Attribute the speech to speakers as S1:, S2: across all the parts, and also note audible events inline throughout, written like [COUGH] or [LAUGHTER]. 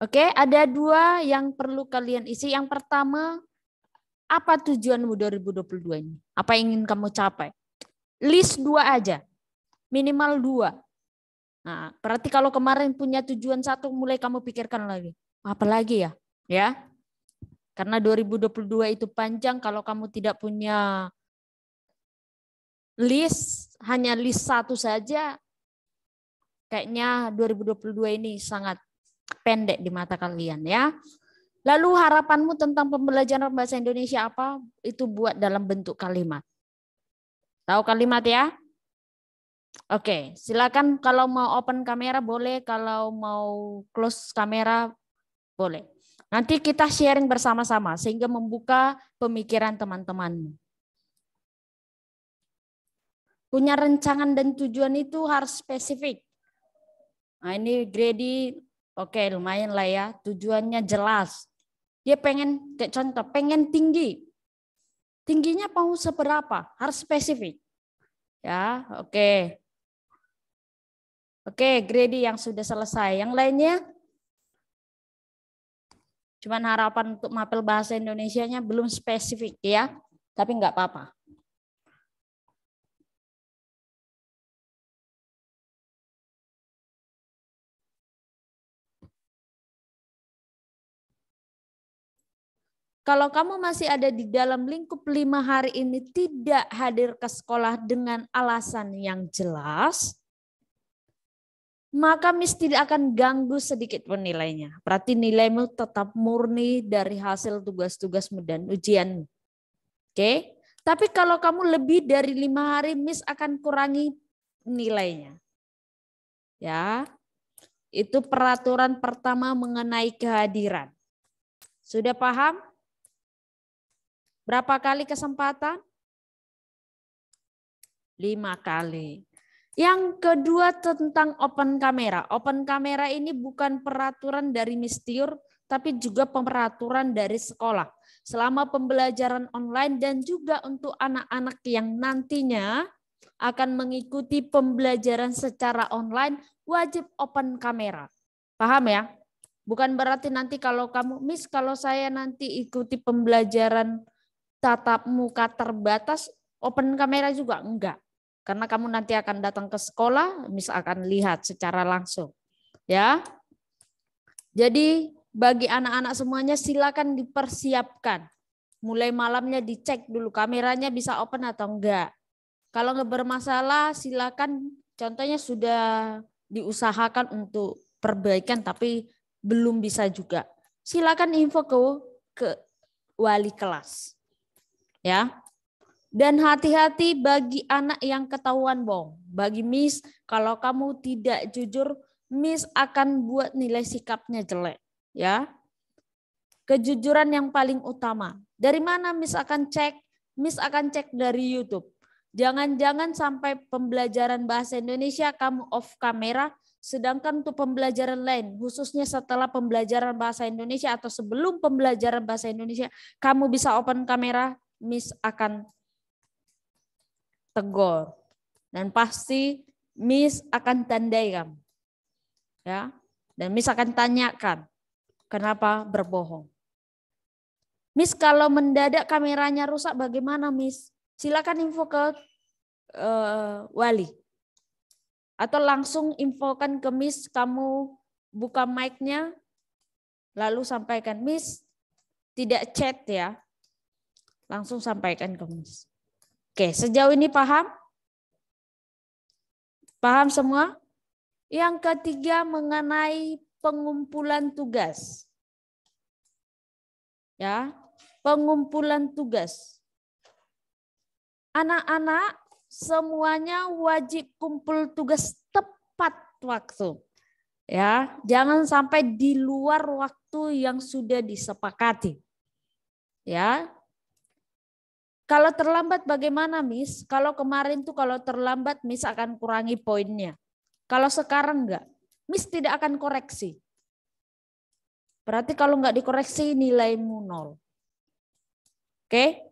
S1: Oke, ada dua yang perlu kalian isi. Yang pertama, apa tujuanmu 2022 ini? Apa yang ingin kamu capai? List dua aja, minimal dua. Nah, berarti kalau kemarin punya tujuan satu, mulai kamu pikirkan lagi. Apa lagi ya? Ya, karena 2022 itu panjang kalau kamu tidak punya list hanya list satu saja kayaknya 2022 ini sangat pendek di mata kalian ya. Lalu harapanmu tentang pembelajaran bahasa Indonesia apa? Itu buat dalam bentuk kalimat. Tahu kalimat ya? Oke, silakan kalau mau open kamera boleh, kalau mau close kamera boleh. Nanti kita sharing bersama-sama sehingga membuka pemikiran teman teman Punya rencangan dan tujuan itu harus spesifik. Nah, ini Grady Oke, lumayan lah ya. Tujuannya jelas. Dia pengen, kayak contoh, pengen tinggi. Tingginya mau seberapa? Harus spesifik. Ya, oke. Oke, Grady yang sudah selesai. Yang lainnya? Cuman harapan untuk mapel bahasa
S2: Indonesia-nya belum spesifik ya, tapi nggak apa-apa. Kalau kamu masih ada di dalam lingkup lima hari ini tidak hadir ke sekolah
S1: dengan alasan yang jelas, maka MIS tidak akan ganggu sedikit pun nilainya. Berarti nilaimu tetap murni dari hasil tugas-tugasmu dan ujian. Oke, tapi kalau kamu lebih dari lima hari, Miss akan kurangi nilainya. Ya, itu peraturan pertama mengenai kehadiran. Sudah paham? Berapa kali kesempatan? Lima kali. Yang kedua tentang open kamera. Open kamera ini bukan peraturan dari Mistiur, tapi juga peraturan dari sekolah. Selama pembelajaran online dan juga untuk anak-anak yang nantinya akan mengikuti pembelajaran secara online, wajib open kamera. Paham ya? Bukan berarti nanti kalau kamu miss, kalau saya nanti ikuti pembelajaran tatap muka terbatas open kamera juga enggak. Karena kamu nanti akan datang ke sekolah, misalkan lihat secara langsung. Ya. Jadi bagi anak-anak semuanya silakan dipersiapkan. Mulai malamnya dicek dulu kameranya bisa open atau enggak. Kalau enggak bermasalah silakan contohnya sudah diusahakan untuk perbaikan tapi belum bisa juga. Silakan info ke ke wali kelas ya. Dan hati-hati bagi anak yang ketahuan bohong. Bagi Miss, kalau kamu tidak jujur, Miss akan buat nilai sikapnya jelek, ya. Kejujuran yang paling utama. Dari mana Miss akan cek? Miss akan cek dari YouTube. Jangan-jangan sampai pembelajaran bahasa Indonesia kamu off kamera, sedangkan untuk pembelajaran lain, khususnya setelah pembelajaran bahasa Indonesia atau sebelum pembelajaran bahasa Indonesia, kamu bisa open kamera, Miss akan tegur dan pasti Miss akan tandai kamu. Ya. Dan Miss akan tanyakan kenapa berbohong. Miss kalau mendadak kameranya rusak bagaimana Miss? Silakan info ke uh, wali. Atau langsung infokan ke Miss kamu buka mic-nya lalu sampaikan Miss tidak chat ya. Langsung sampaikan ke Miss. Oke, sejauh ini paham? Paham semua? Yang ketiga mengenai pengumpulan tugas. Ya, pengumpulan tugas. Anak-anak semuanya wajib kumpul tugas tepat waktu. Ya, jangan sampai di luar waktu yang sudah disepakati. Ya, kalau terlambat bagaimana, Miss? Kalau kemarin tuh kalau terlambat, Miss akan kurangi poinnya. Kalau sekarang enggak, Miss tidak akan koreksi. Berarti kalau enggak dikoreksi, nilaimu nol. Oke?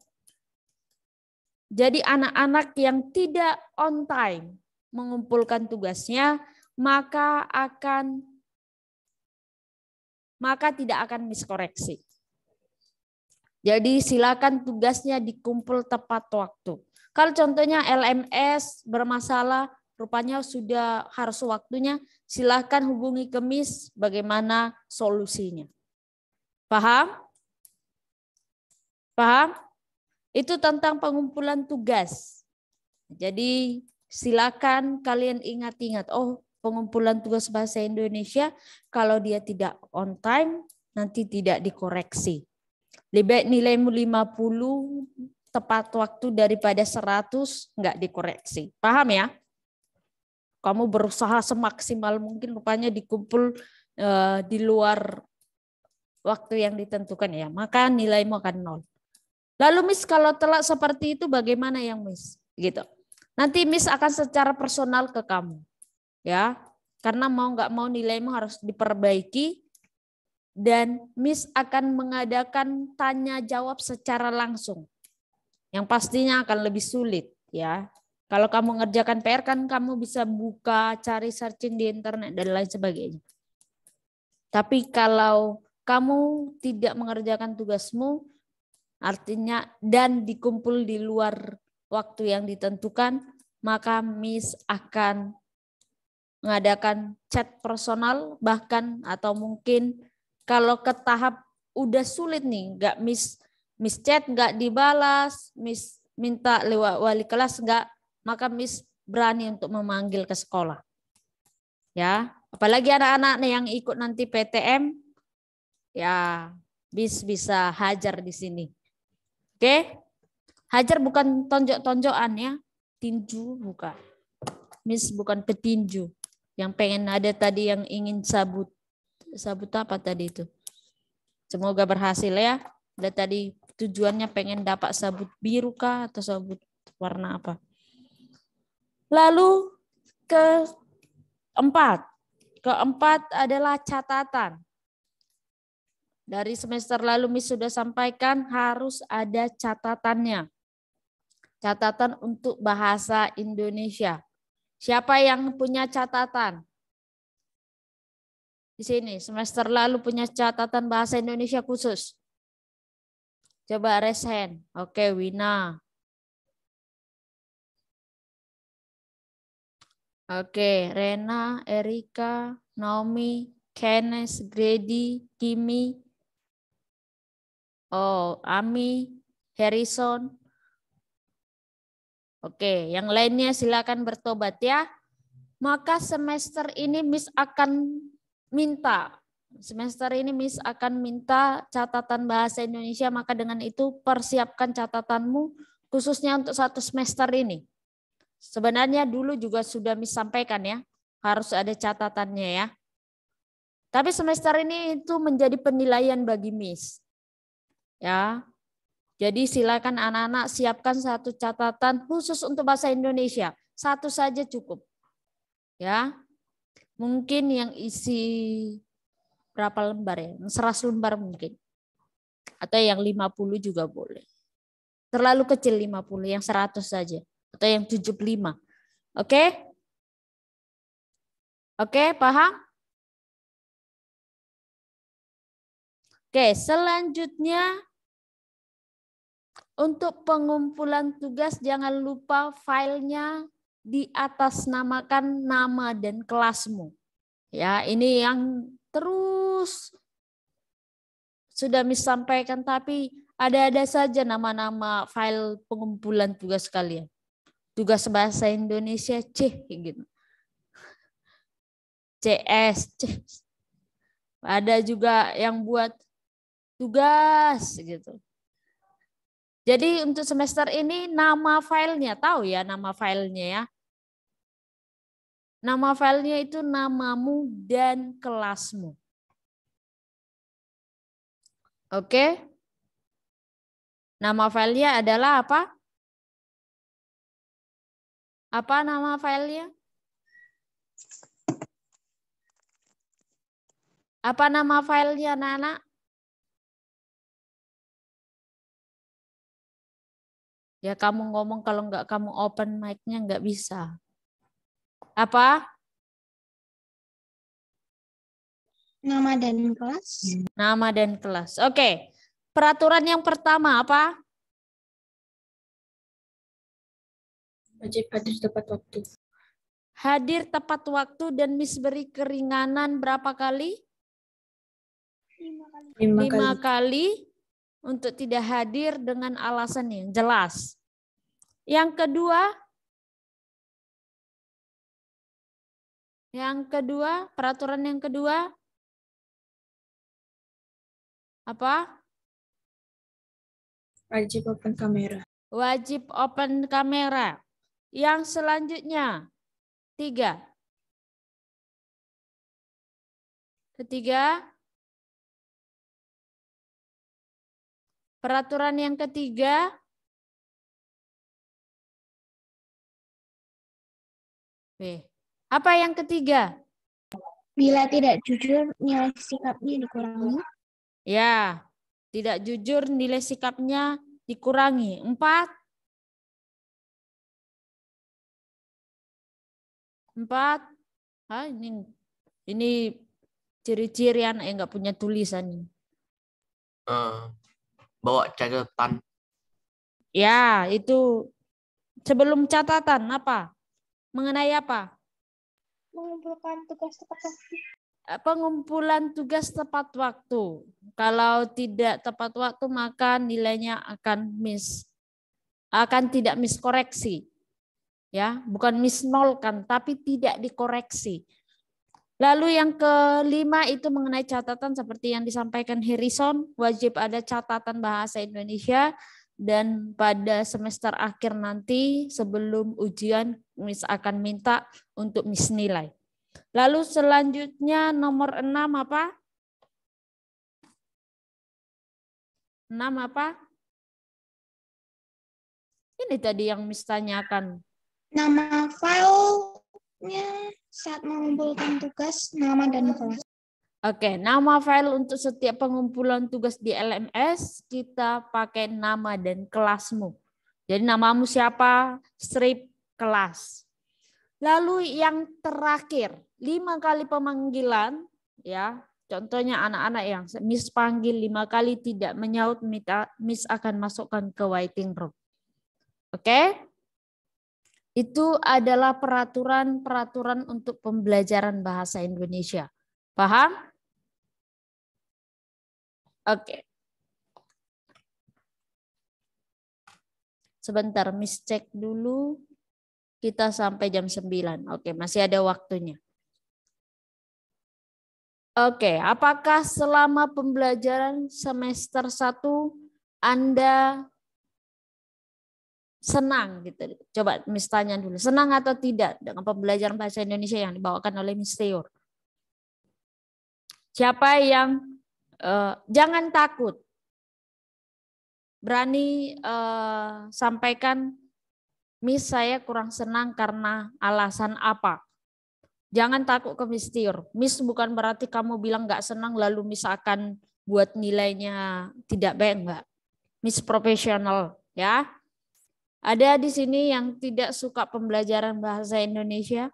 S1: Jadi anak-anak yang tidak on time mengumpulkan tugasnya, maka akan maka tidak akan miskoreksi. Jadi silakan tugasnya dikumpul tepat waktu. Kalau contohnya LMS bermasalah, rupanya sudah harus waktunya, silakan hubungi Kemis bagaimana solusinya. Paham? Paham? Itu tentang pengumpulan tugas. Jadi silakan kalian ingat-ingat, oh pengumpulan tugas bahasa Indonesia kalau dia tidak on time nanti tidak dikoreksi. Lebih baik nilaimu 50 tepat waktu daripada 100 enggak dikoreksi. Paham ya? Kamu berusaha semaksimal mungkin rupanya dikumpul uh, di luar waktu yang ditentukan ya, maka nilaimu akan nol. Lalu Miss kalau telat seperti itu bagaimana yang Miss? Gitu. Nanti Miss akan secara personal ke kamu. Ya, karena mau nggak mau nilaimu harus diperbaiki dan Miss akan mengadakan tanya jawab secara langsung. Yang pastinya akan lebih sulit ya. Kalau kamu mengerjakan PR kan kamu bisa buka, cari searching di internet dan lain sebagainya. Tapi kalau kamu tidak mengerjakan tugasmu, artinya dan dikumpul di luar waktu yang ditentukan, maka Miss akan mengadakan chat personal bahkan atau mungkin kalau ke tahap udah sulit nih, nggak miss miss chat nggak dibalas, miss minta lewat wali kelas nggak, maka miss berani untuk memanggil ke sekolah. Ya, apalagi anak-anak yang ikut nanti PTM, ya bis bisa hajar di sini. Oke, hajar bukan tonjok-tonjokan ya, tinju buka Miss bukan petinju yang pengen ada tadi yang ingin sabut Sabut apa tadi itu? Semoga berhasil ya. Dan tadi tujuannya pengen dapat sabut biru kah atau sabut warna apa. Lalu keempat. Keempat adalah catatan. Dari semester lalu Miss sudah sampaikan harus ada catatannya. Catatan untuk bahasa Indonesia. Siapa yang punya catatan? di sini semester lalu punya catatan bahasa Indonesia khusus. Coba resen Oke, Wina. Oke, Rena, Erika, Naomi, Kenneth, Grady, Kimi, oh, Ami, Harrison. Oke, yang lainnya silakan bertobat ya. Maka semester ini Miss akan minta semester ini Miss akan minta catatan bahasa Indonesia, maka dengan itu persiapkan catatanmu khususnya untuk satu semester ini. Sebenarnya dulu juga sudah Miss sampaikan ya, harus ada catatannya ya. Tapi semester ini itu menjadi penilaian bagi Miss. Ya. Jadi silakan anak-anak siapkan satu catatan khusus untuk bahasa Indonesia. Satu saja cukup. Ya, Mungkin yang isi berapa lembar ya? Seratus lembar mungkin. Atau yang 50 juga boleh. Terlalu kecil 50, yang 100 saja. Atau yang 75. Oke?
S2: Okay? Oke, okay, paham? Oke, selanjutnya untuk pengumpulan tugas jangan lupa filenya
S1: di atas namakan nama dan kelasmu. Ya, ini yang terus sudah disampaikan tapi ada-ada saja nama-nama file pengumpulan tugas kalian. Tugas bahasa Indonesia C gitu. CS, [LAUGHS] C. Ada juga yang buat tugas gitu. Jadi untuk semester ini nama filenya tahu ya nama filenya
S2: ya. Nama filenya itu namamu dan kelasmu. Oke. Nama filenya adalah apa? Apa nama filenya? Apa nama filenya Nana? Ya kamu ngomong kalau nggak kamu open mic-nya nggak bisa apa? Nama dan kelas. Nama dan kelas. Oke. Okay. Peraturan yang pertama apa? Wajib hadir
S1: tepat waktu. Hadir tepat waktu dan Miss beri keringanan berapa kali? Lima kali. Lima, kali untuk tidak hadir dengan alasan yang jelas. Yang kedua,
S2: Yang kedua, peraturan yang kedua apa? Wajib open kamera. Wajib open kamera. Yang selanjutnya, tiga. Ketiga, peraturan yang ketiga, Okay. Eh, apa yang ketiga? Bila tidak
S1: jujur, nilai sikapnya dikurangi. Ya, tidak jujur, nilai
S2: sikapnya dikurangi. Empat. Empat. Ah, ini ini
S1: ciri-ciri anak yang eh, nggak punya tulisan
S3: Uh, bawa catatan.
S1: Ya, itu sebelum catatan apa? Mengenai apa? mengumpulkan tugas tepat waktu? Eh, pengumpulan tugas tepat waktu. Kalau tidak tepat waktu maka nilainya akan miss akan tidak miskoreksi. Ya, bukan misnolkan tapi tidak dikoreksi. Lalu yang kelima itu mengenai catatan seperti yang disampaikan Harrison, wajib ada catatan bahasa Indonesia dan pada semester akhir nanti sebelum ujian Miss akan minta untuk Miss nilai. Lalu selanjutnya nomor
S2: 6 apa? 6 apa? Ini tadi yang Miss tanyakan. Nama file-nya saat mengumpulkan tugas, nama dan kelas.
S1: Oke, nama file untuk setiap pengumpulan tugas di LMS kita pakai nama dan kelasmu. Jadi namamu siapa? Strip kelas. Lalu yang terakhir, lima kali pemanggilan, ya. Contohnya anak-anak yang Miss panggil lima kali tidak menyaut, Miss akan masukkan ke waiting room. Oke? Itu adalah peraturan-peraturan untuk pembelajaran bahasa Indonesia.
S2: Paham? Oke. Sebentar, miss cek dulu. Kita
S1: sampai jam 9. Oke, masih ada waktunya. Oke, apakah selama pembelajaran semester 1 Anda senang gitu? Coba Miss tanya dulu, senang atau tidak dengan pembelajaran bahasa Indonesia yang dibawakan oleh Miss Teor? Siapa yang uh, jangan takut. Berani uh, sampaikan, Miss saya kurang senang karena alasan apa. Jangan takut ke Miss Tiur. Miss bukan berarti kamu bilang nggak senang lalu Miss akan buat nilainya tidak baik enggak. Miss profesional ya. Ada di sini yang tidak suka pembelajaran
S2: bahasa Indonesia?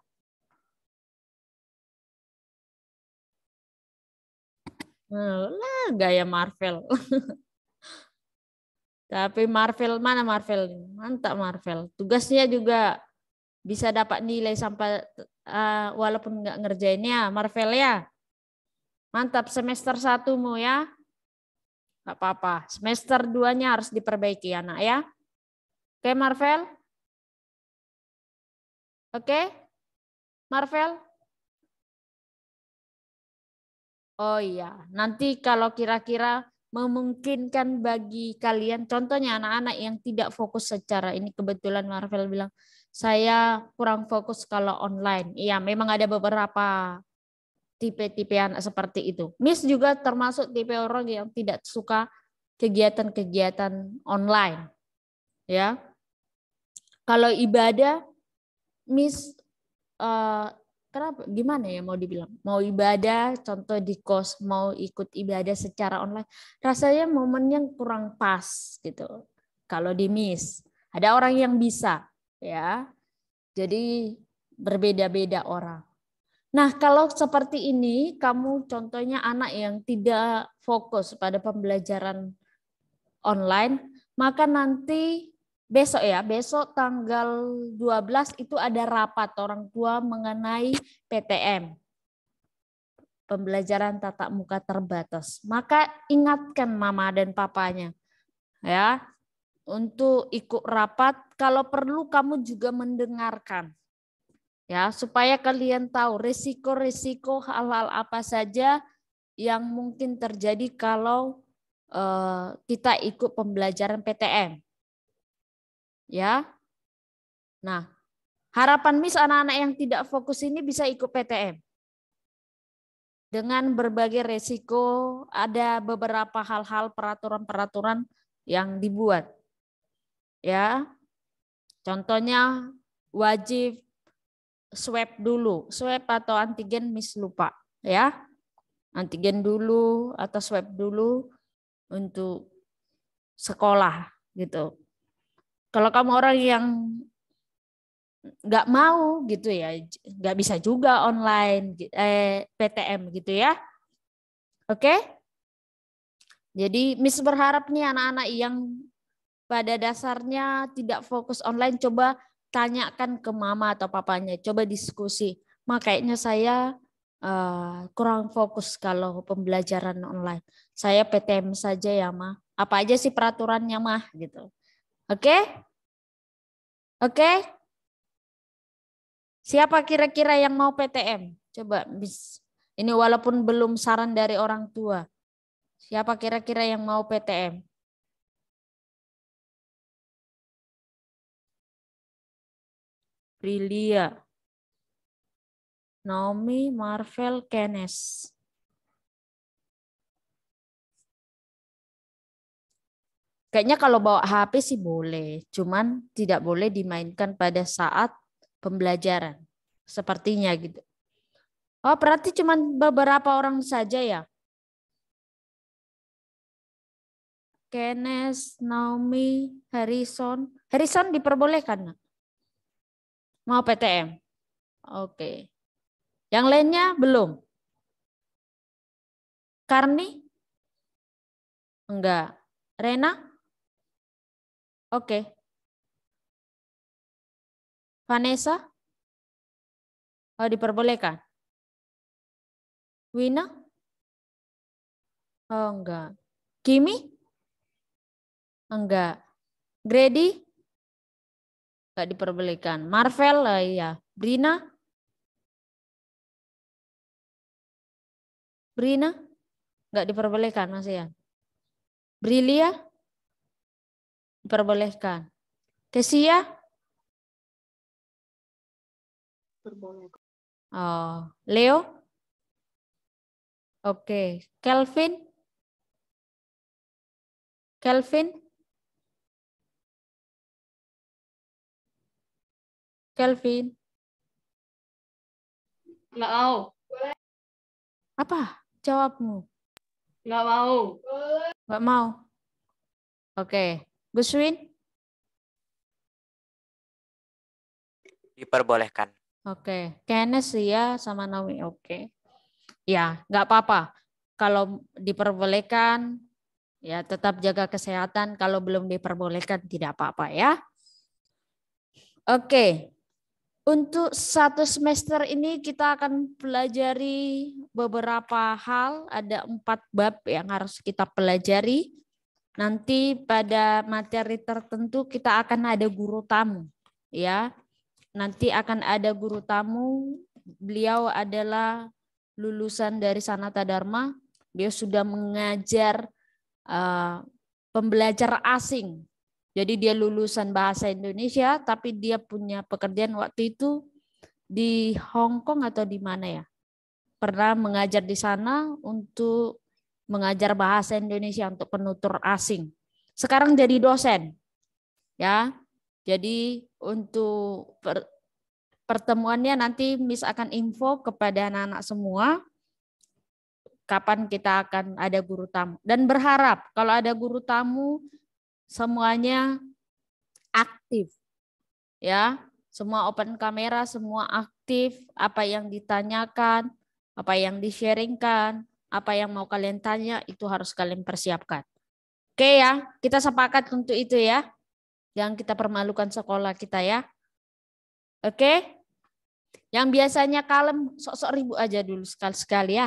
S2: lah gaya Marvel
S1: [LAUGHS] tapi Marvel mana Marvel mantap Marvel tugasnya juga bisa dapat nilai sampai uh, walaupun nggak ngerjainnya Marvel ya mantap semester satu mu ya Gak apa-apa semester 2
S2: nya harus diperbaiki anak ya oke Marvel oke Marvel
S1: Oh iya, nanti kalau kira-kira memungkinkan bagi kalian, contohnya anak-anak yang tidak fokus secara ini kebetulan Marvel bilang saya kurang fokus kalau online. Iya, memang ada beberapa tipe-tipe anak seperti itu. Miss juga termasuk tipe orang yang tidak suka kegiatan-kegiatan online. Ya. Kalau ibadah Miss uh, kenapa gimana ya mau dibilang mau ibadah contoh di kos mau ikut ibadah secara online rasanya momen yang kurang pas gitu kalau di miss ada orang yang bisa ya jadi berbeda-beda orang nah kalau seperti ini kamu contohnya anak yang tidak fokus pada pembelajaran online maka nanti besok ya, besok tanggal 12 itu ada rapat orang tua mengenai PTM. Pembelajaran tatap muka terbatas. Maka ingatkan mama dan papanya ya untuk ikut rapat kalau perlu kamu juga mendengarkan. Ya, supaya kalian tahu risiko-risiko hal-hal apa saja yang mungkin terjadi kalau eh, kita ikut pembelajaran PTM Ya. Nah, harapan Miss anak-anak yang tidak fokus ini bisa ikut PTM. Dengan berbagai resiko, ada beberapa hal-hal peraturan-peraturan yang dibuat. Ya. Contohnya wajib swab dulu, swab atau antigen Miss lupa, ya. Antigen dulu atau swab dulu untuk sekolah gitu. Kalau kamu orang yang nggak mau gitu ya, nggak bisa juga online eh, PTM gitu ya. Oke? Okay? Jadi Miss berharap nih anak-anak yang pada dasarnya tidak fokus online coba tanyakan ke mama atau papanya, coba diskusi. Makanya saya uh, kurang fokus kalau pembelajaran online. Saya PTM saja ya, Ma. Apa aja sih peraturannya, Ma? gitu. Oke? Oke? Siapa kira-kira yang mau PTM? Coba bis. Ini walaupun belum
S2: saran dari orang tua. Siapa kira-kira yang mau PTM? Prilia, Naomi, Marvel, Kenneth.
S1: Kayaknya kalau bawa HP sih boleh, cuman tidak boleh dimainkan pada saat pembelajaran. Sepertinya gitu. Oh, berarti cuman beberapa orang
S2: saja ya? Kenes, Naomi, Harrison. Harrison diperbolehkan? Mau PTM? Oke. Yang lainnya belum? Karni? Enggak. Rena? Oke. Okay. Vanessa? Oh, diperbolehkan. Wina? Oh, enggak. Kimi? Enggak. Grady? Enggak diperbolehkan. Marvel? Oh, iya. Brina? Brina? Enggak diperbolehkan Mas ya. Brilia? Diperbolehkan. Kesia? Ya? Oh, Leo? Oke, okay. Kelvin? Kelvin? Kelvin? Nggak mau. Apa jawabmu? Nggak mau. Nggak mau. Oke. Okay. Guswin?
S3: Diperbolehkan.
S1: Oke, okay. Kenneth ya sama Naomi. Oke. Okay. Ya, nggak apa-apa. Kalau diperbolehkan, ya tetap jaga kesehatan. Kalau belum diperbolehkan, tidak apa-apa ya. Oke, okay. untuk satu semester ini kita akan pelajari beberapa hal. Ada empat bab yang harus kita pelajari. Nanti pada materi tertentu kita akan ada guru tamu, ya. Nanti akan ada guru tamu. Beliau adalah lulusan dari Sanata Dharma. Beliau sudah mengajar uh, pembelajar asing. Jadi dia lulusan bahasa Indonesia, tapi dia punya pekerjaan waktu itu di Hong Kong atau di mana ya? Pernah mengajar di sana untuk mengajar bahasa Indonesia untuk penutur asing. Sekarang jadi dosen. Ya. Jadi untuk per, pertemuannya nanti Miss akan info kepada anak-anak semua kapan kita akan ada guru tamu dan berharap kalau ada guru tamu semuanya aktif. Ya, semua open kamera, semua aktif apa yang ditanyakan, apa yang di sharingkan. Apa yang mau kalian tanya itu harus kalian persiapkan. Oke ya, kita sepakat untuk itu ya. Jangan kita permalukan sekolah kita ya. Oke? Yang biasanya kalem, sok-sok ribu aja dulu sekali-sekali ya.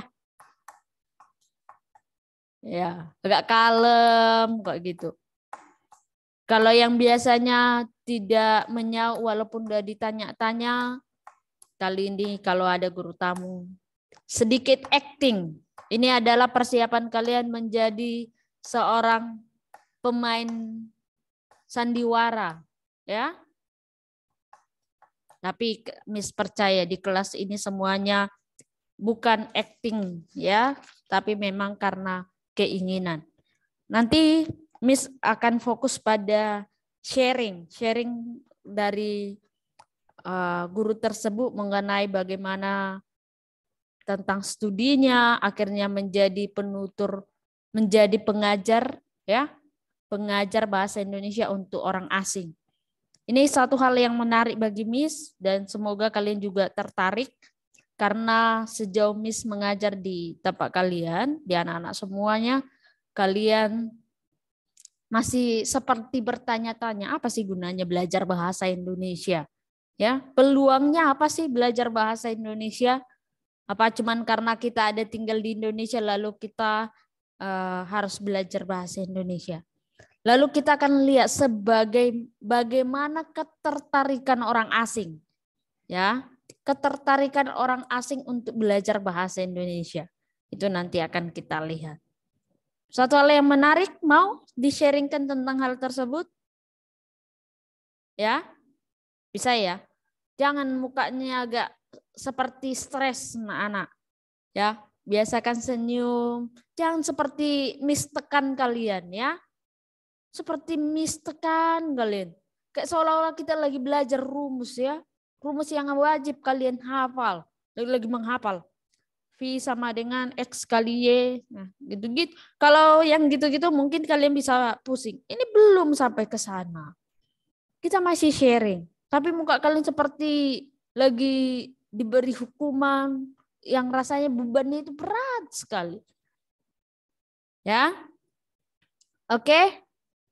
S1: Ya, agak kalem kok gitu. Kalau yang biasanya tidak menyau walaupun udah ditanya-tanya, kali ini kalau ada guru tamu sedikit acting ini adalah persiapan kalian menjadi seorang pemain sandiwara, ya. Tapi Miss percaya di kelas ini semuanya bukan acting ya, tapi memang karena keinginan. Nanti Miss akan fokus pada sharing, sharing dari eh, guru tersebut mengenai bagaimana tentang studinya, akhirnya menjadi penutur, menjadi pengajar ya, pengajar bahasa Indonesia untuk orang asing. Ini satu hal yang menarik bagi Miss dan semoga kalian juga tertarik karena sejauh Miss mengajar di tempat kalian, di anak-anak semuanya, kalian masih seperti bertanya-tanya apa sih gunanya belajar bahasa Indonesia? Ya, peluangnya apa sih belajar bahasa Indonesia? Apa cuman karena kita ada tinggal di Indonesia lalu kita uh, harus belajar bahasa Indonesia? Lalu kita akan lihat sebagai bagaimana ketertarikan orang asing. Ya, ketertarikan orang asing untuk belajar bahasa Indonesia. Itu nanti akan kita lihat. Satu hal yang menarik mau di-sharingkan tentang hal tersebut? Ya. Bisa ya? Jangan mukanya agak seperti stres anak-anak. Ya, biasakan senyum. Jangan seperti mistekan kalian ya. Seperti mistekan kalian. Kayak seolah-olah kita lagi belajar rumus ya. Rumus yang wajib kalian hafal. Lagi-lagi menghafal. V sama dengan X kali Y. Nah, gitu-gitu. Kalau yang gitu-gitu mungkin kalian bisa pusing. Ini belum sampai ke sana. Kita masih sharing. Tapi muka kalian seperti lagi diberi hukuman yang rasanya bebannya itu berat sekali. Ya. Oke.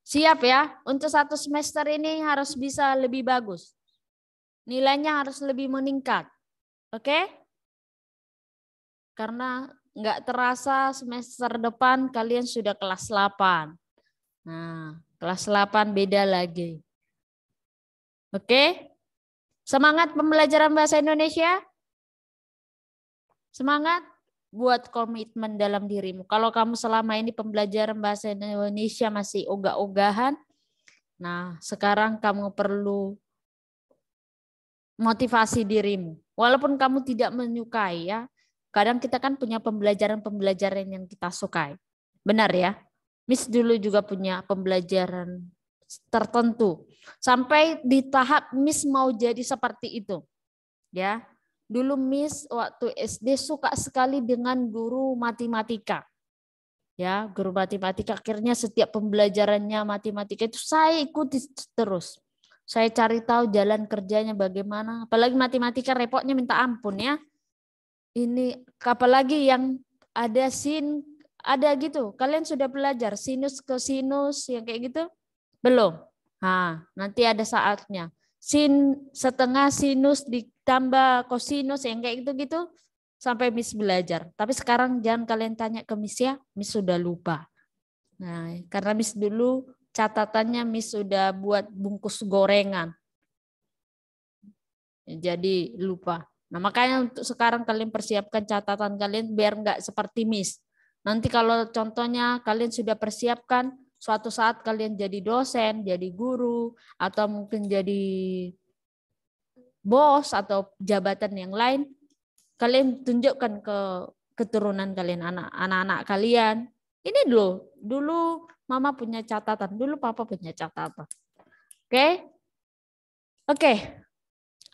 S1: Siap ya. Untuk satu semester ini harus bisa lebih bagus. Nilainya harus lebih meningkat. Oke? Karena nggak terasa semester depan kalian sudah kelas 8. Nah, kelas 8 beda lagi. Oke? Semangat pembelajaran bahasa Indonesia? Semangat buat komitmen dalam dirimu. Kalau kamu selama ini pembelajaran bahasa Indonesia masih ogah-ogahan, nah sekarang kamu perlu motivasi dirimu. Walaupun kamu tidak menyukai ya, kadang kita kan punya pembelajaran-pembelajaran yang kita sukai. Benar ya? Miss dulu juga punya pembelajaran tertentu sampai di tahap Miss mau jadi seperti itu. Ya. Dulu Miss waktu SD suka sekali dengan guru matematika. Ya, guru matematika akhirnya setiap pembelajarannya matematika itu saya ikuti terus. Saya cari tahu jalan kerjanya bagaimana. Apalagi matematika repotnya minta ampun ya. Ini apalagi yang ada sin ada gitu. Kalian sudah belajar sinus ke sinus yang kayak gitu? Belum. Nah, nanti ada saatnya. Sin setengah sinus ditambah kosinus yang kayak gitu-gitu sampai Miss belajar. Tapi sekarang jangan kalian tanya ke Miss ya, Miss sudah lupa. Nah, karena Miss dulu catatannya Miss sudah buat bungkus gorengan. Jadi lupa. Nah, makanya untuk sekarang kalian persiapkan catatan kalian biar nggak seperti Miss. Nanti kalau contohnya kalian sudah persiapkan, suatu saat kalian jadi dosen, jadi guru, atau mungkin jadi bos atau jabatan yang lain, kalian tunjukkan ke keturunan kalian, anak-anak kalian. Ini dulu, dulu mama punya catatan, dulu papa punya catatan. Oke? Okay? Oke. Okay.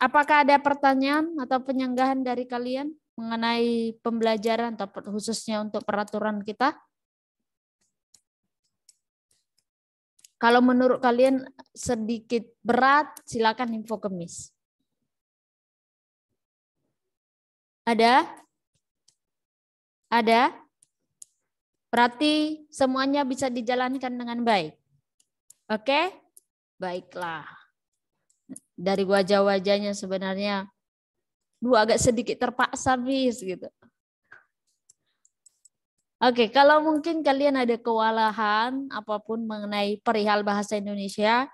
S1: Apakah ada pertanyaan atau penyanggahan dari kalian mengenai pembelajaran atau khususnya untuk peraturan kita? Kalau menurut kalian sedikit berat, silakan info kemis. Ada? Ada? Berarti semuanya bisa dijalankan dengan baik. Oke? Baiklah. Dari wajah-wajahnya sebenarnya, dua agak sedikit terpaksa bis gitu. Oke, kalau mungkin kalian ada kewalahan apapun mengenai perihal bahasa Indonesia,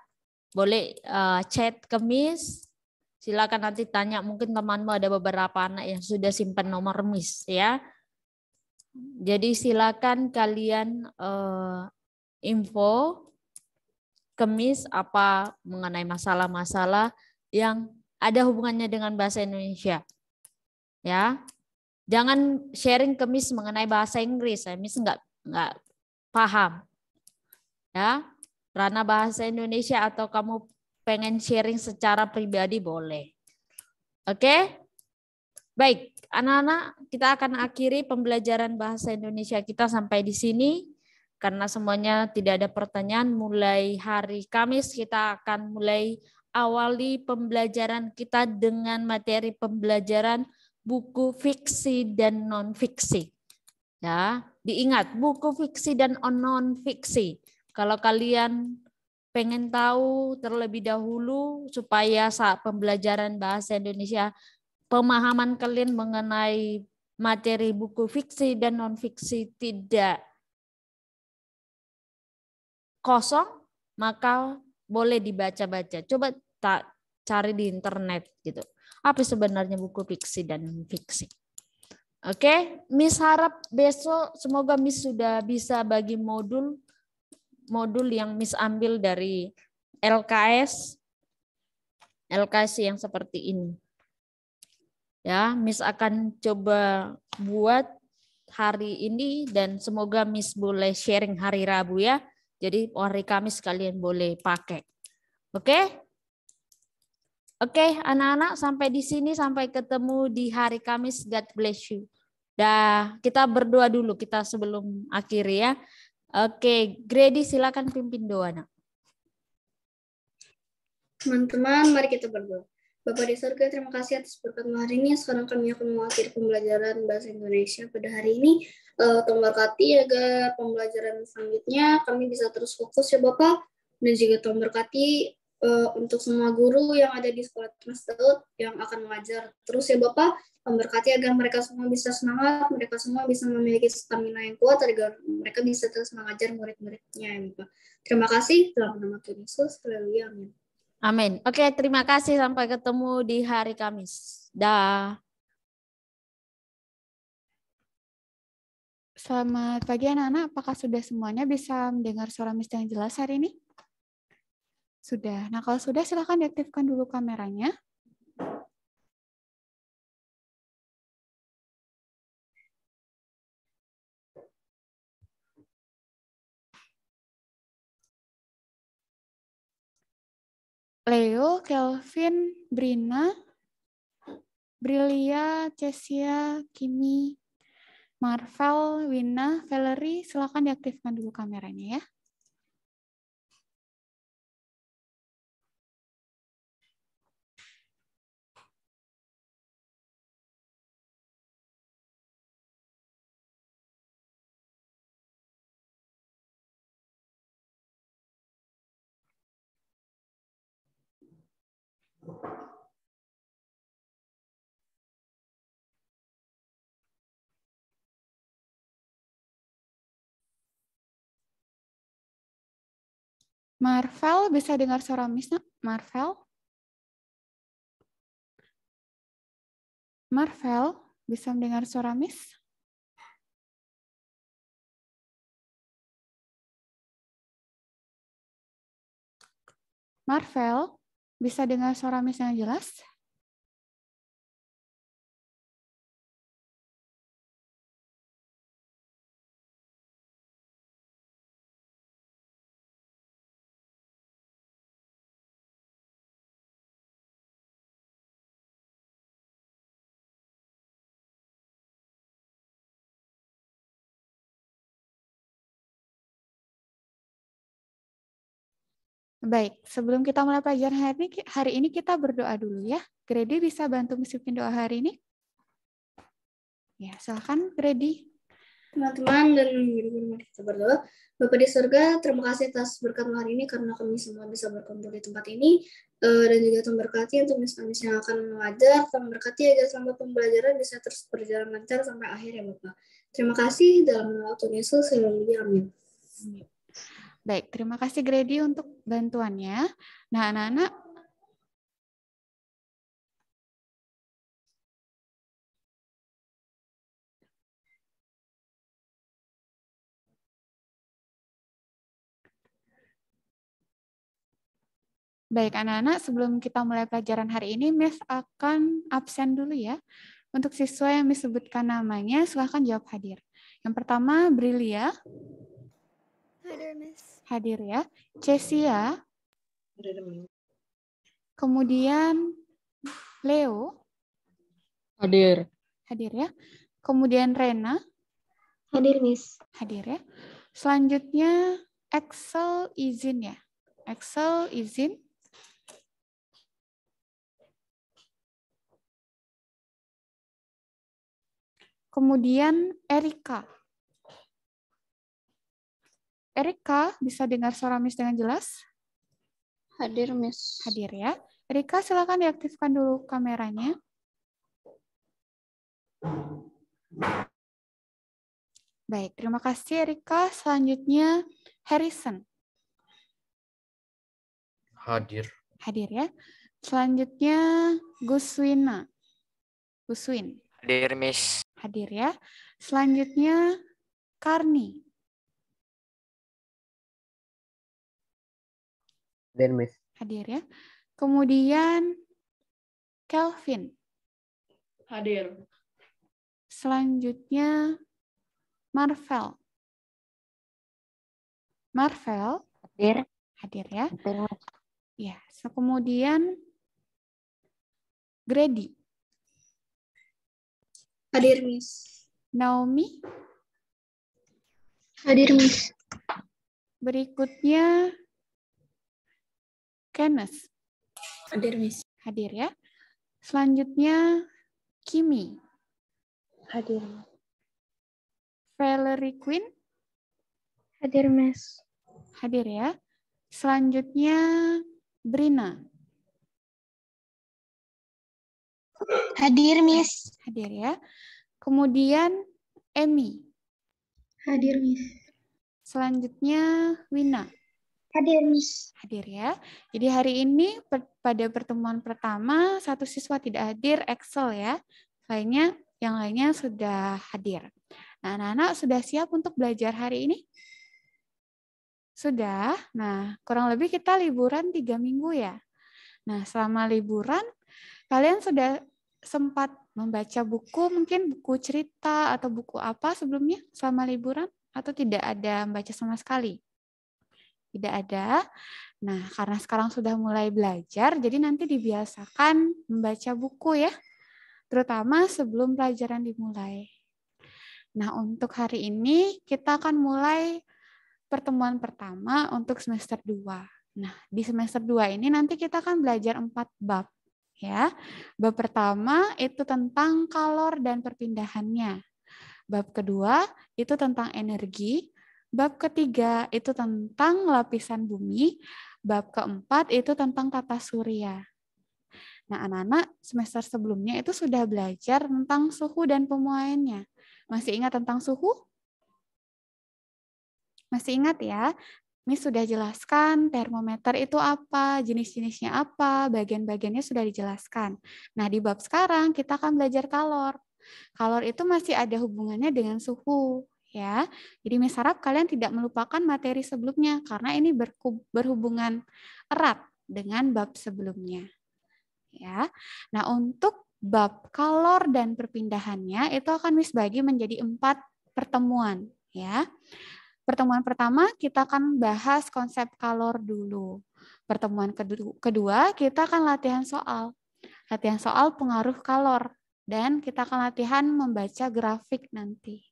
S1: boleh uh, chat ke Miss. Silakan nanti tanya, mungkin temanmu ada beberapa anak yang sudah simpan nomor Miss ya. Jadi silakan kalian uh, info ke Miss apa mengenai masalah-masalah yang ada hubungannya dengan bahasa Indonesia. Ya. Jangan sharing ke Miss mengenai bahasa Inggris, ya. Miss nggak nggak paham. Ya, karena bahasa Indonesia atau kamu pengen sharing secara pribadi boleh. Oke? Okay? Baik, anak-anak, kita akan akhiri pembelajaran bahasa Indonesia kita sampai di sini karena semuanya tidak ada pertanyaan mulai hari Kamis kita akan mulai awali pembelajaran kita dengan materi pembelajaran buku fiksi dan non-fiksi. Ya, diingat buku fiksi dan non-fiksi. Kalau kalian pengen tahu terlebih dahulu supaya saat pembelajaran bahasa Indonesia pemahaman kalian mengenai materi buku fiksi dan non-fiksi tidak kosong, maka boleh dibaca-baca. Coba tak cari di internet gitu apa sebenarnya buku fiksi dan fiksi. Oke, Miss harap besok semoga Miss sudah bisa bagi modul modul yang Miss ambil dari LKS LKS yang seperti ini. Ya, Miss akan coba buat hari ini dan semoga Miss boleh sharing hari Rabu ya. Jadi hari Kamis kalian boleh pakai. Oke? Okay? Oke, okay, anak-anak sampai di sini sampai ketemu di hari Kamis. God bless you. Dah, kita berdoa dulu kita sebelum akhir ya. Oke, okay, Grady silakan pimpin doa anak. Teman-teman, mari kita berdoa. Bapak di surga, terima kasih atas berkatmu hari ini. Sekarang kami akan mengakhiri pembelajaran bahasa Indonesia pada hari ini. Uh, eh, Tolong berkati agar pembelajaran selanjutnya kami bisa terus fokus ya Bapak. Dan juga Tuhan berkati uh, untuk semua guru yang ada di sekolah tersebut yang akan mengajar. Terus ya Bapak, memberkati agar mereka semua bisa semangat, mereka semua bisa memiliki stamina yang kuat, agar mereka bisa terus mengajar murid-muridnya ya Bapak. Terima kasih, dalam nama
S2: Tuhan Yesus, haleluya, amin.
S1: Amin. Oke, terima kasih. Sampai ketemu di hari Kamis. Dah.
S4: Selamat pagi anak-anak. Apakah sudah semuanya bisa mendengar suara Miss yang jelas hari ini?
S2: Sudah. Nah, kalau sudah silakan diaktifkan dulu kameranya. Leo, Kelvin, Brina,
S4: Brilia, Cesia, Kimi, Marvel,
S2: Wina, Valerie, silakan diaktifkan dulu kameranya ya. Marvel bisa dengar suara Misna? Marvel? Marvel bisa mendengar suara Miss? Marvel? Bisa dengar suara Miss yang jelas? Baik, sebelum kita mulai pelajaran hari ini, hari ini kita berdoa dulu ya. Grady bisa bantu
S4: mengisikan doa hari ini? Ya, silahkan Grady.
S1: Teman-teman dan guru-guru kita berdoa. Bapak di surga, terima kasih atas berkat hari ini karena kami semua bisa berkumpul di tempat ini eh, dan juga Tuhan berkati untuk misalnya yang akan mengajar, Tuhan berkati agar selama pembelajaran bisa terus berjalan lancar sampai akhir ya Bapak. Terima kasih dalam nama Tuhan Yesus, selamat amin.
S4: Baik, terima kasih Grady untuk
S2: bantuannya. Nah, anak-anak Baik anak-anak, sebelum kita mulai pelajaran hari ini, Miss akan
S4: absen dulu ya. Untuk siswa yang disebutkan namanya, silahkan jawab hadir. Yang pertama, Brilia. Hadir, Miss. Hadir ya. Cesia. Hadir, Kemudian Leo. Hadir. Hadir ya. Kemudian Rena. Hadir, Miss. Hadir ya. Selanjutnya Excel izin ya.
S2: Excel izin. Kemudian Erika. Erika, bisa dengar suara Miss dengan jelas?
S4: Hadir, Miss. Hadir ya. Erika, silakan diaktifkan dulu kameranya.
S2: Baik, terima kasih Erika. Selanjutnya Harrison.
S1: Hadir.
S4: Hadir ya. Selanjutnya Guswina.
S2: Guswin. Hadir, Miss. Hadir ya. Selanjutnya Karni. Hadir, Miss. Hadir ya. Kemudian Kelvin. Hadir. Selanjutnya Marvel. Marvel. Hadir. Hadir ya. Hadir. Ya, so kemudian Grady.
S4: Hadir, Miss. Naomi. Hadir, Miss. Berikutnya Kenneth, Hadir, Miss. Hadir ya. Selanjutnya, Kimi. Hadir. Valerie
S2: Quinn, Hadir, Miss. Hadir ya. Selanjutnya, Brina.
S4: Hadir, Miss. Hadir ya. Kemudian, Emmy, Hadir, Miss. Selanjutnya, Wina. Hadir, Miss. Hadir ya. Jadi hari ini per, pada pertemuan pertama satu siswa tidak hadir Excel ya. Lainnya yang lainnya sudah hadir. Nah, anak-anak sudah siap untuk belajar hari ini? Sudah. Nah, kurang lebih kita liburan tiga minggu ya. Nah, selama liburan kalian sudah sempat membaca buku, mungkin buku cerita atau buku apa sebelumnya selama liburan atau tidak ada membaca sama sekali? Tidak ada. Nah, karena sekarang sudah mulai belajar, jadi nanti dibiasakan membaca buku ya, terutama sebelum pelajaran dimulai. Nah, untuk hari ini kita akan mulai pertemuan pertama untuk semester 2. Nah, di semester 2 ini nanti kita akan belajar empat bab ya. Bab pertama itu tentang kalor dan perpindahannya. Bab kedua itu tentang energi. Bab ketiga itu tentang lapisan bumi. Bab keempat itu tentang tata surya. Nah, anak-anak semester sebelumnya itu sudah belajar tentang suhu dan pemuaiannya. Masih ingat tentang suhu? Masih ingat ya? Ini sudah jelaskan termometer itu apa, jenis-jenisnya apa, bagian-bagiannya sudah dijelaskan. Nah, di bab sekarang kita akan belajar kalor. Kalor itu masih ada hubungannya dengan suhu ya. Jadi mesarab kalian tidak melupakan materi sebelumnya karena ini berhubungan erat dengan bab sebelumnya. Ya. Nah, untuk bab kalor dan perpindahannya itu akan misbagi menjadi empat pertemuan, ya. Pertemuan pertama kita akan bahas konsep kalor dulu. Pertemuan kedua kita akan latihan soal. Latihan soal pengaruh kalor dan kita akan latihan membaca grafik nanti.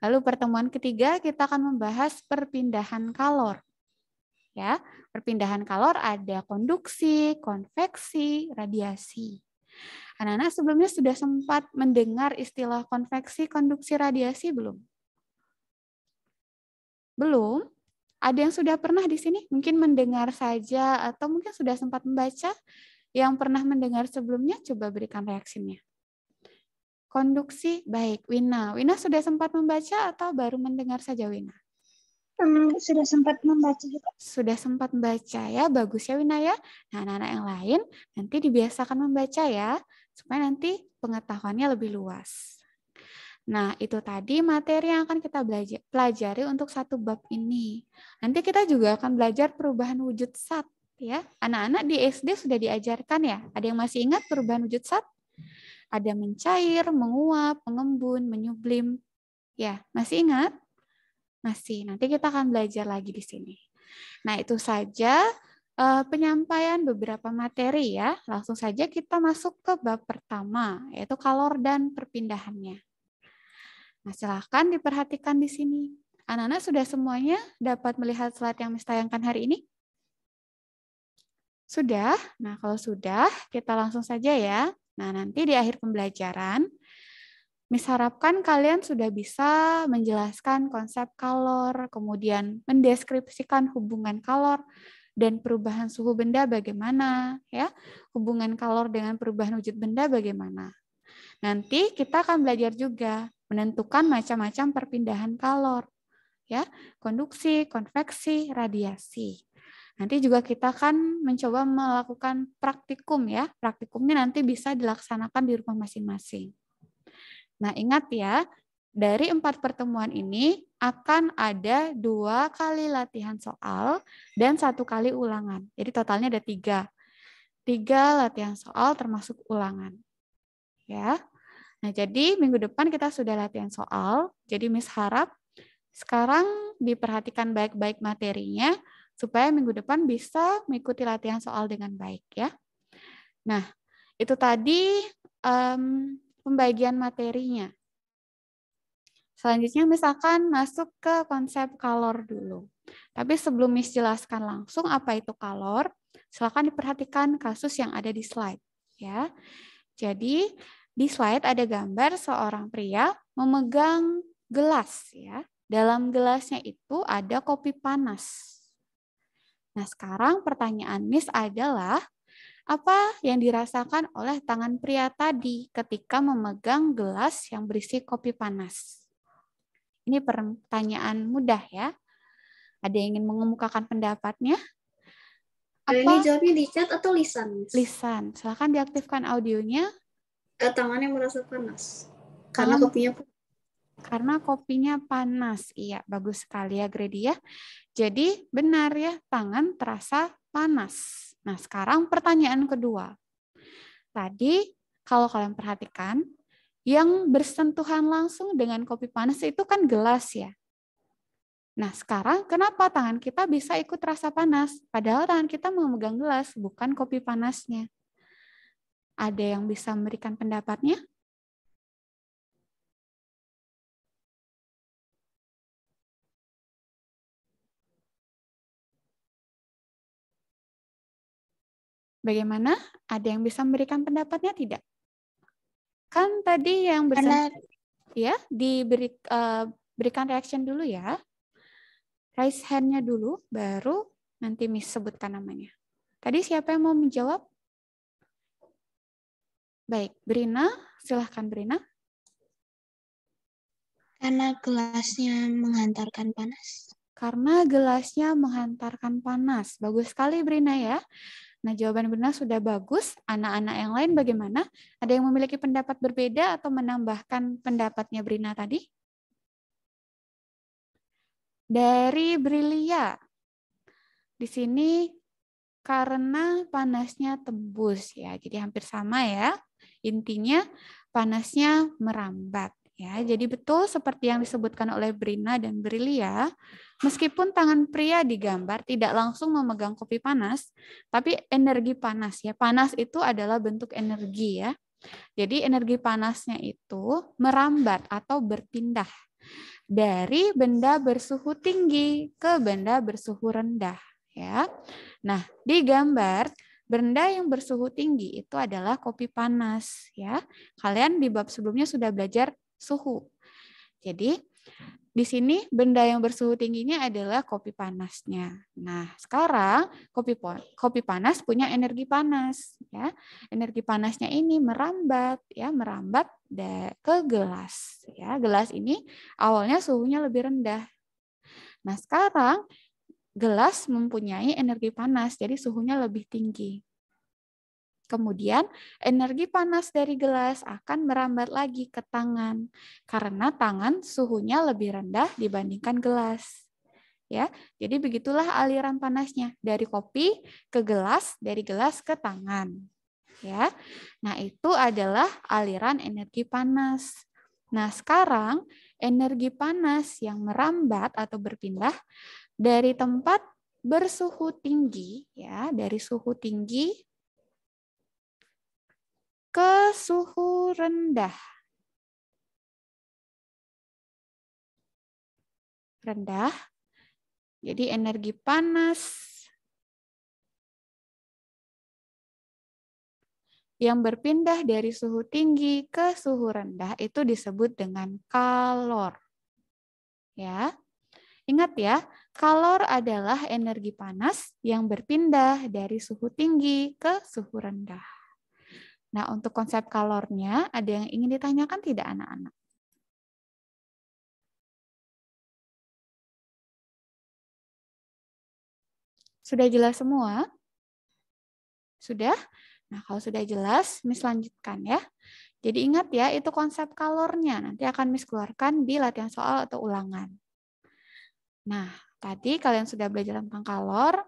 S4: Lalu pertemuan ketiga kita akan membahas perpindahan kalor. Ya, perpindahan kalor ada konduksi, konveksi, radiasi. Anak-anak sebelumnya sudah sempat mendengar istilah konveksi, konduksi, radiasi belum? Belum? Ada yang sudah pernah di sini? Mungkin mendengar saja atau mungkin sudah sempat membaca? Yang pernah mendengar sebelumnya coba berikan reaksinya konduksi baik. Wina, Wina sudah sempat membaca atau baru mendengar saja Wina? Hmm, sudah sempat membaca juga. Sudah sempat membaca ya, bagus ya Wina ya. Nah anak-anak yang lain nanti dibiasakan membaca ya, supaya nanti pengetahuannya lebih luas. Nah, itu tadi materi yang akan kita belajar, pelajari untuk satu bab ini. Nanti kita juga akan belajar perubahan wujud sat. Ya, anak-anak di SD sudah diajarkan ya. Ada yang masih ingat perubahan wujud sat? ada mencair, menguap, mengembun, menyublim. Ya, masih ingat? Masih. Nanti kita akan belajar lagi di sini. Nah, itu saja eh, penyampaian beberapa materi ya. Langsung saja kita masuk ke bab pertama, yaitu kalor dan perpindahannya. Nah, silahkan diperhatikan di sini. Anak-anak sudah semuanya dapat melihat slide yang Miss hari ini? Sudah? Nah, kalau sudah, kita langsung saja ya. Nah, nanti di akhir pembelajaran, Miss kalian sudah bisa menjelaskan konsep kalor, kemudian mendeskripsikan hubungan kalor dan perubahan suhu benda bagaimana, ya. Hubungan kalor dengan perubahan wujud benda bagaimana. Nanti kita akan belajar juga menentukan macam-macam perpindahan kalor, ya, konduksi, konveksi, radiasi. Nanti juga kita akan mencoba melakukan praktikum ya. Praktikumnya nanti bisa dilaksanakan di rumah masing-masing. Nah ingat ya, dari empat pertemuan ini akan ada dua kali latihan soal dan satu kali ulangan. Jadi totalnya ada tiga. Tiga latihan soal termasuk ulangan. Ya. Nah jadi minggu depan kita sudah latihan soal. Jadi Miss harap sekarang diperhatikan baik-baik materinya supaya minggu depan bisa mengikuti latihan soal dengan baik ya. Nah, itu tadi um, pembagian materinya. Selanjutnya misalkan masuk ke konsep kalor dulu. Tapi sebelum Miss jelaskan langsung apa itu kalor, silakan diperhatikan kasus yang ada di slide. ya. Jadi di slide ada gambar seorang pria memegang gelas. ya. Dalam gelasnya itu ada kopi panas. Nah, sekarang pertanyaan Miss adalah apa yang dirasakan oleh tangan pria tadi ketika memegang gelas yang berisi kopi panas? Ini pertanyaan mudah ya. Ada yang ingin mengemukakan pendapatnya?
S1: Apa? Ini jawabnya di chat
S4: atau lisan? Lisan. Silahkan diaktifkan audionya.
S1: Tangannya merasa panas. Karena,
S4: kopinya panas. Karena kopinya panas. Iya, bagus sekali ya Grady ya. Jadi benar ya, tangan terasa panas. Nah, sekarang pertanyaan kedua. Tadi kalau kalian perhatikan, yang bersentuhan langsung dengan kopi panas itu kan gelas ya. Nah, sekarang kenapa tangan kita bisa ikut terasa panas? Padahal tangan kita memegang gelas, bukan kopi panasnya. Ada yang bisa memberikan
S2: pendapatnya? Bagaimana? Ada yang bisa memberikan pendapatnya tidak?
S4: Kan tadi yang bersama ya diberi uh, berikan reaction dulu ya. Raise hand-nya dulu, baru nanti Miss sebutkan namanya. Tadi siapa yang mau menjawab? Baik, Brina, silahkan Brina. Karena gelasnya menghantarkan panas. Karena gelasnya menghantarkan panas. Bagus sekali Brina ya. Nah, jawaban benar sudah bagus. Anak-anak yang lain bagaimana? Ada yang memiliki pendapat berbeda atau menambahkan pendapatnya Brina tadi? Dari Brilia. Di sini karena panasnya tembus ya. Jadi hampir sama ya. Intinya panasnya merambat ya. Jadi betul seperti yang disebutkan oleh Brina dan Brilia, Meskipun tangan pria digambar tidak langsung memegang kopi panas, tapi energi panas ya. Panas itu adalah bentuk energi ya. Jadi energi panasnya itu merambat atau berpindah dari benda bersuhu tinggi ke benda bersuhu rendah ya. Nah, di gambar benda yang bersuhu tinggi itu adalah kopi panas ya. Kalian di bab sebelumnya sudah belajar suhu. Jadi di sini benda yang bersuhu tingginya adalah kopi panasnya. Nah, sekarang kopi kopi panas punya energi panas ya. Energi panasnya ini merambat ya, merambat ke gelas ya. Gelas ini awalnya suhunya lebih rendah. Nah, sekarang gelas mempunyai energi panas, jadi suhunya lebih tinggi. Kemudian energi panas dari gelas akan merambat lagi ke tangan karena tangan suhunya lebih rendah dibandingkan gelas. Ya, jadi begitulah aliran panasnya dari kopi ke gelas, dari gelas ke tangan. Ya. Nah, itu adalah aliran energi panas. Nah, sekarang energi panas yang merambat atau berpindah dari tempat bersuhu tinggi ya,
S2: dari suhu tinggi ke suhu rendah. Rendah. Jadi energi panas yang berpindah dari suhu tinggi
S4: ke suhu rendah itu disebut dengan kalor. Ya. Ingat ya, kalor adalah energi panas yang berpindah dari suhu tinggi ke suhu rendah. Nah, untuk konsep kalornya,
S2: ada yang ingin ditanyakan tidak anak-anak? Sudah jelas semua? Sudah? Nah, kalau sudah jelas, Miss lanjutkan ya.
S4: Jadi ingat ya, itu konsep kalornya. Nanti akan Miss keluarkan di latihan soal atau ulangan. Nah, tadi kalian sudah belajar tentang kalor.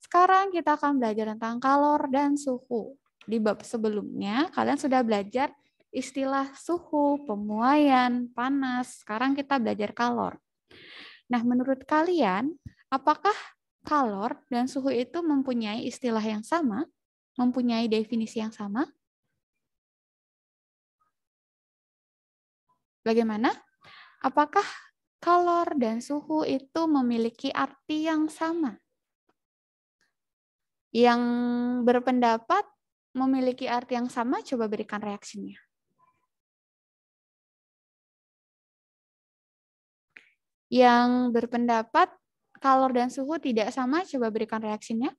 S4: Sekarang kita akan belajar tentang kalor dan suhu di bab sebelumnya kalian sudah belajar istilah suhu, pemuaian, panas. Sekarang kita belajar kalor. Nah, menurut kalian, apakah kalor dan suhu itu mempunyai
S2: istilah yang sama? Mempunyai definisi yang sama? Bagaimana? Apakah kalor
S4: dan suhu itu memiliki arti yang sama?
S2: Yang berpendapat memiliki arti yang sama, coba berikan reaksinya. Yang berpendapat kalor dan suhu tidak sama, coba berikan reaksinya.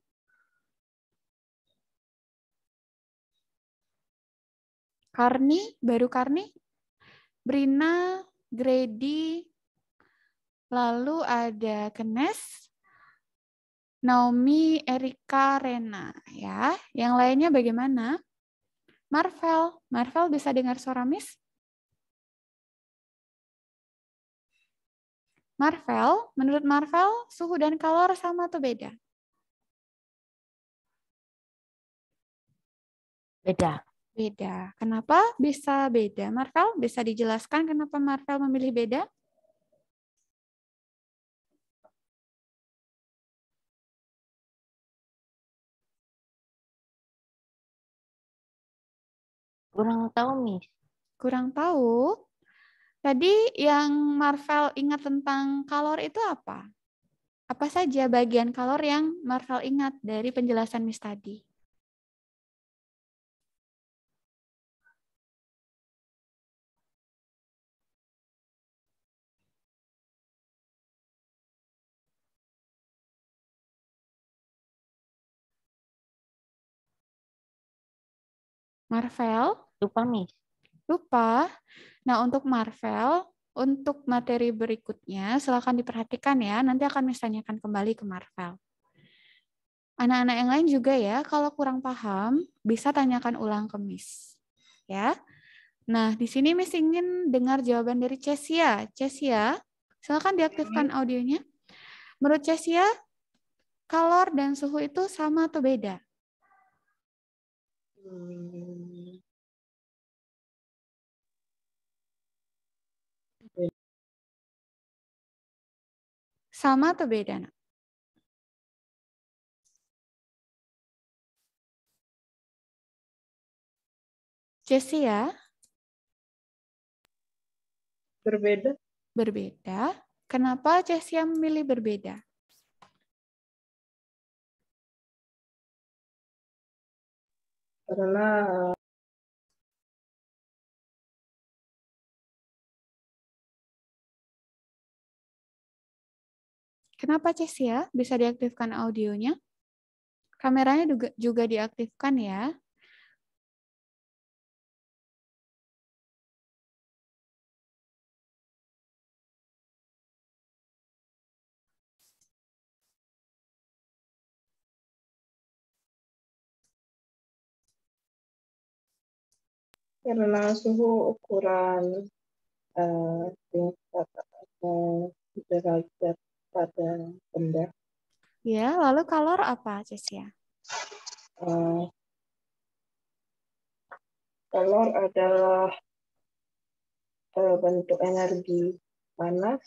S2: Karni, baru Karni, Brina, Grady,
S4: lalu ada Kenes, Naomi, Erika, Rena ya. Yang lainnya bagaimana? Marvel, Marvel
S2: bisa dengar suara Miss? Marvel, menurut Marvel, suhu dan kalor sama atau beda? Beda. Beda. Kenapa bisa beda, Marvel? Bisa dijelaskan kenapa Marvel memilih beda? Kurang tahu, Miss. Kurang tahu? Tadi yang Marvel ingat
S4: tentang kalor itu apa? Apa saja bagian kalor yang Marvel ingat dari
S2: penjelasan Miss tadi? Marvel? Lupa, Miss.
S4: Lupa. Nah, untuk Marvel, untuk materi berikutnya, silakan diperhatikan ya. Nanti akan misalnyakan kembali ke Marvel. Anak-anak yang lain juga ya, kalau kurang paham, bisa tanyakan ulang ke Miss. Ya. Nah, di sini Miss ingin dengar jawaban dari Cesia. Cesia, silakan diaktifkan hmm. audionya. Menurut Cesia, kalor dan suhu itu sama
S2: atau beda? Hmm sama atau beda nak? ya? Berbeda. Berbeda. Kenapa yang memilih berbeda? Karena Kenapa Cesia bisa diaktifkan audionya? Kameranya juga, juga diaktifkan ya. karena suhu ukuran uh, tingkat uh, eh, derajat pada benda.
S4: Ya, lalu kalor apa, Cesia?
S2: Uh, eh, kalor adalah uh, bentuk energi panas.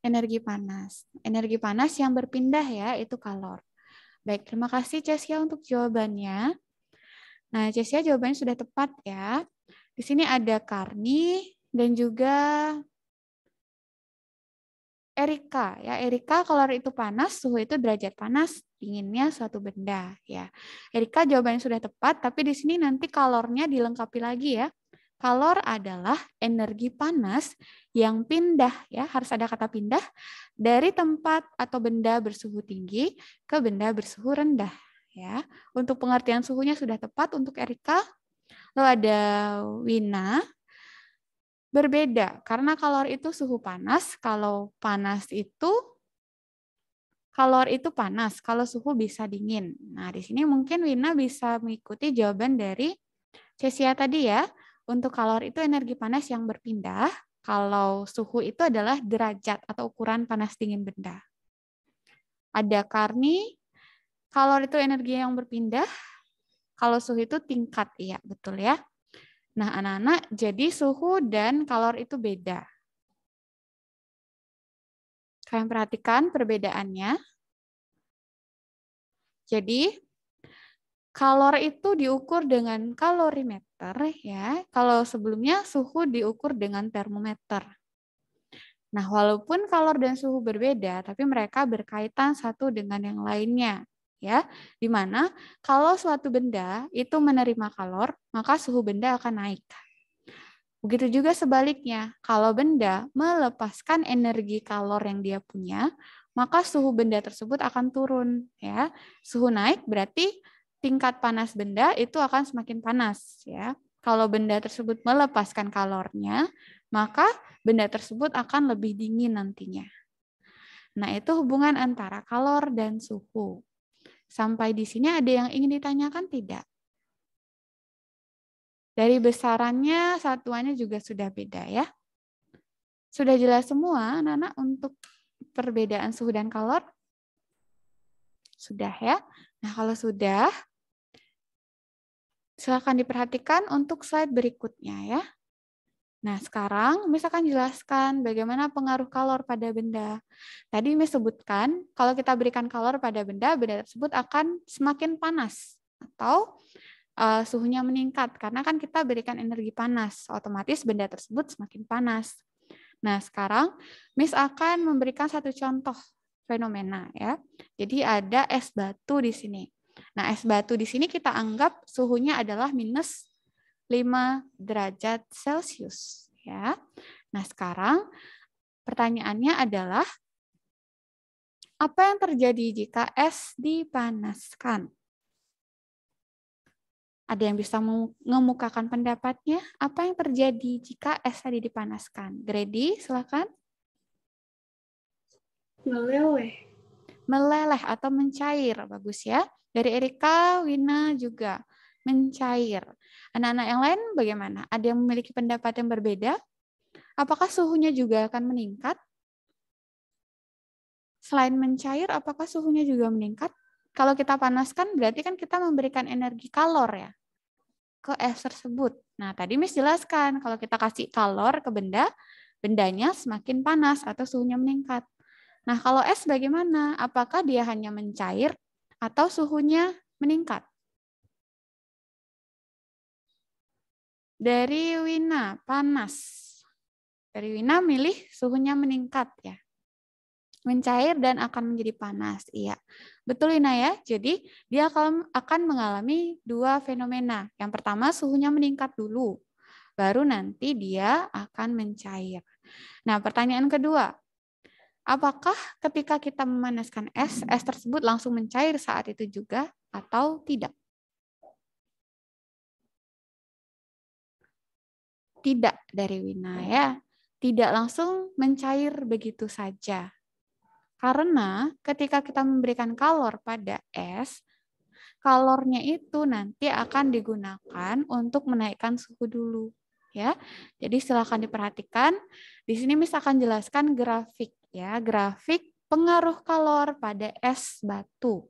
S4: Energi panas. Energi panas yang berpindah ya, itu kalor. Baik, terima kasih Cesia untuk jawabannya. Nah, Cesia jawabannya sudah tepat ya. Di sini ada karni dan juga Erika ya Erika kalau itu panas suhu itu derajat panas dinginnya suatu benda ya Erika jawabannya sudah tepat tapi di sini nanti kalornya dilengkapi lagi ya kalor adalah energi panas yang pindah ya harus ada kata pindah dari tempat atau benda bersuhu tinggi ke benda bersuhu rendah ya untuk pengertian suhunya sudah tepat untuk Erika lalu ada Wina berbeda karena kalor itu suhu panas. Kalau panas itu kalor itu panas, kalau suhu bisa dingin. Nah, di sini mungkin Wina bisa mengikuti jawaban dari Cesia tadi ya. Untuk kalor itu energi panas yang berpindah, kalau suhu itu adalah derajat atau ukuran panas dingin benda. Ada karni, kalor itu energi yang berpindah, kalau suhu itu tingkat, iya betul ya. Nah, anak-anak, jadi suhu dan kalor itu beda.
S2: Kalian perhatikan perbedaannya. Jadi, kalor itu diukur dengan
S4: kalorimeter ya. Kalau sebelumnya suhu diukur dengan termometer. Nah, walaupun kalor dan suhu berbeda, tapi mereka berkaitan satu dengan yang lainnya ya. Dimana kalau suatu benda itu menerima kalor, maka suhu benda akan naik. Begitu juga sebaliknya, kalau benda melepaskan energi kalor yang dia punya, maka suhu benda tersebut akan turun ya. Suhu naik berarti tingkat panas benda itu akan semakin panas ya. Kalau benda tersebut melepaskan kalornya, maka benda tersebut akan lebih dingin nantinya. Nah, itu hubungan antara kalor dan suhu. Sampai di sini ada yang ingin ditanyakan tidak? Dari besarannya satuannya juga sudah beda ya. Sudah jelas semua Nana untuk perbedaan suhu dan kalor? Sudah ya. Nah, kalau sudah silakan diperhatikan untuk slide berikutnya ya. Nah, sekarang misalkan jelaskan bagaimana pengaruh kalor pada benda. Tadi Miss sebutkan, kalau kita berikan kalor pada benda, benda tersebut akan semakin panas atau uh, suhunya meningkat. Karena kan kita berikan energi panas, otomatis benda tersebut semakin panas. Nah, sekarang Miss akan memberikan satu contoh fenomena ya. Jadi ada es batu di sini. Nah, es batu di sini kita anggap suhunya adalah minus derajat Celcius ya. Nah, sekarang pertanyaannya adalah apa yang terjadi jika es dipanaskan? Ada yang bisa mengemukakan pendapatnya? Apa yang terjadi jika es tadi dipanaskan? Grady, silakan. Meleleh. Meleleh atau mencair, bagus ya. Dari Erika, Wina juga mencair. Anak-anak yang lain bagaimana? Ada yang memiliki pendapat yang berbeda? Apakah suhunya juga akan meningkat? Selain mencair, apakah suhunya juga meningkat? Kalau kita panaskan, berarti kan kita memberikan energi kalor ya ke es tersebut. Nah, tadi Miss jelaskan, kalau kita kasih kalor ke benda, bendanya semakin panas atau suhunya meningkat. Nah, kalau es bagaimana? Apakah dia hanya mencair atau suhunya meningkat? Dari Wina, panas. Dari Wina milih suhunya meningkat ya. Mencair dan akan menjadi panas. Iya, betul Wina ya. Jadi dia akan, akan mengalami dua fenomena. Yang pertama suhunya meningkat dulu. Baru nanti dia akan mencair. Nah pertanyaan kedua. Apakah ketika kita memanaskan es, es tersebut
S2: langsung mencair saat itu juga atau tidak? tidak dari Wina hmm. ya. Tidak
S4: langsung mencair begitu saja. Karena ketika kita memberikan kalor pada es, kalornya itu nanti akan digunakan untuk menaikkan suhu dulu. ya. Jadi silakan diperhatikan. Di sini Miss akan jelaskan grafik ya, grafik pengaruh kalor pada es batu.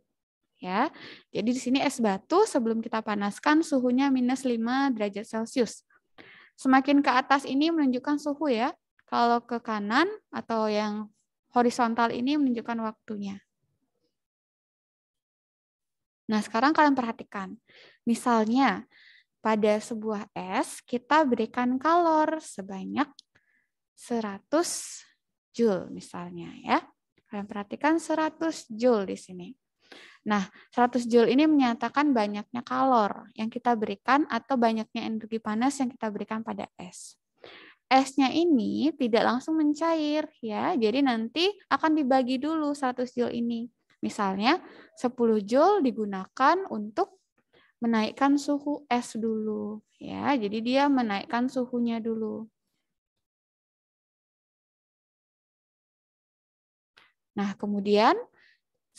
S4: Ya. Jadi di sini es batu sebelum kita panaskan suhunya minus 5 derajat Celcius. Semakin ke atas ini menunjukkan suhu ya. Kalau ke kanan atau yang horizontal ini menunjukkan waktunya. Nah, sekarang kalian perhatikan. Misalnya, pada sebuah es kita berikan kalor sebanyak 100 joule misalnya ya. Kalian perhatikan 100 joule di sini. Nah, 100 joule ini menyatakan banyaknya kalor yang kita berikan atau banyaknya energi panas yang kita berikan pada es. Esnya ini tidak langsung mencair ya. Jadi nanti akan dibagi dulu 100 joule ini. Misalnya 10 joule digunakan untuk menaikkan suhu es
S2: dulu ya. Jadi dia menaikkan suhunya dulu. Nah, kemudian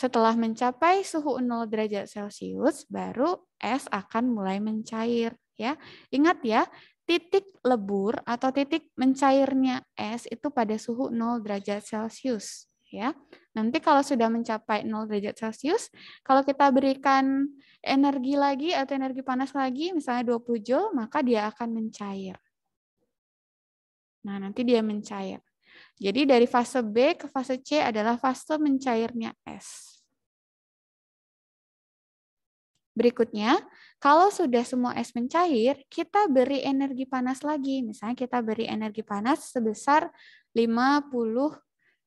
S2: setelah
S4: mencapai suhu 0 derajat Celcius, baru es akan mulai mencair. Ya, ingat ya, titik lebur atau titik mencairnya es itu pada suhu 0 derajat Celcius. Ya, nanti kalau sudah mencapai 0 derajat Celcius, kalau kita berikan energi lagi atau energi panas lagi, misalnya 20 joule, maka dia akan mencair. Nah, nanti dia mencair. Jadi dari fase B ke fase C adalah fase mencairnya es. Berikutnya, kalau sudah semua es mencair, kita beri energi panas lagi. Misalnya kita beri energi panas sebesar 50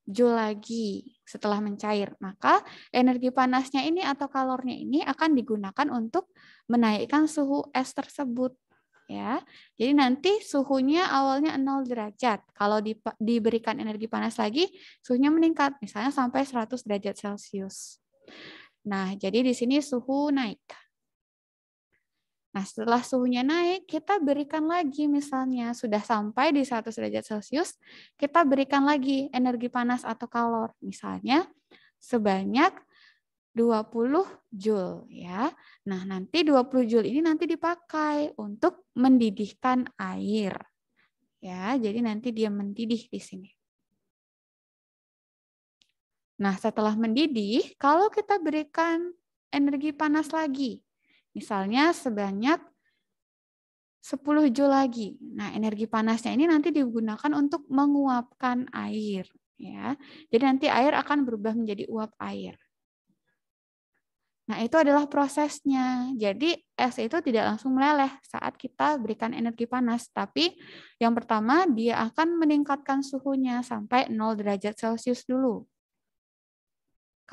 S4: Joule lagi setelah mencair. Maka energi panasnya ini atau kalornya ini akan digunakan untuk menaikkan suhu es tersebut ya. Jadi nanti suhunya awalnya 0 derajat. Kalau di, diberikan energi panas lagi, suhunya meningkat misalnya sampai 100 derajat Celcius. Nah, jadi di sini suhu naik. Nah, setelah suhunya naik, kita berikan lagi misalnya sudah sampai di 100 derajat Celcius, kita berikan lagi energi panas atau kalor misalnya sebanyak 20 joule ya. Nah, nanti 20 joule ini nanti dipakai untuk mendidihkan air. Ya, jadi nanti dia mendidih di sini. Nah, setelah mendidih, kalau kita berikan energi panas lagi, Misalnya sebanyak 10 joule lagi. Nah, energi panasnya ini nanti digunakan untuk menguapkan air, ya. Jadi nanti air akan berubah menjadi uap air. Nah, itu adalah prosesnya. Jadi, es itu tidak langsung meleleh saat kita berikan energi panas, tapi yang pertama dia akan meningkatkan suhunya sampai 0 derajat Celcius dulu.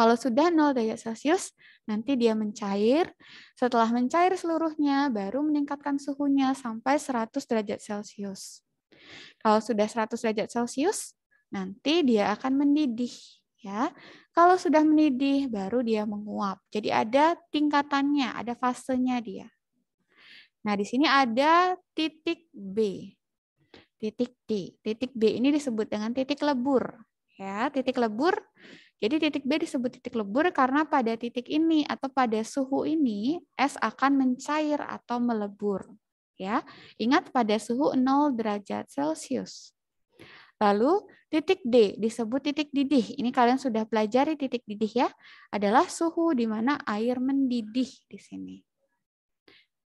S4: Kalau sudah 0 derajat Celcius, nanti dia mencair. Setelah mencair seluruhnya, baru meningkatkan suhunya sampai 100 derajat Celcius. Kalau sudah 100 derajat Celcius, nanti dia akan mendidih. Ya, kalau sudah mendidih, baru dia menguap. Jadi ada tingkatannya, ada fasenya dia. Nah, di sini ada titik B, titik D. Titik B ini disebut dengan titik lebur. Ya, titik lebur jadi titik B disebut titik lebur karena pada titik ini atau pada suhu ini es akan mencair atau melebur. Ya, ingat pada suhu 0 derajat Celcius. Lalu titik D disebut titik didih. Ini kalian sudah pelajari titik didih ya. Adalah suhu di mana air mendidih di sini.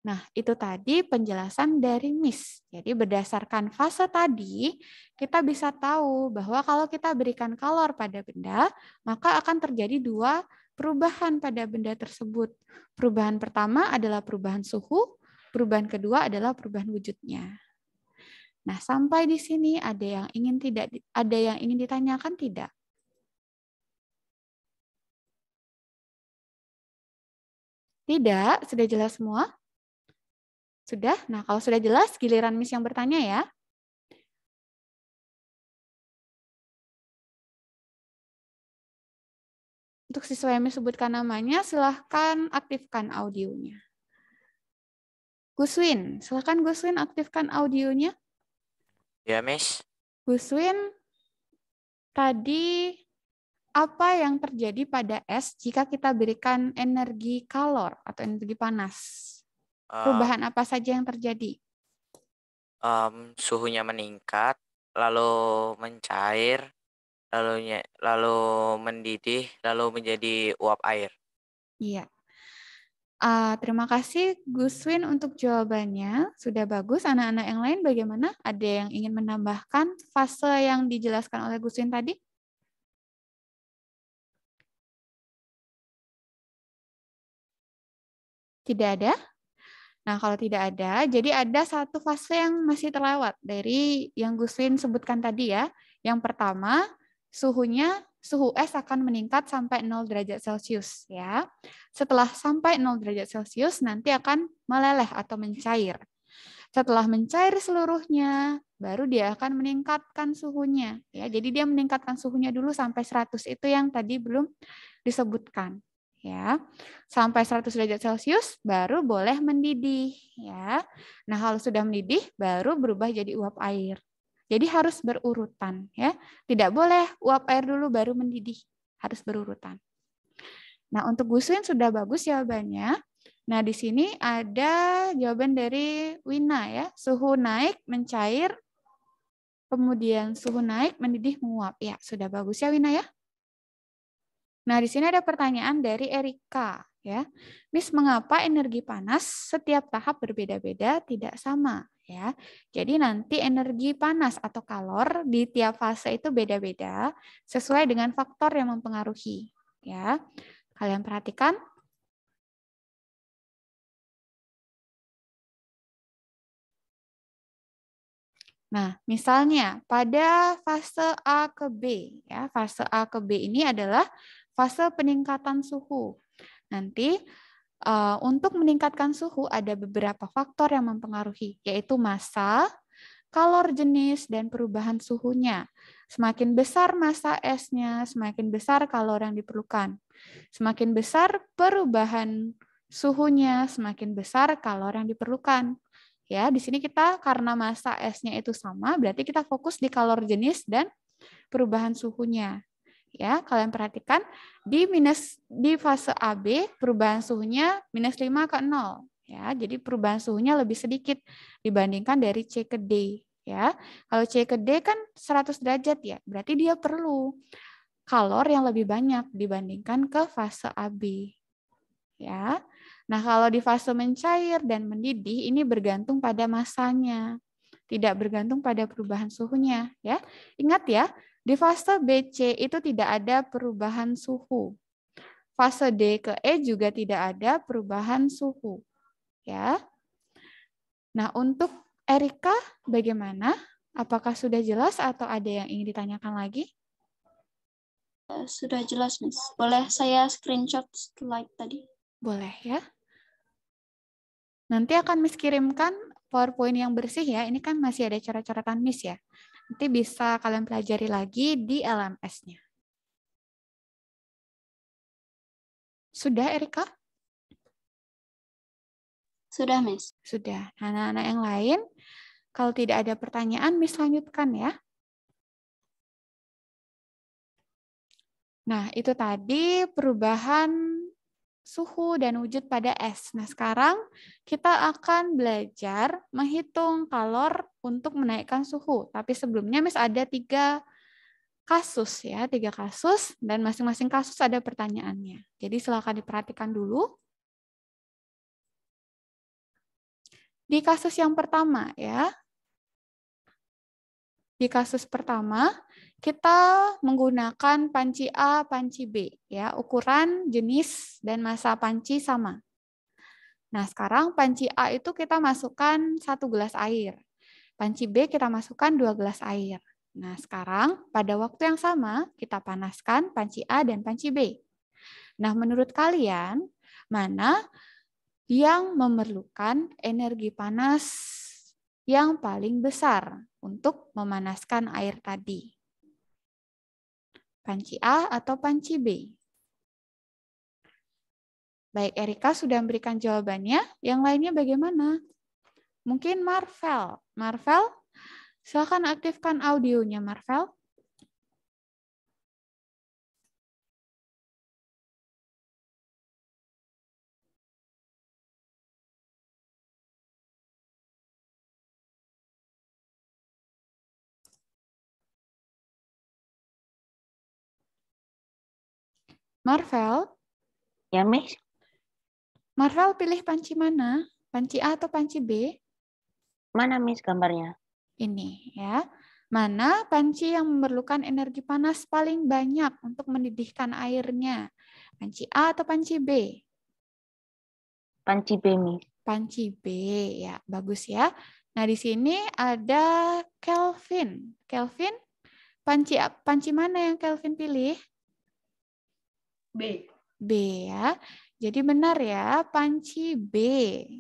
S4: Nah, itu tadi penjelasan dari Miss. Jadi berdasarkan fase tadi, kita bisa tahu bahwa kalau kita berikan kalor pada benda, maka akan terjadi dua perubahan pada benda tersebut. Perubahan pertama adalah perubahan suhu, perubahan kedua adalah perubahan wujudnya. Nah, sampai di sini ada yang ingin tidak
S2: ada yang ingin ditanyakan tidak? Tidak, sudah jelas semua? Sudah? Nah, kalau sudah jelas, giliran Miss yang bertanya ya. Untuk siswa yang disebutkan namanya, silahkan aktifkan audionya. Guswin,
S4: silahkan Guswin aktifkan audionya. Ya, Miss. Guswin, tadi apa yang terjadi pada es jika kita berikan energi kalor atau energi panas? Perubahan apa saja yang terjadi? Um, suhunya meningkat, lalu
S3: mencair, lalu lalu mendidih, lalu menjadi uap air.
S4: Iya. Uh, terima kasih Guswin untuk jawabannya. Sudah bagus. Anak-anak yang lain bagaimana? Ada yang ingin menambahkan fase yang
S2: dijelaskan oleh Guswin tadi? Tidak ada? Nah, kalau tidak ada,
S4: jadi ada satu fase yang masih terlewat dari yang Guslin sebutkan tadi ya. Yang pertama, suhunya suhu es akan meningkat sampai 0 derajat Celcius ya. Setelah sampai 0 derajat Celcius nanti akan meleleh atau mencair. Setelah mencair seluruhnya, baru dia akan meningkatkan suhunya. Ya, jadi dia meningkatkan suhunya dulu sampai 100 itu yang tadi belum disebutkan ya. Sampai 100 derajat Celcius baru boleh mendidih ya. Nah, kalau sudah mendidih baru berubah jadi uap air. Jadi harus berurutan ya. Tidak boleh uap air dulu baru mendidih, harus berurutan. Nah, untuk gusuin sudah bagus jawabannya. Nah, di sini ada jawaban dari Wina ya. Suhu naik mencair kemudian suhu naik mendidih menguap. Ya, sudah bagus ya Wina ya. Nah, di sini ada pertanyaan dari Erika ya. Miss, mengapa energi panas setiap tahap berbeda-beda tidak sama ya? Jadi nanti energi panas atau kalor di tiap fase
S2: itu beda-beda sesuai dengan faktor yang mempengaruhi ya. Kalian perhatikan Nah, misalnya pada fase
S4: A ke B, ya, fase A ke B ini adalah fase peningkatan suhu. Nanti uh, untuk meningkatkan suhu ada beberapa faktor yang mempengaruhi, yaitu massa, kalor jenis, dan perubahan suhunya. Semakin besar massa esnya, semakin besar kalor yang diperlukan. Semakin besar perubahan suhunya, semakin besar kalor yang diperlukan. Ya, di sini kita karena massa esnya itu sama, berarti kita fokus di kalor jenis dan perubahan suhunya ya kalian perhatikan di minus di fase AB perubahan suhunya minus 5 ke 0 ya jadi perubahan suhunya lebih sedikit dibandingkan dari C ke D ya kalau C ke D kan 100 derajat ya berarti dia perlu kalor yang lebih banyak dibandingkan ke fase AB ya nah kalau di fase mencair dan mendidih ini bergantung pada masanya tidak bergantung pada perubahan suhunya ya ingat ya di fase BC itu tidak ada perubahan suhu. Fase D ke E juga tidak ada perubahan suhu. Ya. Nah, untuk Erika bagaimana? Apakah sudah jelas atau ada yang ingin ditanyakan lagi? Eh, sudah jelas, Miss. Boleh saya screenshot slide tadi? Boleh ya. Nanti akan Miss kirimkan PowerPoint yang bersih ya. Ini kan masih ada coret-coretan Miss ya. Nanti bisa kalian pelajari
S2: lagi di LMS-nya. Sudah, Erika? Sudah, Miss. Sudah. Nah,
S4: anak-anak yang lain, kalau tidak ada pertanyaan, Miss lanjutkan ya. Nah, itu tadi perubahan suhu dan wujud pada es. Nah, sekarang kita akan belajar menghitung kalor untuk menaikkan suhu. Tapi sebelumnya, Miss, ada tiga kasus ya, tiga kasus, dan masing-masing kasus ada pertanyaannya. Jadi silakan
S2: diperhatikan dulu. Di kasus yang pertama ya, di kasus pertama,
S4: kita menggunakan panci A, panci B ya. Ukuran, jenis dan masa panci sama. Nah, sekarang panci A itu kita masukkan satu gelas air. Panci B kita masukkan dua gelas air. Nah, sekarang pada waktu yang sama kita panaskan panci A dan panci B. Nah, menurut kalian mana yang memerlukan energi panas yang paling besar untuk memanaskan air tadi? panci A atau panci B? Baik, Erika sudah memberikan jawabannya. Yang lainnya bagaimana?
S2: Mungkin Marvel. Marvel, silakan aktifkan audionya Marvel. Marvel? Ya, Miss. Marvel pilih panci mana? Panci A atau panci B?
S4: Mana, Miss, gambarnya? Ini, ya. Mana panci yang memerlukan energi panas paling banyak untuk mendidihkan airnya? Panci A atau panci B? Panci B, Miss. Panci B, ya. Bagus ya. Nah, di sini ada Kelvin. Kelvin, panci panci mana yang Kelvin pilih? B. B ya. Jadi benar ya, panci B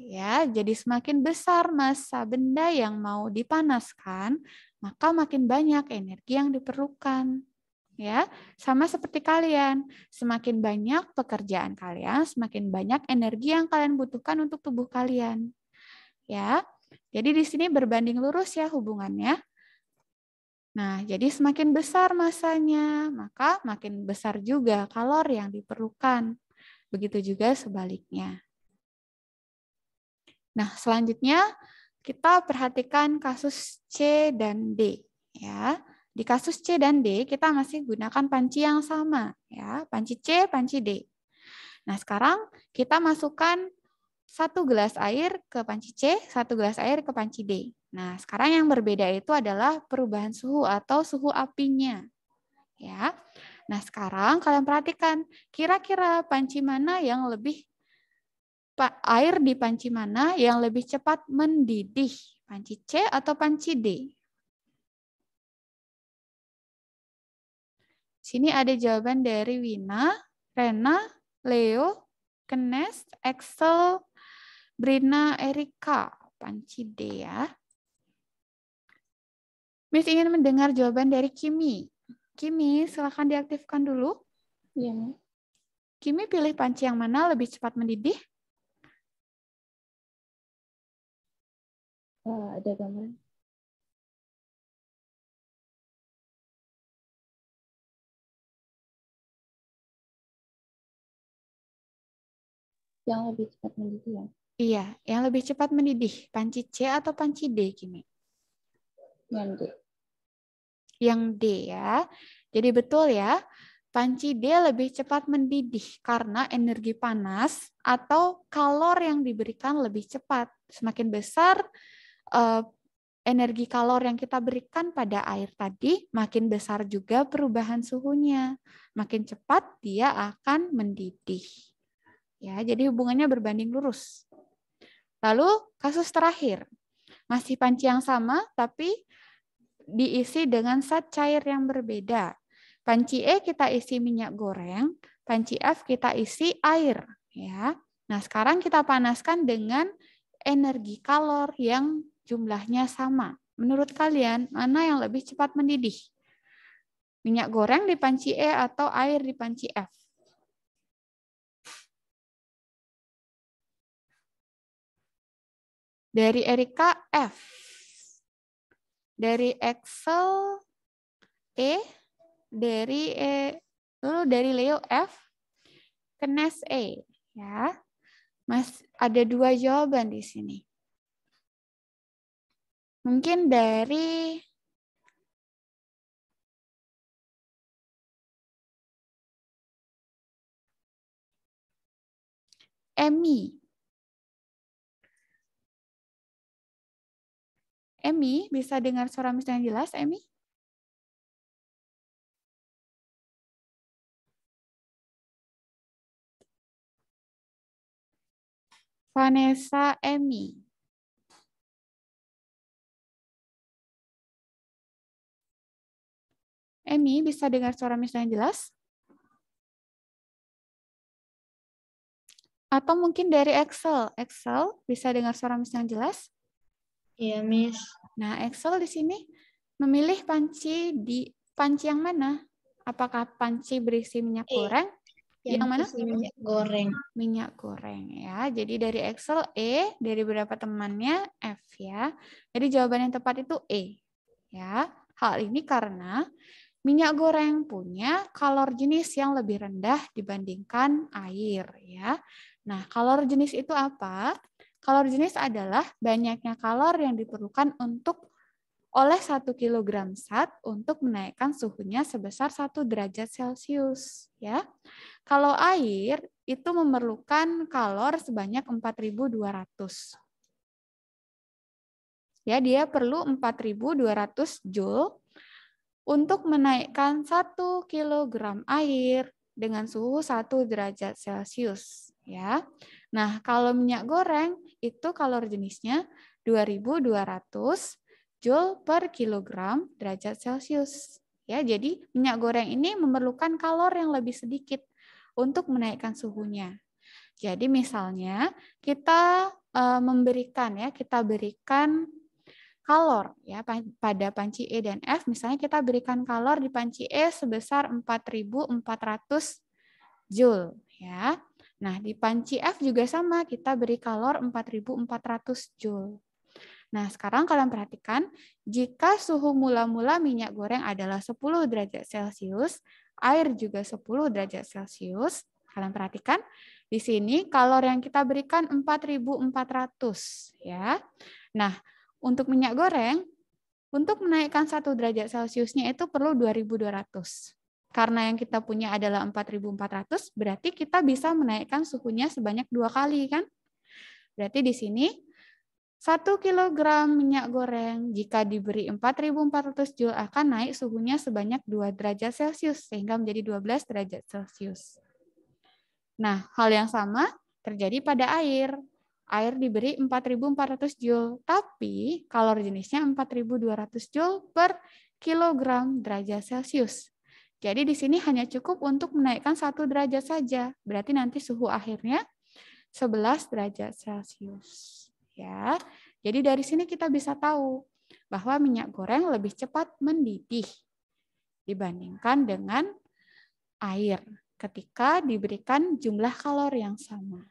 S4: ya. Jadi semakin besar massa benda yang mau dipanaskan, maka makin banyak energi yang diperlukan. Ya, sama seperti kalian, semakin banyak pekerjaan kalian, semakin banyak energi yang kalian butuhkan untuk tubuh kalian. Ya. Jadi di sini berbanding lurus ya hubungannya. Nah, jadi semakin besar masanya, maka makin besar juga kalor yang diperlukan. Begitu juga sebaliknya. Nah, selanjutnya kita perhatikan kasus C dan D ya. Di kasus C dan D kita masih gunakan panci yang sama ya, panci C, panci D. Nah, sekarang kita masukkan satu gelas air ke panci C, satu gelas air ke panci D. Nah, sekarang yang berbeda itu adalah perubahan suhu atau suhu apinya. Ya. Nah, sekarang kalian perhatikan, kira-kira panci mana yang lebih air di panci mana yang lebih cepat mendidih? Panci C atau panci D? Sini ada jawaban dari Wina, Rena, Leo, Kenes, Excel, Brina Erika Pancide ya. Miss ingin mendengar jawaban dari Kimi. Kimi, silakan diaktifkan dulu. Iya, Kimi pilih panci
S2: yang mana lebih cepat mendidih? Oh, ada gambar. Yang lebih cepat mendidih ya? Iya, yang lebih cepat mendidih, panci C
S4: atau panci D gini? Yang D. Yang D ya. Jadi betul ya, panci D lebih cepat mendidih karena energi panas atau kalor yang diberikan lebih cepat. Semakin besar eh, energi kalor yang kita berikan pada air tadi, makin besar juga perubahan suhunya. Makin cepat dia akan mendidih. Ya, jadi hubungannya berbanding lurus. Lalu kasus terakhir, masih panci yang sama tapi diisi dengan zat cair yang berbeda. Panci E kita isi minyak goreng, panci F kita isi air, ya. Nah, sekarang kita panaskan dengan energi kalor yang jumlahnya sama. Menurut kalian, mana yang lebih cepat mendidih?
S2: Minyak goreng di panci E atau air di panci F? Dari Erika F. Dari Excel E.
S4: Dari E lalu oh, dari Leo F. Kenes E
S2: ya. Mas ada dua jawaban di sini. Mungkin dari Emmy. Emi, bisa dengar suara Miss dengan jelas, Emi? Vanessa Emi. Emi, bisa dengar suara Miss dengan jelas?
S4: Atau mungkin dari Excel. Excel, bisa dengar suara Miss dengan jelas? Iya, Miss. Nah, Excel di sini memilih panci di panci yang mana? Apakah panci berisi minyak eh, goreng? yang, yang mana? Minyak goreng. Minyak goreng ya. Jadi dari Excel E, dari beberapa temannya F ya. Jadi jawaban yang tepat itu E. Ya. Hal ini karena minyak goreng punya kalor jenis yang lebih rendah dibandingkan air ya. Nah, kalor jenis itu apa? Kalor jenis adalah banyaknya kalor yang diperlukan untuk oleh 1 kg zat untuk menaikkan suhunya sebesar 1 derajat Celcius. ya. Kalau air itu memerlukan kalor sebanyak 4200. Ya, dia perlu 4200 joule untuk menaikkan 1 kg air dengan suhu 1 derajat Celcius ya. Nah, kalau minyak goreng itu kalor jenisnya 2200 joule per kilogram derajat Celcius. Ya, jadi minyak goreng ini memerlukan kalor yang lebih sedikit untuk menaikkan suhunya. Jadi misalnya kita e, memberikan ya, kita berikan kalor ya pada panci E dan F, misalnya kita berikan kalor di panci E sebesar 4400 joule ya. Nah, di panci F juga sama, kita beri kalor 4400 Joule. Nah, sekarang kalian perhatikan, jika suhu mula-mula minyak goreng adalah 10 derajat Celcius, air juga 10 derajat Celcius, kalian perhatikan, di sini kalor yang kita berikan 4400 ya. Nah, untuk minyak goreng, untuk menaikkan 1 derajat Celciusnya itu perlu 2200. Karena yang kita punya adalah 4.400, berarti kita bisa menaikkan suhunya sebanyak dua kali kan? Berarti di sini 1 kg minyak goreng jika diberi 4.400 Joule akan naik suhunya sebanyak 2 derajat Celcius sehingga menjadi 12 derajat Celcius. Nah, hal yang sama terjadi pada air. Air diberi 4.400 Joule, tapi kalor jenisnya 4.200 Joule per kilogram derajat Celcius. Jadi di sini hanya cukup untuk menaikkan satu derajat saja. Berarti nanti suhu akhirnya 11 derajat Celcius. Ya. Jadi dari sini kita bisa tahu bahwa minyak goreng lebih cepat mendidih dibandingkan dengan air ketika diberikan jumlah kalor yang sama.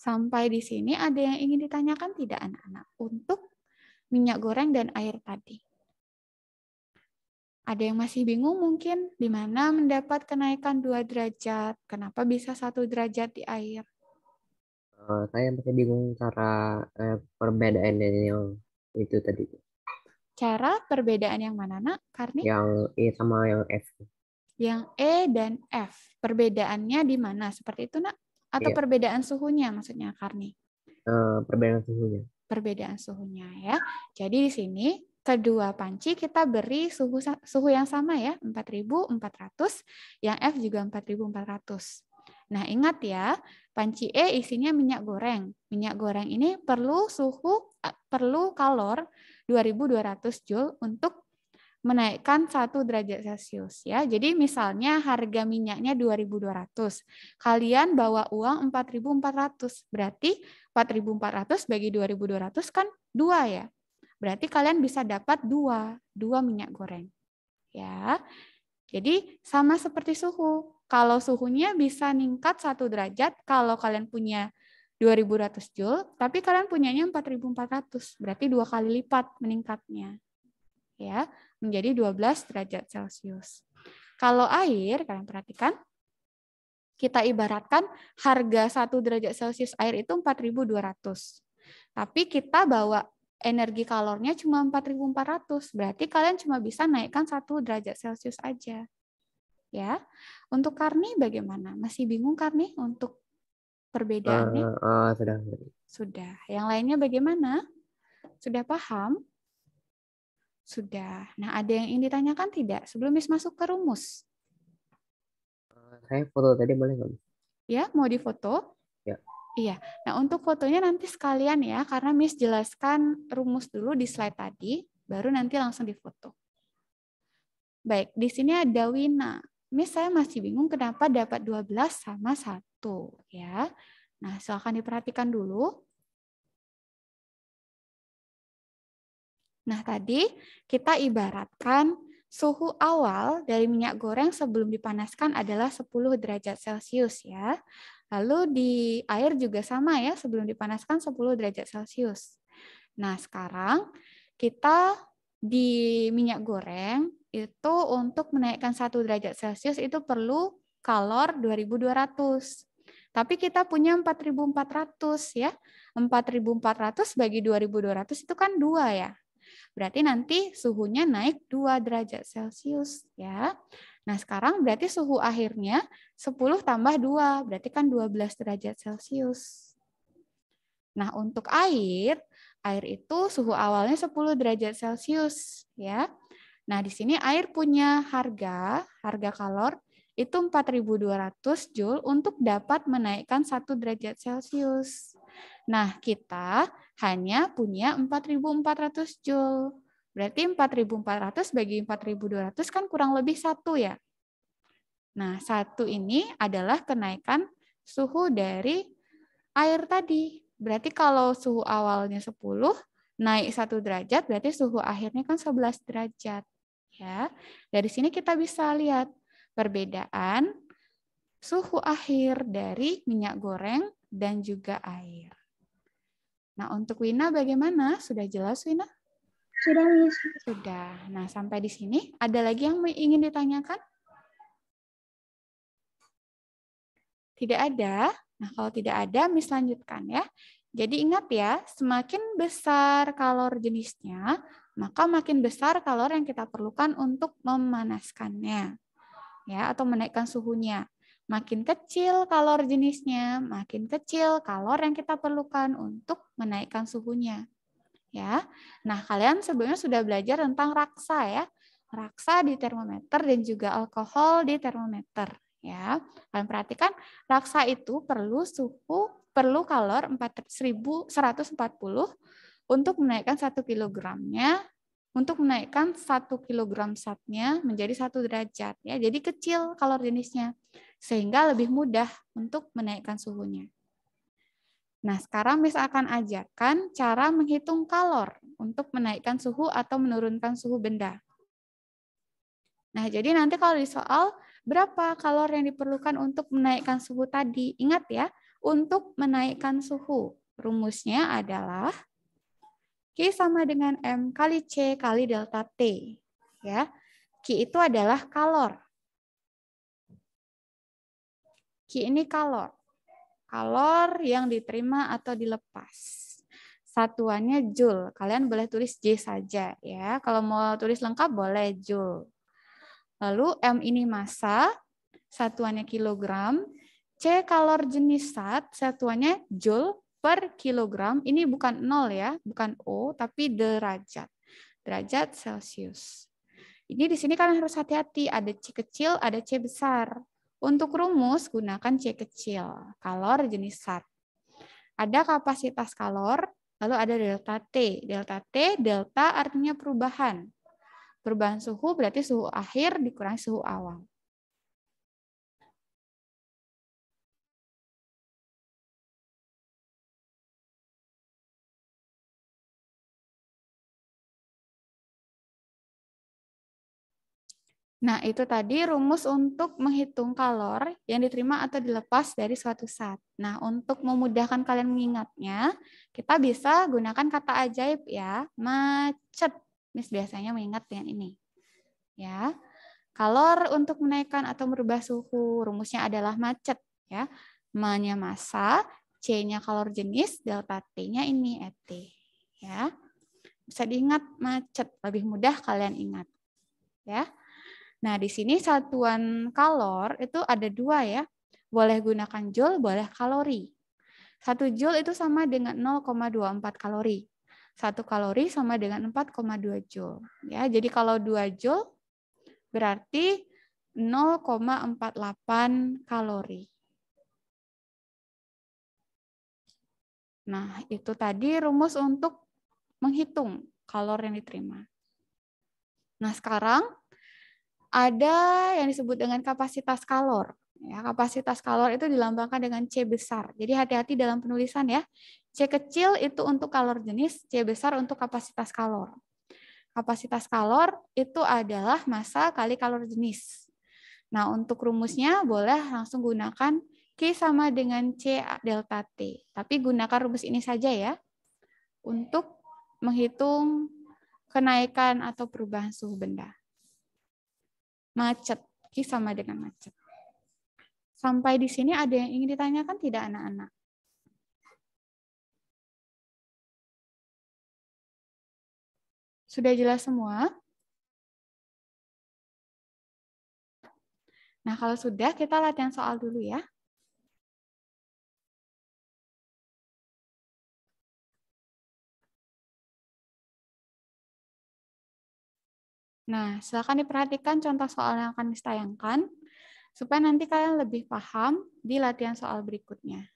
S4: Sampai di sini ada yang ingin ditanyakan tidak anak-anak untuk minyak goreng dan air tadi? Ada yang masih bingung mungkin di mana mendapat kenaikan dua derajat. Kenapa bisa satu derajat di air?
S3: Uh, saya masih bingung cara uh, eh, perbedaan yang itu tadi.
S4: Cara perbedaan yang mana, Nak? Karni?
S3: Yang E sama yang F.
S4: Yang E dan F. Perbedaannya di mana? Seperti itu, Nak? Atau yeah. perbedaan suhunya maksudnya, Karni?
S3: Uh,
S1: perbedaan suhunya.
S4: Perbedaan suhunya ya. Jadi di sini Kedua panci kita beri suhu suhu yang sama ya, 4400, yang F juga 4400. Nah, ingat ya, panci E isinya minyak goreng. Minyak goreng ini perlu suhu perlu kalor 2200 joule untuk menaikkan 1 derajat Celcius ya. Jadi misalnya harga minyaknya 2200. Kalian bawa uang 4400. Berarti 4400 bagi 2200 kan 2 ya. Berarti kalian bisa dapat dua, dua minyak goreng. Ya. Jadi sama seperti suhu. Kalau suhunya bisa ningkat satu derajat kalau kalian punya 2200 joule, tapi kalian punyanya 4400. Berarti dua kali lipat meningkatnya. Ya, menjadi 12 derajat Celcius. Kalau air, kalian perhatikan, kita ibaratkan harga satu derajat Celcius air itu 4200. Tapi kita bawa energi kalornya cuma 4400. Berarti kalian cuma bisa naikkan satu derajat Celcius aja. Ya. Untuk Karni bagaimana? Masih bingung Karni untuk perbedaannya? Uh, uh, sudah. Sudah. Yang lainnya bagaimana? Sudah paham? Sudah. Nah, ada yang ingin ditanyakan tidak sebelum Miss masuk ke rumus?
S3: Uh, saya foto tadi boleh nggak?
S4: Ya, mau difoto? Iya. Nah, untuk fotonya nanti sekalian ya, karena Miss jelaskan rumus dulu di slide tadi, baru nanti langsung difoto. Baik, di sini ada Wina. Miss, saya masih bingung kenapa dapat 12 sama 1 ya. Nah, silakan diperhatikan dulu. Nah, tadi kita ibaratkan suhu awal dari minyak goreng sebelum dipanaskan adalah 10 derajat Celcius ya. Lalu di air juga sama ya, sebelum dipanaskan 10 derajat Celcius. Nah, sekarang kita di minyak goreng itu untuk menaikkan 1 derajat Celcius itu perlu kalor 2200. Tapi kita punya 4400 ya. 4400 bagi 2200 itu kan 2 ya. Berarti nanti suhunya naik 2 derajat Celcius ya. Nah, sekarang berarti suhu akhirnya 10 tambah 2, berarti kan 12 derajat Celcius. Nah, untuk air, air itu suhu awalnya 10 derajat Celcius ya. Nah, di sini air punya harga, harga kalor itu 4.200 Joule untuk dapat menaikkan 1 derajat Celcius. Nah, kita hanya punya 4.400 Joule. Berarti 4.400 bagi 4.200 kan kurang lebih satu ya. Nah, satu ini adalah kenaikan suhu dari air tadi. Berarti kalau suhu awalnya 10, naik satu derajat, berarti suhu akhirnya kan 11 derajat. ya. Dari sini kita bisa lihat perbedaan suhu akhir dari minyak goreng dan juga air. Nah, untuk Wina bagaimana? Sudah jelas Wina? Sudah, Miss. Sudah. Nah, sampai di sini ada lagi yang ingin ditanyakan? Tidak ada? Nah, kalau tidak ada, Miss lanjutkan ya. Jadi ingat ya, semakin besar kalor jenisnya, maka makin besar kalor yang kita perlukan untuk memanaskannya ya atau menaikkan suhunya. Makin kecil kalor jenisnya, makin kecil kalor yang kita perlukan untuk menaikkan suhunya. Ya. Nah, kalian sebelumnya sudah belajar tentang raksa ya. Raksa di termometer dan juga alkohol di termometer ya. Kalian perhatikan raksa itu perlu suhu perlu kalor 4140 untuk menaikkan 1 kilogramnya untuk menaikkan 1 kg satnya menjadi 1 derajat ya. Jadi kecil kalor jenisnya sehingga lebih mudah untuk menaikkan suhunya. Nah, sekarang Miss akan ajarkan cara menghitung kalor untuk menaikkan suhu atau menurunkan suhu benda. Nah, jadi nanti kalau di soal, berapa kalor yang diperlukan untuk menaikkan suhu tadi? Ingat ya, untuk menaikkan suhu. Rumusnya adalah Q sama dengan M kali C kali delta T. Ya, Q itu adalah kalor. Ki ini kalor. Kalor yang diterima atau dilepas. Satuannya joule. Kalian boleh tulis J saja ya. Kalau mau tulis lengkap boleh joule. Lalu M ini massa, satuannya kilogram. C kalor jenis sat. satuannya joule per kilogram. Ini bukan nol ya, bukan O, tapi derajat. Derajat Celcius. Ini di sini kalian harus hati-hati, ada C kecil, ada C besar. Untuk rumus, gunakan C kecil, kalor jenis sat. Ada kapasitas kalor, lalu ada delta T. Delta T, delta artinya perubahan. Perubahan
S2: suhu berarti suhu akhir dikurangi suhu awal. Nah, itu tadi rumus untuk menghitung kalor yang
S4: diterima atau dilepas dari suatu saat. Nah, untuk memudahkan kalian mengingatnya, kita bisa gunakan kata ajaib ya, macet. Miss biasanya mengingat dengan ini. Ya. Kalor untuk menaikkan atau merubah suhu, rumusnya adalah macet ya. M-nya massa, C-nya kalor jenis, delta T-nya ini ET. Ya. Bisa diingat macet, lebih mudah kalian ingat. Ya. Nah, di sini satuan kalor itu ada dua ya. Boleh gunakan joule, boleh kalori. Satu joule itu sama dengan 0,24 kalori. Satu kalori sama dengan 4,2 joule. Ya, jadi kalau 2 joule berarti 0,48 kalori. Nah, itu tadi rumus untuk menghitung kalor yang diterima. Nah, sekarang ada yang disebut dengan kapasitas kalor. Ya, kapasitas kalor itu dilambangkan dengan C besar. Jadi hati-hati dalam penulisan ya. C kecil itu untuk kalor jenis, C besar untuk kapasitas kalor. Kapasitas kalor itu adalah massa kali kalor jenis. Nah, untuk rumusnya boleh langsung gunakan Q sama dengan C delta T. Tapi gunakan rumus ini saja ya untuk menghitung kenaikan atau perubahan suhu benda macet. Ki sama dengan macet. Sampai
S2: di sini ada yang ingin ditanyakan tidak anak-anak? Sudah jelas semua? Nah, kalau sudah kita latihan soal dulu ya. Nah, silakan diperhatikan contoh soal yang akan ditayangkan supaya nanti kalian lebih paham di latihan soal berikutnya.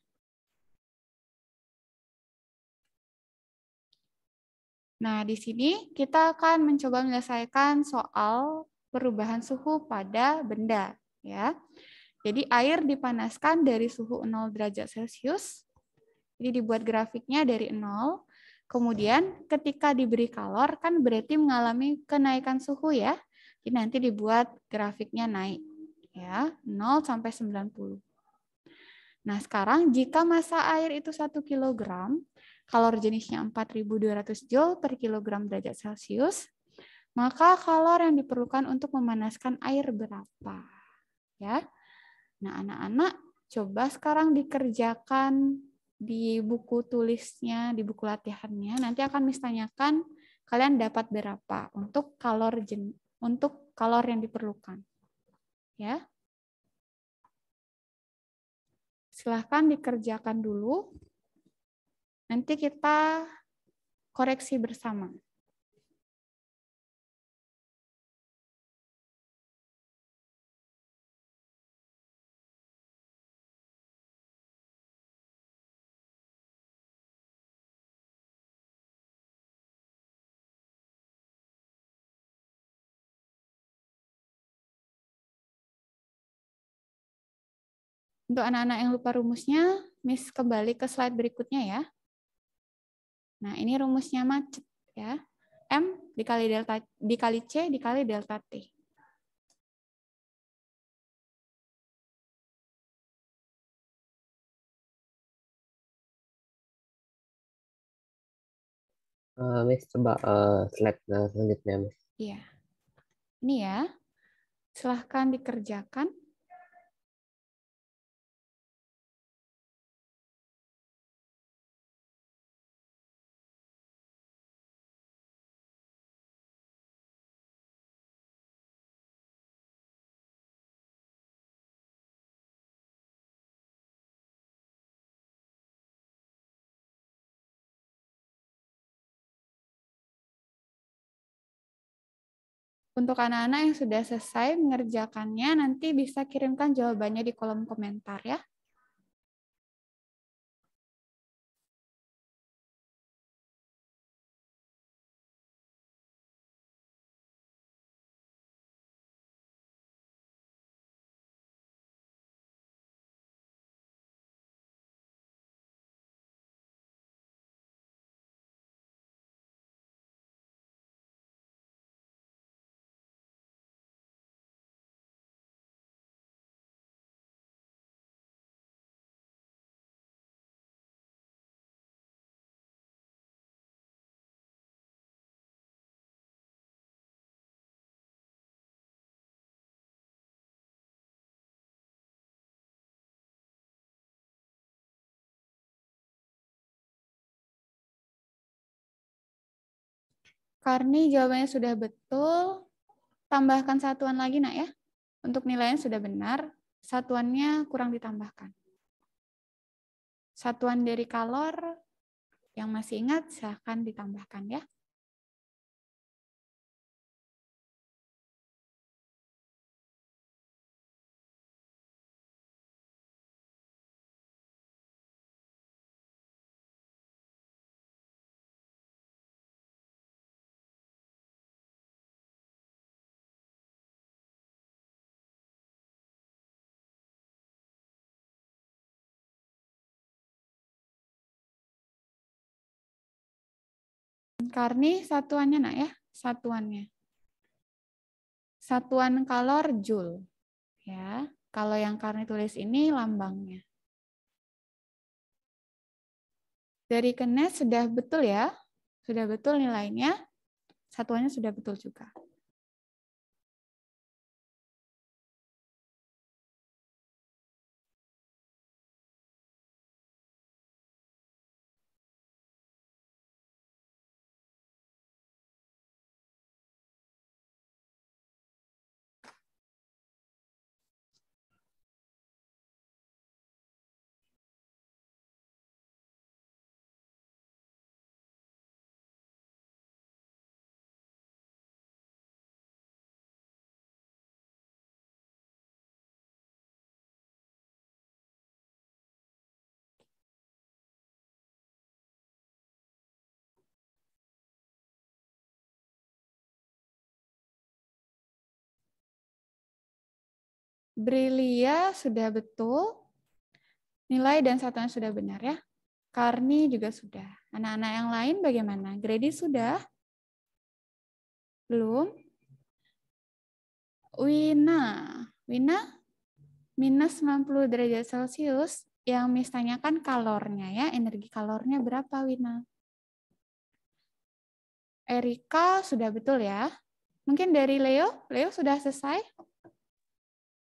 S2: Nah, di sini kita akan mencoba menyelesaikan
S4: soal perubahan suhu pada benda, ya. Jadi air dipanaskan dari suhu 0 derajat Celcius. Jadi dibuat grafiknya dari 0 Kemudian ketika diberi kalor kan berarti mengalami kenaikan suhu ya. Jadi nanti dibuat grafiknya naik ya, 0 sampai 90. Nah, sekarang jika massa air itu 1 kg, kalor jenisnya 4200 Joule per kilogram derajat Celcius, maka kalor yang diperlukan untuk memanaskan air berapa? Ya. Nah, anak-anak coba sekarang dikerjakan di buku tulisnya, di buku latihannya, nanti akan misalnyakan kalian dapat berapa untuk kalor jen, untuk kalor yang diperlukan. Ya.
S2: Silahkan dikerjakan dulu. Nanti kita koreksi bersama. Untuk anak-anak yang lupa rumusnya, Miss kembali ke slide berikutnya ya. Nah, ini rumusnya macet ya. M dikali delta dikali C dikali delta T. Uh, Miss, coba uh, slide eh, selanjutnya, Miss. Iya. Ini ya. Silahkan dikerjakan. Untuk anak-anak yang sudah selesai mengerjakannya, nanti bisa kirimkan jawabannya di kolom komentar ya. Karni jawabannya sudah betul.
S4: Tambahkan satuan lagi, nak ya. Untuk nilainya sudah benar, satuannya kurang
S2: ditambahkan. Satuan dari kalor yang masih ingat silahkan ditambahkan ya. Karni, satuannya nak ya, satuannya.
S4: Satuan kalor joule. Ya, kalau yang Karni tulis ini lambangnya. Dari kenes sudah betul
S2: ya? Sudah betul nilainya? Satuannya sudah betul juga. Brilia sudah betul.
S4: Nilai dan satuan sudah benar ya. Karni juga sudah. Anak-anak yang lain bagaimana? Grady sudah? Belum? Wina. Wina? Minus 90 derajat Celcius. Yang misalnya kan kalornya ya. Energi kalornya berapa Wina? Erika sudah betul ya. Mungkin dari Leo. Leo sudah selesai?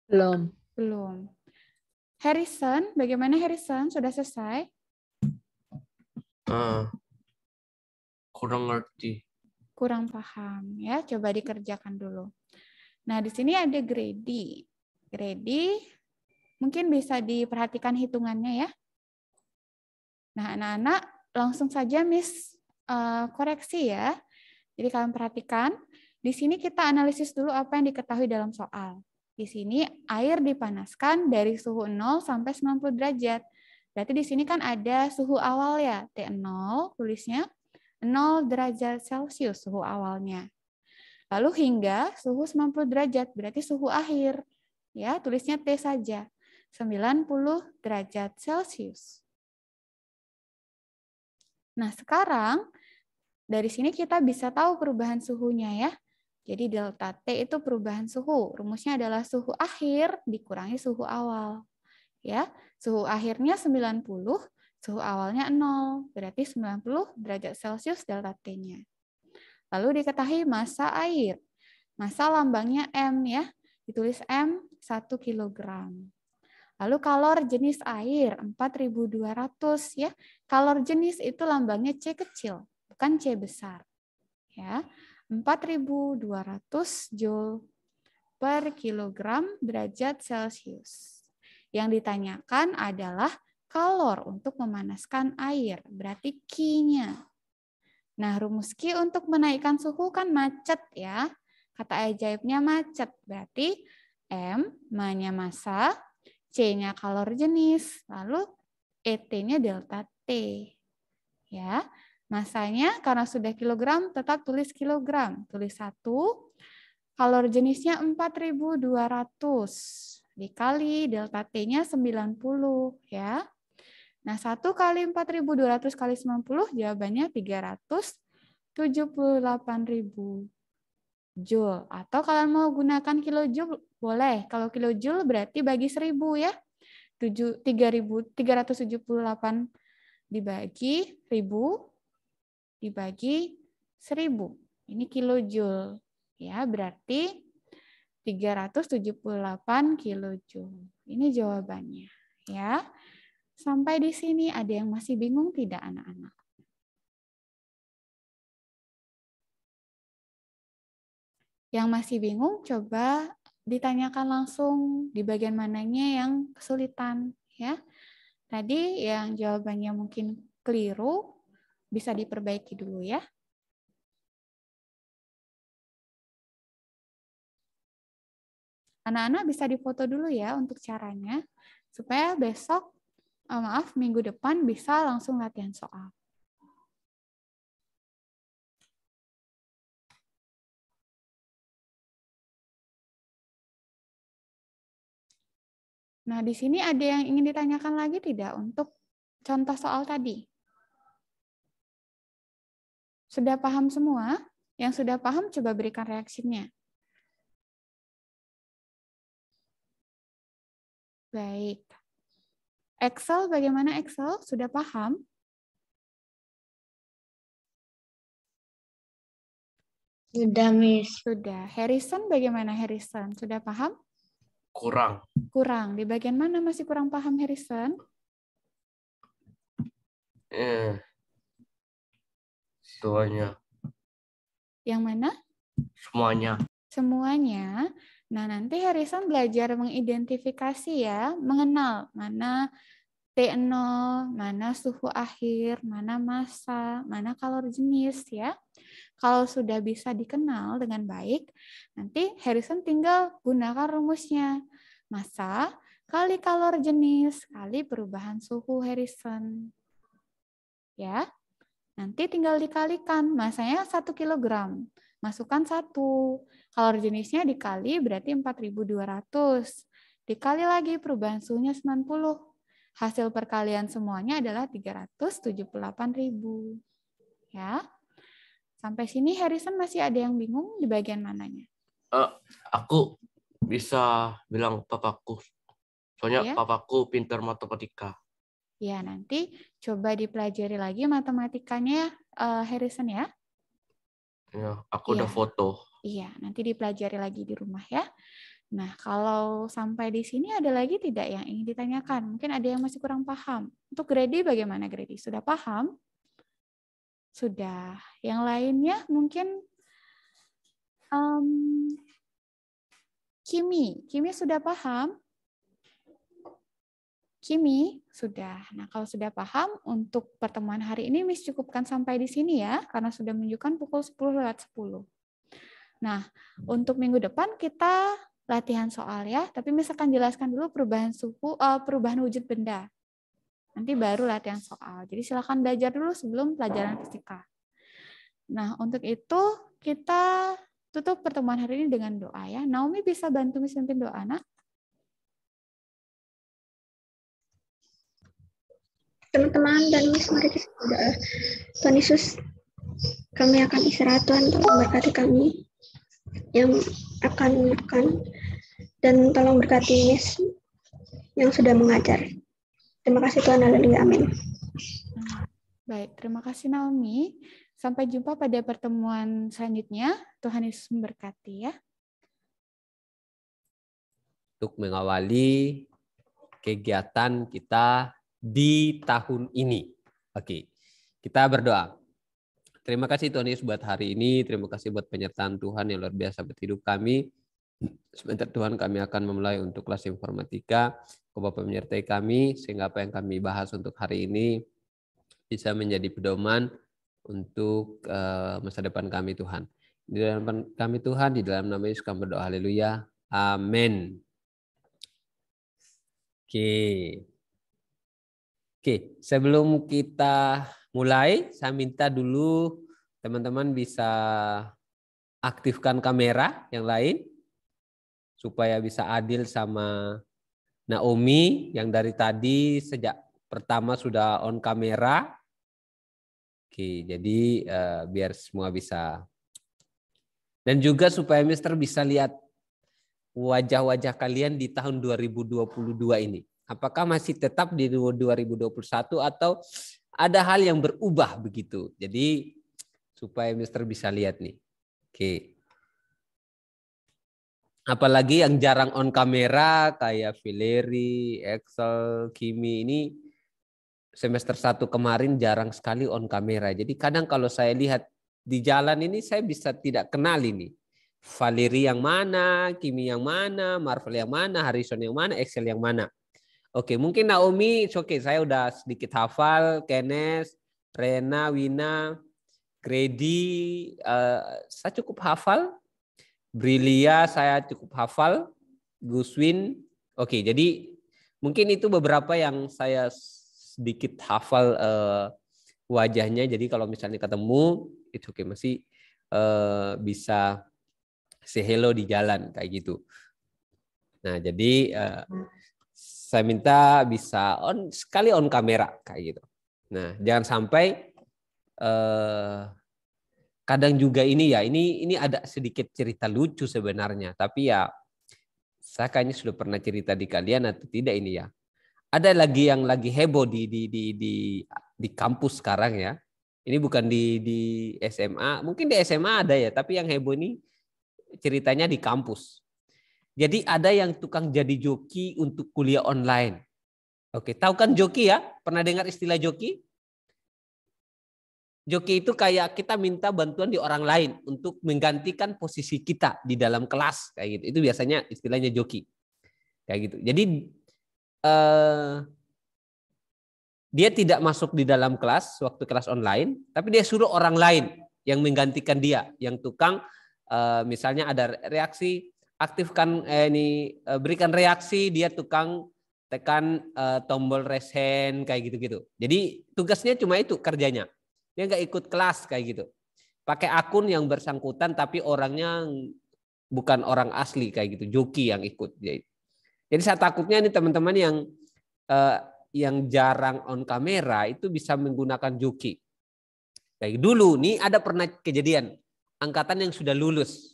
S4: Belum. Belum. Harrison, bagaimana Harrison? Sudah selesai?
S3: Uh, kurang ngerti.
S4: Kurang paham ya, coba dikerjakan dulu. Nah, di sini ada Grady. Grady mungkin bisa diperhatikan hitungannya ya. Nah, anak-anak langsung saja Miss uh, koreksi ya. Jadi kalian perhatikan, di sini kita analisis dulu apa yang diketahui dalam soal. Di sini air dipanaskan dari suhu 0 sampai 90 derajat. Berarti di sini kan ada suhu awal ya, T0 tulisnya 0 derajat Celcius suhu awalnya. Lalu hingga suhu 90 derajat, berarti suhu akhir. Ya, tulisnya T saja. 90 derajat Celcius. Nah, sekarang dari sini kita bisa tahu perubahan suhunya ya. Jadi delta T itu perubahan suhu. Rumusnya adalah suhu akhir dikurangi suhu awal. Ya, suhu akhirnya 90, suhu awalnya 0, berarti 90 derajat Celcius delta T-nya. Lalu diketahui massa air. Massa lambangnya M ya, ditulis M 1 kg. Lalu kalor jenis air 4200 ya. Kalor jenis itu lambangnya C kecil, bukan C besar. Ya. 4200 joule per kilogram derajat Celcius. Yang ditanyakan adalah kalor untuk memanaskan air, berarti Q-nya. Nah, rumus Q untuk menaikkan suhu kan macet ya. Kata ajaibnya macet, berarti M, M-nya massa, C-nya kalor jenis, lalu ET-nya delta T. Ya, Masanya karena sudah kilogram tetap tulis kilogram, tulis 1. Kalor jenisnya 4200 dikali delta T-nya 90 ya. Nah, 1 kali 4200 kali 90 jawabannya 378.000 joule atau kalian mau gunakan kilojoule boleh. Kalau kilojoule berarti bagi 1000 ya. 7 378 dibagi 1000 dibagi 1000. Ini kilojoule. Ya, berarti 378 kilojoule. Ini jawabannya,
S2: ya. Sampai di sini ada yang masih bingung tidak anak-anak? Yang masih bingung coba ditanyakan langsung di bagian mananya yang kesulitan
S4: ya. Tadi yang jawabannya mungkin keliru bisa
S2: diperbaiki dulu ya. Anak-anak bisa difoto dulu ya untuk caranya, supaya besok, oh maaf, minggu depan bisa langsung latihan soal. Nah, di sini ada yang ingin ditanyakan lagi tidak untuk contoh soal tadi? Sudah paham semua? Yang sudah paham coba berikan reaksinya. Baik. Excel bagaimana Excel? Sudah paham? Sudah, Miss. Sudah. Harrison
S4: bagaimana Harrison? Sudah paham? Kurang. Kurang. Di bagian mana masih kurang paham Harrison?
S3: Eh, Semuanya. Yang mana? Semuanya.
S4: Semuanya. Nah, nanti Harrison belajar mengidentifikasi ya, mengenal mana T0, mana suhu akhir, mana masa, mana kalor jenis ya. Kalau sudah bisa dikenal dengan baik, nanti Harrison tinggal gunakan rumusnya. masa kali kalor jenis kali perubahan suhu Harrison. Ya. Nanti tinggal dikalikan, masanya 1 kg. Masukkan 1. Kalori jenisnya dikali berarti 4200. Dikali lagi perubahan suhunya 90. Hasil perkalian semuanya adalah 378.000. Ya. Sampai sini Harrison masih ada yang bingung di bagian mananya?
S3: Uh, aku bisa bilang papaku. Soalnya ya? papaku pintar matematika.
S4: Ya, nanti coba dipelajari lagi matematikanya uh, Harrison ya.
S3: Ya, aku ya. udah foto.
S4: Iya, nanti dipelajari lagi di rumah ya. Nah, kalau sampai di sini ada lagi tidak yang ingin ditanyakan? Mungkin ada yang masih kurang paham. Untuk Grady bagaimana Grady? Sudah paham? Sudah. Yang lainnya mungkin um, Kimi. Kimi sudah paham? kimi sudah. Nah, kalau sudah paham untuk pertemuan hari ini Miss cukupkan sampai di sini ya karena sudah menunjukkan pukul 10 lewat 10. Nah, untuk minggu depan kita latihan soal ya, tapi Miss akan jelaskan dulu perubahan suku uh, eh, perubahan wujud benda. Nanti baru latihan soal. Jadi silakan belajar dulu sebelum pelajaran fisika. Nah, untuk itu kita tutup pertemuan hari ini dengan doa ya. Naomi bisa bantu Miss pimpin doa, Nak?
S1: teman-teman dan Miss mari kita Tuhan Yesus, kami akan istirahat Tuhan, tolong berkati kami yang akan makan dan tolong berkati Miss yang sudah mengajar.
S4: Terima kasih Tuhan, haleluya, amin. Baik, terima kasih Naomi. Sampai jumpa pada pertemuan selanjutnya. Tuhan Yesus memberkati ya.
S3: Untuk mengawali kegiatan kita di tahun ini. Oke, kita berdoa. Terima kasih Tuhan Yesus buat hari ini. Terima kasih buat penyertaan Tuhan yang luar biasa buat hidup kami. Sebentar Tuhan kami akan memulai untuk kelas informatika. Kau Bapak menyertai kami sehingga apa yang kami bahas untuk hari ini bisa menjadi pedoman untuk uh, masa depan kami Tuhan. Di dalam kami Tuhan, di dalam nama Yesus kami berdoa. Haleluya. Amin. Oke. Okay. Oke, sebelum kita mulai, saya minta dulu teman-teman bisa aktifkan kamera yang lain supaya bisa adil sama Naomi yang dari tadi sejak pertama sudah on kamera. Oke, jadi uh, biar semua bisa. Dan juga supaya Mister bisa lihat wajah-wajah kalian di tahun 2022 ini. Apakah masih tetap di 2021 atau ada hal yang berubah begitu? Jadi supaya Mister bisa lihat nih. Oke. Apalagi yang jarang on kamera kayak Valeri, Excel, Kimi ini semester satu kemarin jarang sekali on kamera. Jadi kadang kalau saya lihat di jalan ini saya bisa tidak kenal ini. Valeri yang mana, Kimi yang mana, Marvel yang mana, Harrison yang mana, Excel yang mana. Oke, okay, mungkin Naomi, oke okay, saya udah sedikit hafal, Kenes, Rena, Wina, Kredi uh, saya cukup hafal. Brilia saya cukup hafal, Guswin. Oke, okay, jadi mungkin itu beberapa yang saya sedikit hafal uh, wajahnya. Jadi kalau misalnya ketemu, itu oke okay, masih uh, bisa say hello di jalan kayak gitu. Nah, jadi uh, saya minta bisa on sekali on kamera kayak gitu. Nah, jangan sampai eh, kadang juga ini ya, ini ini ada sedikit cerita lucu sebenarnya, tapi ya saya kayaknya sudah pernah cerita di kalian atau tidak ini ya. Ada lagi yang lagi heboh di di di di di kampus sekarang ya. Ini bukan di di SMA, mungkin di SMA ada ya, tapi yang heboh ini ceritanya di kampus. Jadi ada yang tukang jadi joki untuk kuliah online. Oke, tahu kan joki ya? Pernah dengar istilah joki? Joki itu kayak kita minta bantuan di orang lain untuk menggantikan posisi kita di dalam kelas kayak gitu. Itu biasanya istilahnya joki. Kayak gitu. Jadi eh, dia tidak masuk di dalam kelas waktu kelas online, tapi dia suruh orang lain yang menggantikan dia, yang tukang eh, misalnya ada reaksi aktifkan eh, ini eh, berikan reaksi dia tukang tekan eh, tombol resen kayak gitu-gitu. Jadi tugasnya cuma itu kerjanya. Dia nggak ikut kelas kayak gitu. Pakai akun yang bersangkutan tapi orangnya bukan orang asli kayak gitu, joki yang ikut. Jadi saya takutnya ini teman-teman yang eh, yang jarang on kamera itu bisa menggunakan joki. Kayak dulu nih ada pernah kejadian angkatan yang sudah lulus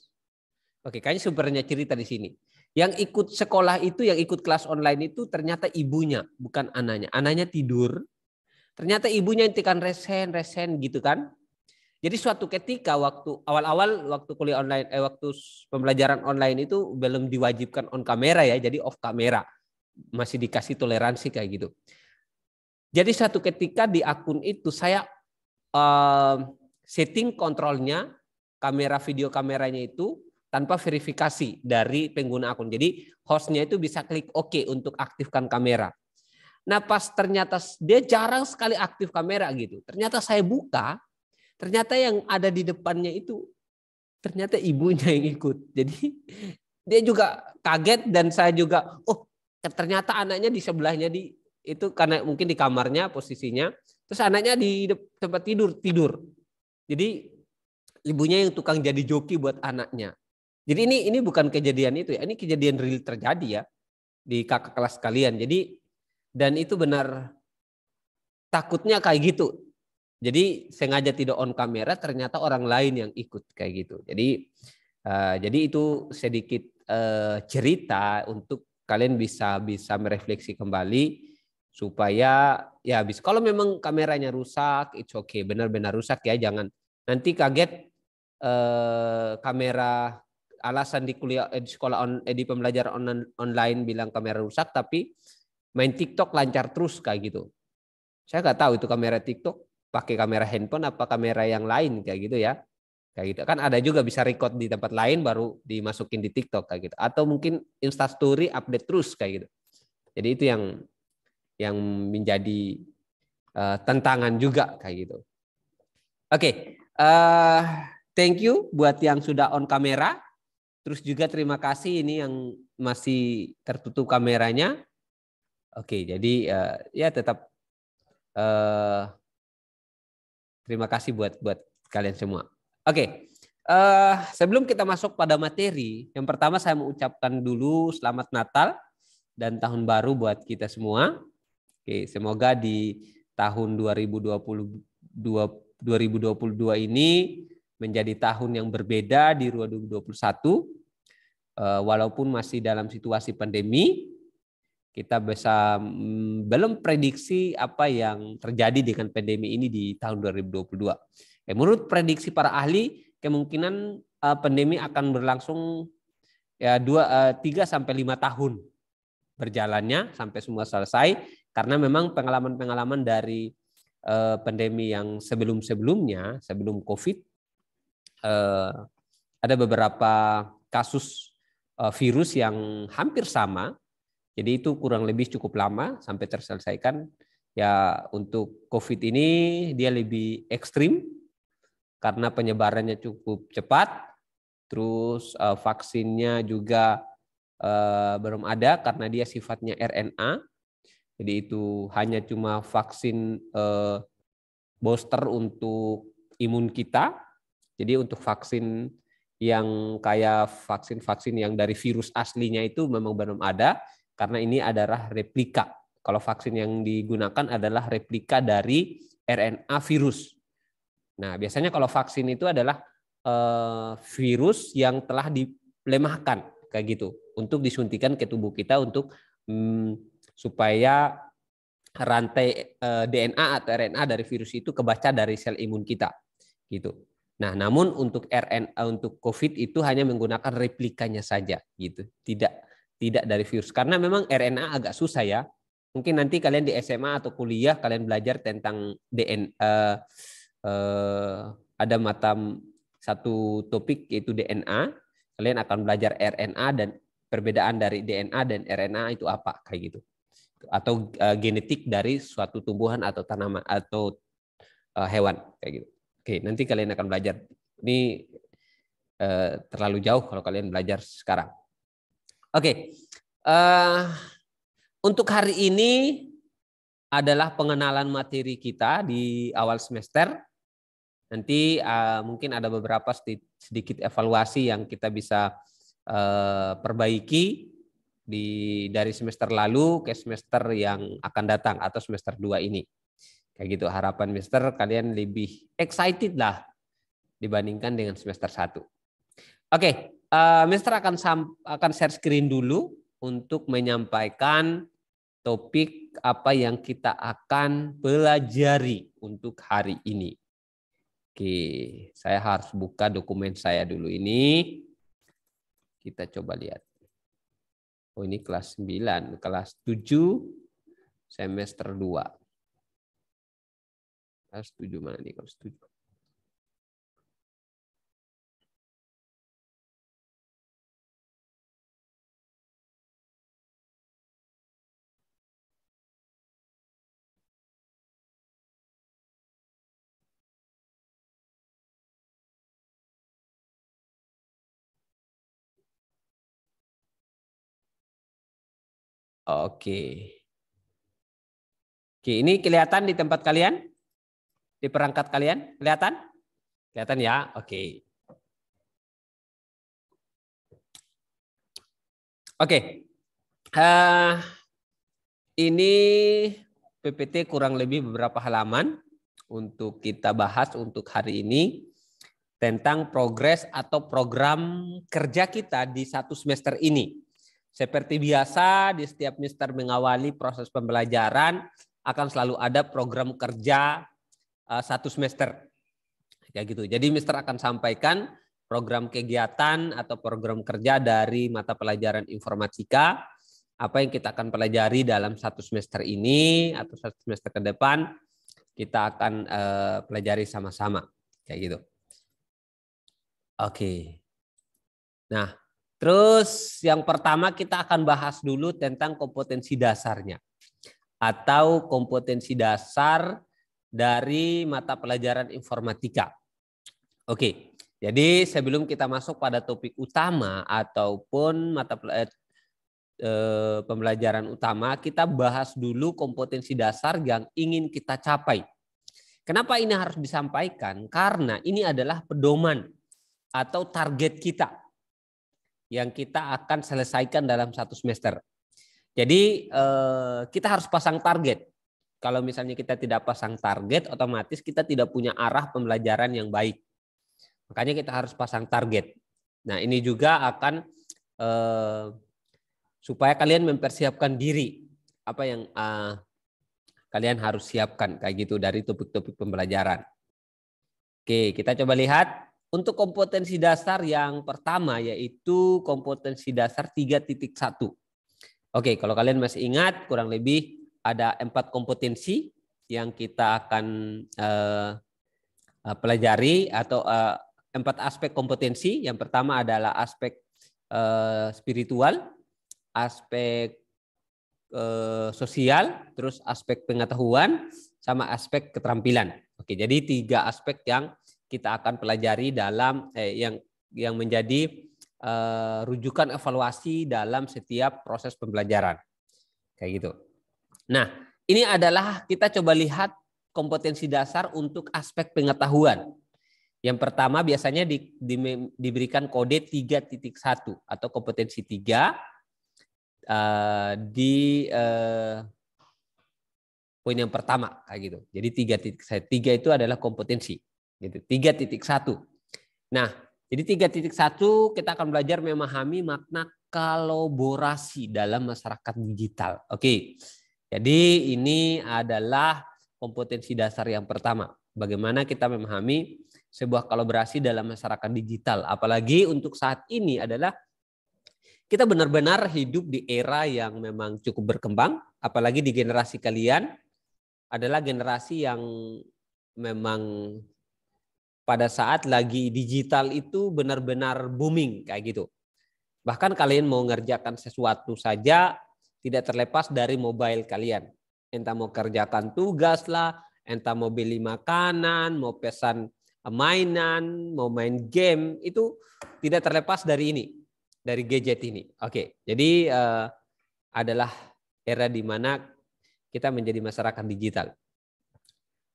S3: Oke, kayaknya sumbernya cerita di sini. Yang ikut sekolah itu, yang ikut kelas online itu ternyata ibunya, bukan anaknya. Anaknya tidur, ternyata ibunya intikan resen, resen gitu kan. Jadi suatu ketika waktu awal-awal waktu kuliah online eh waktu pembelajaran online itu belum diwajibkan on kamera ya, jadi off kamera. Masih dikasih toleransi kayak gitu. Jadi suatu ketika di akun itu saya uh, setting kontrolnya kamera video kameranya itu tanpa verifikasi dari pengguna akun. Jadi hostnya itu bisa klik OK untuk aktifkan kamera. Nah pas ternyata dia jarang sekali aktif kamera gitu. Ternyata saya buka, ternyata yang ada di depannya itu ternyata ibunya yang ikut. Jadi dia juga kaget dan saya juga, oh ternyata anaknya di sebelahnya di itu karena mungkin di kamarnya posisinya. Terus anaknya di tempat tidur tidur. Jadi ibunya yang tukang jadi joki buat anaknya. Jadi ini ini bukan kejadian itu ya, ini kejadian real terjadi ya di kakak kelas kalian. Jadi dan itu benar takutnya kayak gitu. Jadi sengaja tidak on kamera, ternyata orang lain yang ikut kayak gitu. Jadi uh, jadi itu sedikit uh, cerita untuk kalian bisa bisa merefleksi kembali supaya ya bis. kalau memang kameranya rusak it's okay benar-benar rusak ya jangan nanti kaget eh, kamera alasan di kuliah eh, di sekolah on, eh, di pembelajaran on, online bilang kamera rusak tapi main TikTok lancar terus kayak gitu. Saya nggak tahu itu kamera TikTok pakai kamera handphone apa kamera yang lain kayak gitu ya. Kayak gitu. Kan ada juga bisa record di tempat lain baru dimasukin di TikTok kayak gitu atau mungkin Insta story update terus kayak gitu. Jadi itu yang yang menjadi uh, tantangan juga kayak gitu. Oke, okay. uh, thank you buat yang sudah on kamera. Terus juga terima kasih ini yang masih tertutup kameranya. Oke, jadi eh, ya tetap uh, terima kasih buat buat kalian semua. Oke, uh, sebelum kita masuk pada materi, yang pertama saya mengucapkan dulu selamat Natal dan tahun baru buat kita semua. Oke, semoga di tahun puluh 2022 ini menjadi tahun yang berbeda di 2021 eh, walaupun masih dalam situasi pandemi kita bisa mm, belum prediksi apa yang terjadi dengan pandemi ini di tahun 2022. dua. Eh, menurut prediksi para ahli, kemungkinan eh, pandemi akan berlangsung ya dua tiga sampai lima tahun berjalannya sampai semua selesai karena memang pengalaman-pengalaman dari pandemi yang sebelum-sebelumnya sebelum Covid Eh, ada beberapa kasus eh, virus yang hampir sama. Jadi itu kurang lebih cukup lama sampai terselesaikan. Ya untuk COVID ini dia lebih ekstrim karena penyebarannya cukup cepat. Terus eh, vaksinnya juga belum ada karena dia sifatnya RNA. Jadi itu hanya cuma vaksin booster untuk imun kita jadi untuk vaksin yang kayak vaksin-vaksin yang dari virus aslinya itu memang belum ada karena ini adalah replika. Kalau vaksin yang digunakan adalah replika dari RNA virus. Nah, biasanya kalau vaksin itu adalah eh, virus yang telah dilemahkan kayak gitu untuk disuntikan ke tubuh kita untuk hmm, supaya rantai eh, DNA atau RNA dari virus itu kebaca dari sel imun kita gitu. Nah, namun untuk RNA untuk COVID itu hanya menggunakan replikanya saja gitu. Tidak tidak dari virus karena memang RNA agak susah ya. Mungkin nanti kalian di SMA atau kuliah kalian belajar tentang DNA eh, eh, ada mata satu topik yaitu DNA. Kalian akan belajar RNA dan perbedaan dari DNA dan RNA itu apa kayak gitu. Atau eh, genetik dari suatu tumbuhan atau tanaman atau eh, hewan kayak gitu. Oke, nanti kalian akan belajar. Ini eh, terlalu jauh kalau kalian belajar sekarang. Oke, eh, untuk hari ini adalah pengenalan materi kita di awal semester. Nanti eh, mungkin ada beberapa sedikit evaluasi yang kita bisa eh, perbaiki di dari semester lalu ke semester yang akan datang atau semester 2 ini. Kayak gitu harapan Mister kalian lebih excited lah dibandingkan dengan semester 1. Oke, okay, uh, eh, Mister akan akan share screen dulu untuk menyampaikan topik apa yang kita akan pelajari untuk hari ini. Oke, saya harus buka dokumen saya dulu ini. Kita coba lihat. Oh, ini kelas 9, kelas 7 semester 2. Kalau nah, setuju mana nih kalau setuju?
S2: Oke.
S3: Oke, ini kelihatan di tempat kalian? di perangkat kalian? Kelihatan? Kelihatan ya? Oke. Okay. Oke. Okay. Uh, eh, ini PPT kurang lebih beberapa halaman untuk kita bahas untuk hari ini tentang progres atau program kerja kita di satu semester ini. Seperti biasa, di setiap semester mengawali proses pembelajaran akan selalu ada program kerja uh, satu semester. Kayak gitu. Jadi Mister akan sampaikan program kegiatan atau program kerja dari mata pelajaran informatika apa yang kita akan pelajari dalam satu semester ini atau satu semester ke depan kita akan uh, pelajari sama-sama kayak gitu. Oke. Nah, terus yang pertama kita akan bahas dulu tentang kompetensi dasarnya atau kompetensi dasar dari mata pelajaran informatika. Oke, jadi sebelum kita masuk pada topik utama ataupun mata pelajaran eh, eh, pembelajaran utama, kita bahas dulu kompetensi dasar yang ingin kita capai. Kenapa ini harus disampaikan? Karena ini adalah pedoman atau target kita yang kita akan selesaikan dalam satu semester. Jadi eh, kita harus pasang target. Kalau misalnya kita tidak pasang target, otomatis kita tidak punya arah pembelajaran yang baik. Makanya kita harus pasang target. Nah, ini juga akan eh, supaya kalian mempersiapkan diri apa yang eh, kalian harus siapkan kayak gitu dari topik-topik pembelajaran. Oke, kita coba lihat untuk kompetensi dasar yang pertama yaitu kompetensi dasar 3.1. Oke, kalau kalian masih ingat kurang lebih ada empat kompetensi yang kita akan uh, pelajari atau uh, empat aspek kompetensi. Yang pertama adalah aspek uh, spiritual, aspek uh, sosial, terus aspek pengetahuan, sama aspek keterampilan. Oke, jadi tiga aspek yang kita akan pelajari dalam eh, yang yang menjadi uh, rujukan evaluasi dalam setiap proses pembelajaran. Kayak gitu. Nah, ini adalah kita coba lihat kompetensi dasar untuk aspek pengetahuan. Yang pertama biasanya di, di, diberikan kode 3.1 atau kompetensi 3 uh, eh, di uh, poin yang pertama kayak gitu. Jadi 3.1 3 itu adalah kompetensi gitu. 3.1. Nah, jadi 3.1 kita akan belajar memahami makna kolaborasi dalam masyarakat digital. Oke. Okay. Jadi ini adalah kompetensi dasar yang pertama. Bagaimana kita memahami sebuah kolaborasi dalam masyarakat digital. Apalagi untuk saat ini adalah kita benar-benar hidup di era yang memang cukup berkembang. Apalagi di generasi kalian adalah generasi yang memang pada saat lagi digital itu benar-benar booming kayak gitu. Bahkan kalian mau ngerjakan sesuatu saja tidak terlepas dari mobile kalian. Entah mau kerjakan tugas lah, entah mau beli makanan, mau pesan mainan, mau main game, itu tidak terlepas dari ini, dari gadget ini. Oke, jadi eh, adalah era di mana kita menjadi masyarakat digital.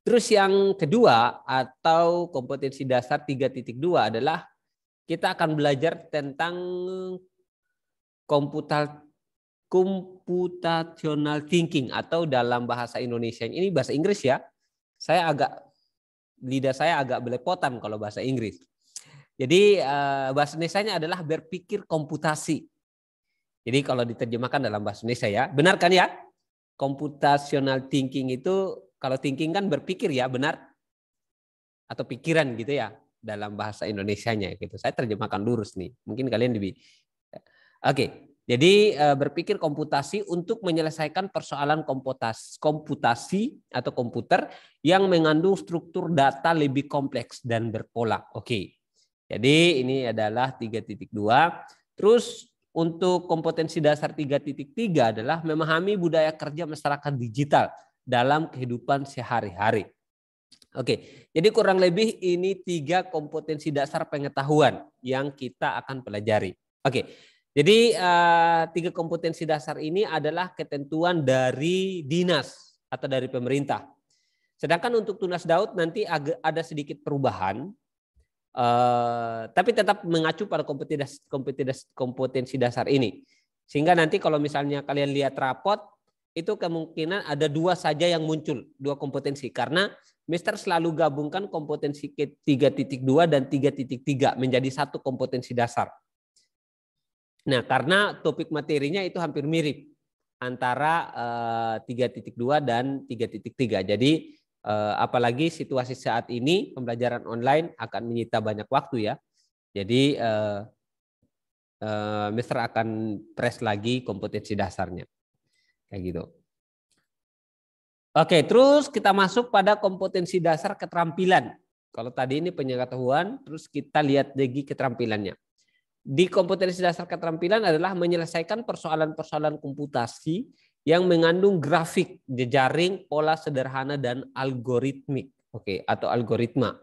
S3: Terus yang kedua atau kompetensi dasar 3.2 adalah kita akan belajar tentang komputer computational thinking atau dalam bahasa Indonesia ini bahasa Inggris ya. Saya agak lidah saya agak belepotan kalau bahasa Inggris. Jadi eh, bahasa Indonesia-nya adalah berpikir komputasi. Jadi kalau diterjemahkan dalam bahasa Indonesia ya, benar kan ya? Computational thinking itu kalau thinking kan berpikir ya, benar? Atau pikiran gitu ya dalam bahasa Indonesianya gitu. Saya terjemahkan lurus nih. Mungkin kalian lebih Oke, okay. Jadi eh, berpikir komputasi untuk menyelesaikan persoalan komputasi, komputasi atau komputer yang mengandung struktur data lebih kompleks dan berpola. Oke. Jadi ini adalah 3.2. Terus untuk kompetensi dasar 3.3 adalah memahami budaya kerja masyarakat digital dalam kehidupan sehari-hari. Oke, jadi kurang lebih ini tiga kompetensi dasar pengetahuan yang kita akan pelajari. Oke, jadi uh, tiga kompetensi dasar ini adalah ketentuan dari dinas atau dari pemerintah. Sedangkan untuk tunas Daud nanti ada sedikit perubahan, uh, tapi tetap mengacu pada kompetensi, kompetensi, kompetensi dasar ini. Sehingga nanti kalau misalnya kalian lihat rapot, itu kemungkinan ada dua saja yang muncul, dua kompetensi. Karena Mister selalu gabungkan kompetensi 3.2 dan 3.3 menjadi satu kompetensi dasar. Nah, karena topik materinya itu hampir mirip antara eh, tiga titik dua dan tiga titik tiga. Jadi eh, apalagi situasi saat ini pembelajaran online akan menyita banyak waktu ya. Jadi eh, Mister akan press lagi kompetensi dasarnya. Kayak gitu. Oke, terus kita masuk pada kompetensi dasar keterampilan. Kalau tadi ini pengetahuan, terus kita lihat lagi keterampilannya di kompetensi dasar keterampilan adalah menyelesaikan persoalan-persoalan komputasi yang mengandung grafik, jejaring, pola sederhana dan algoritmik, oke, okay, atau algoritma.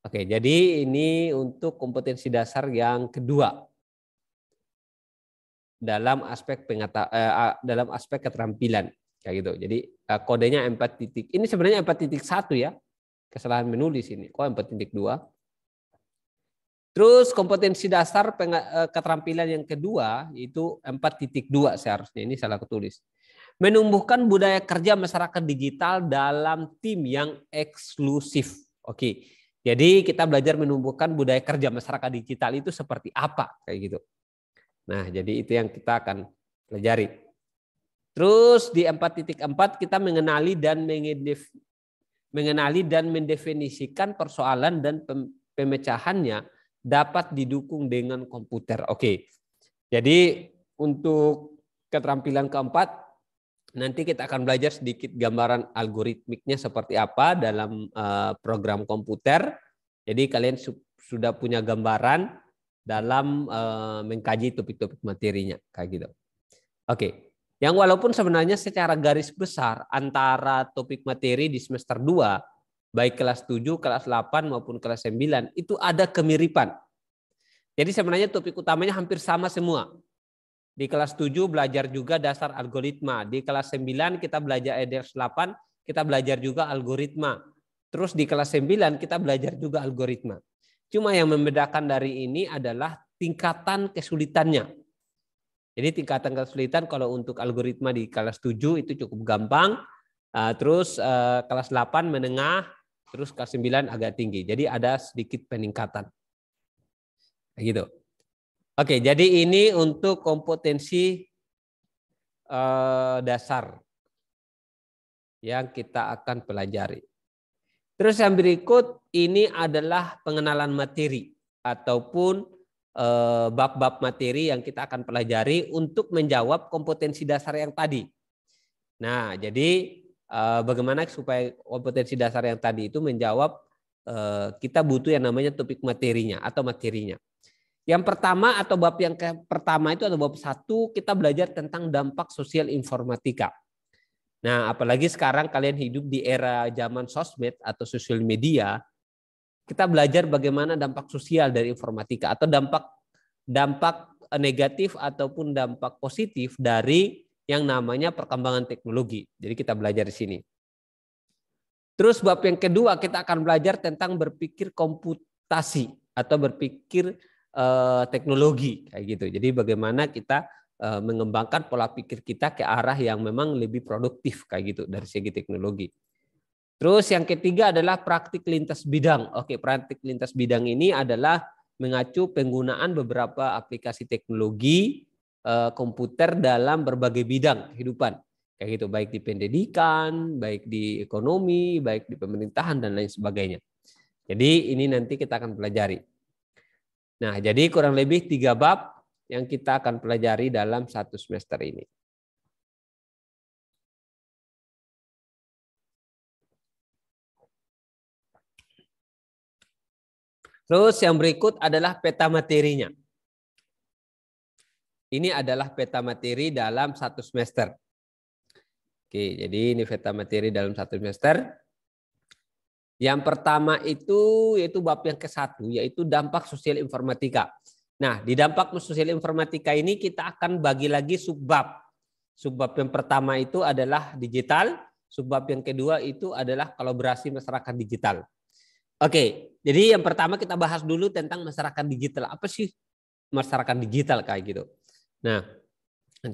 S3: Oke, okay, jadi ini untuk kompetensi dasar yang kedua dalam aspek pengata eh, dalam aspek keterampilan kayak gitu. Jadi eh, kodenya empat titik. Ini sebenarnya empat titik satu ya. Kesalahan menulis ini. Kok empat titik dua? Terus kompetensi dasar eh, keterampilan yang kedua itu 4.2 seharusnya ini salah ketulis. Menumbuhkan budaya kerja masyarakat digital dalam tim yang eksklusif. Oke. Jadi kita belajar menumbuhkan budaya kerja masyarakat digital itu seperti apa kayak gitu. Nah, jadi itu yang kita akan pelajari. Terus di 4.4 kita mengenali dan mengenali dan mendefinisikan persoalan dan pemecahannya dapat didukung dengan komputer. Oke. Jadi untuk keterampilan keempat nanti kita akan belajar sedikit gambaran algoritmiknya seperti apa dalam eh, program komputer. Jadi kalian sudah punya gambaran dalam eh, mengkaji topik-topik materinya kayak gitu. Oke. Yang walaupun sebenarnya secara garis besar antara topik materi di semester 2 baik kelas 7, kelas 8 maupun kelas 9 itu ada kemiripan. Jadi sebenarnya topik utamanya hampir sama semua. Di kelas 7 belajar juga dasar algoritma, di kelas 9 kita belajar EDS 8, kita belajar juga algoritma. Terus di kelas 9 kita belajar juga algoritma. Cuma yang membedakan dari ini adalah tingkatan kesulitannya. Jadi tingkatan kesulitan kalau untuk algoritma di kelas 7 itu cukup gampang, ah, terus eh, kelas 8 menengah, terus K9 agak tinggi. Jadi ada sedikit peningkatan. gitu. Oke, jadi ini untuk kompetensi eh, dasar yang kita akan pelajari. Terus yang berikut ini adalah pengenalan materi ataupun eh, bab-bab eh, materi yang kita akan pelajari untuk menjawab kompetensi dasar yang tadi. Nah, jadi Eh, bagaimana supaya kompetensi dasar yang tadi itu menjawab eh, kita butuh yang namanya topik materinya atau materinya. Yang pertama atau bab yang ke pertama itu atau bab satu kita belajar tentang dampak sosial informatika. Nah, apalagi sekarang kalian hidup di era zaman sosmed atau sosial media, kita belajar bagaimana dampak sosial dari informatika atau dampak dampak negatif ataupun dampak positif dari yang namanya perkembangan teknologi. Jadi kita belajar di sini. Terus bab yang kedua kita akan belajar tentang berpikir komputasi atau berpikir eh, teknologi kayak gitu. Jadi bagaimana kita eh, mengembangkan pola pikir kita ke arah yang memang lebih produktif kayak gitu dari segi teknologi. Terus yang ketiga adalah praktik lintas bidang. Oke, praktik lintas bidang ini adalah mengacu penggunaan beberapa aplikasi teknologi Eh, komputer dalam berbagai bidang kehidupan kayak gitu baik di pendidikan, baik di ekonomi, baik di pemerintahan dan lain sebagainya. Jadi ini nanti kita akan pelajari. Nah, jadi kurang lebih tiga bab yang kita akan pelajari dalam satu semester ini. Terus yang berikut adalah peta materinya. Ini adalah peta materi dalam satu semester. Oke, jadi ini peta materi dalam satu semester. Yang pertama itu yaitu bab yang ke satu yaitu dampak sosial informatika. Nah, di dampak sosial informatika ini kita akan bagi lagi subbab. Subbab yang pertama itu adalah digital, subbab yang kedua itu adalah kolaborasi masyarakat digital. Oke, jadi yang pertama kita bahas dulu tentang masyarakat digital. Apa sih masyarakat digital kayak gitu? Nah,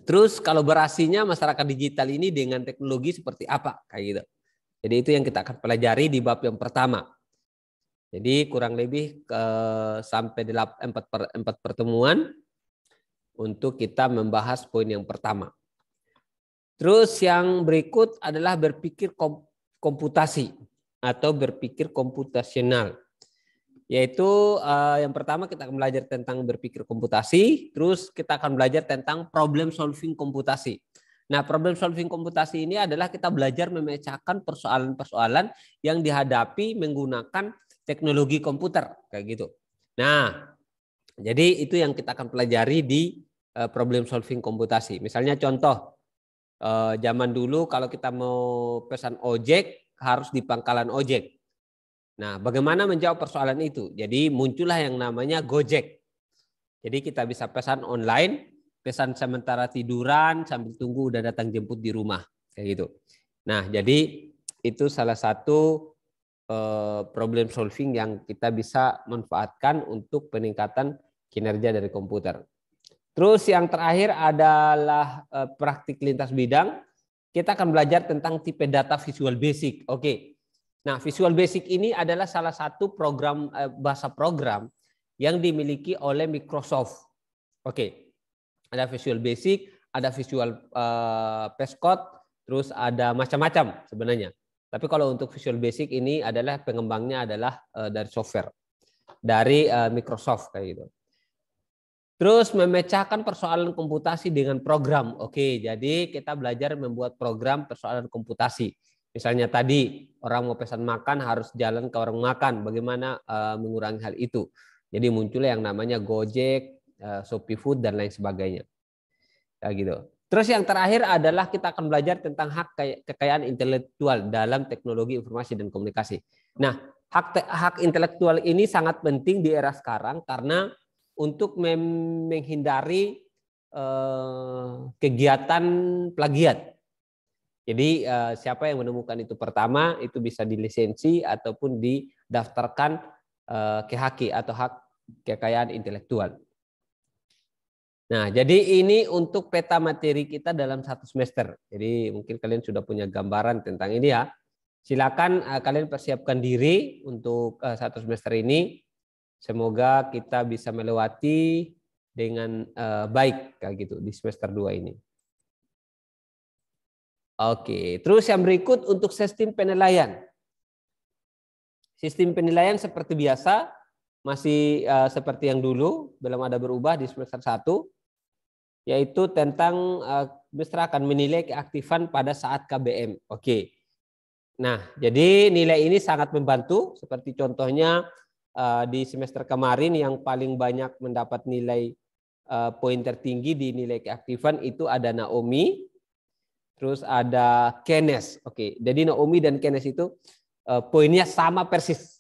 S3: terus kalau berasinya masyarakat digital ini dengan teknologi seperti apa kayak gitu. Jadi itu yang kita akan pelajari di bab yang pertama. Jadi kurang lebih ke, sampai di 4, per, 4 pertemuan untuk kita membahas poin yang pertama. Terus yang berikut adalah berpikir komputasi atau berpikir komputasional yaitu uh, yang pertama kita akan belajar tentang berpikir komputasi, terus kita akan belajar tentang problem solving komputasi. Nah, problem solving komputasi ini adalah kita belajar memecahkan persoalan-persoalan yang dihadapi menggunakan teknologi komputer kayak gitu. Nah, jadi itu yang kita akan pelajari di uh, problem solving komputasi. Misalnya contoh uh, zaman dulu kalau kita mau pesan ojek harus di pangkalan ojek. Nah, bagaimana menjawab persoalan itu? Jadi muncullah yang namanya Gojek. Jadi kita bisa pesan online, pesan sementara tiduran sambil tunggu udah datang jemput di rumah kayak gitu. Nah, jadi itu salah satu eh, problem solving yang kita bisa manfaatkan untuk peningkatan kinerja dari komputer. Terus yang terakhir adalah eh, praktik lintas bidang. Kita akan belajar tentang tipe data visual basic. Oke, Nah, Visual Basic ini adalah salah satu program eh, bahasa program yang dimiliki oleh Microsoft. Oke, ada Visual Basic, ada Visual eh, terus ada macam-macam sebenarnya. Tapi kalau untuk Visual Basic ini adalah pengembangnya adalah eh, dari software dari eh, Microsoft kayak gitu. Terus memecahkan persoalan komputasi dengan program. Oke, jadi kita belajar membuat program persoalan komputasi. Misalnya tadi orang mau pesan makan harus jalan ke orang makan, bagaimana eh, mengurangi hal itu? Jadi muncul yang namanya Gojek, eh, Shopee Food dan lain sebagainya. Ya, gitu. Terus yang terakhir adalah kita akan belajar tentang hak kekayaan intelektual dalam teknologi informasi dan komunikasi. Nah, hak hak intelektual ini sangat penting di era sekarang karena untuk menghindari eh, kegiatan plagiat. Jadi uh, siapa yang menemukan itu pertama itu bisa dilisensi ataupun didaftarkan uh, eh, haki atau hak kekayaan intelektual. Nah, jadi ini untuk peta materi kita dalam satu semester. Jadi mungkin kalian sudah punya gambaran tentang ini ya. Silakan uh, kalian persiapkan diri untuk uh, satu semester ini. Semoga kita bisa melewati dengan uh, baik kayak gitu di semester 2 ini. Oke, terus yang berikut untuk sistem penilaian. Sistem penilaian seperti biasa, masih eh, seperti yang dulu, belum ada berubah di semester 1, yaitu tentang uh, akan menilai keaktifan pada saat KBM. Oke. Nah, jadi nilai ini sangat membantu, seperti contohnya eh, di semester kemarin yang paling banyak mendapat nilai poin tertinggi di nilai keaktifan itu ada Naomi, terus ada Kenes. Oke, jadi Naomi dan Kenes itu eh, poinnya sama persis.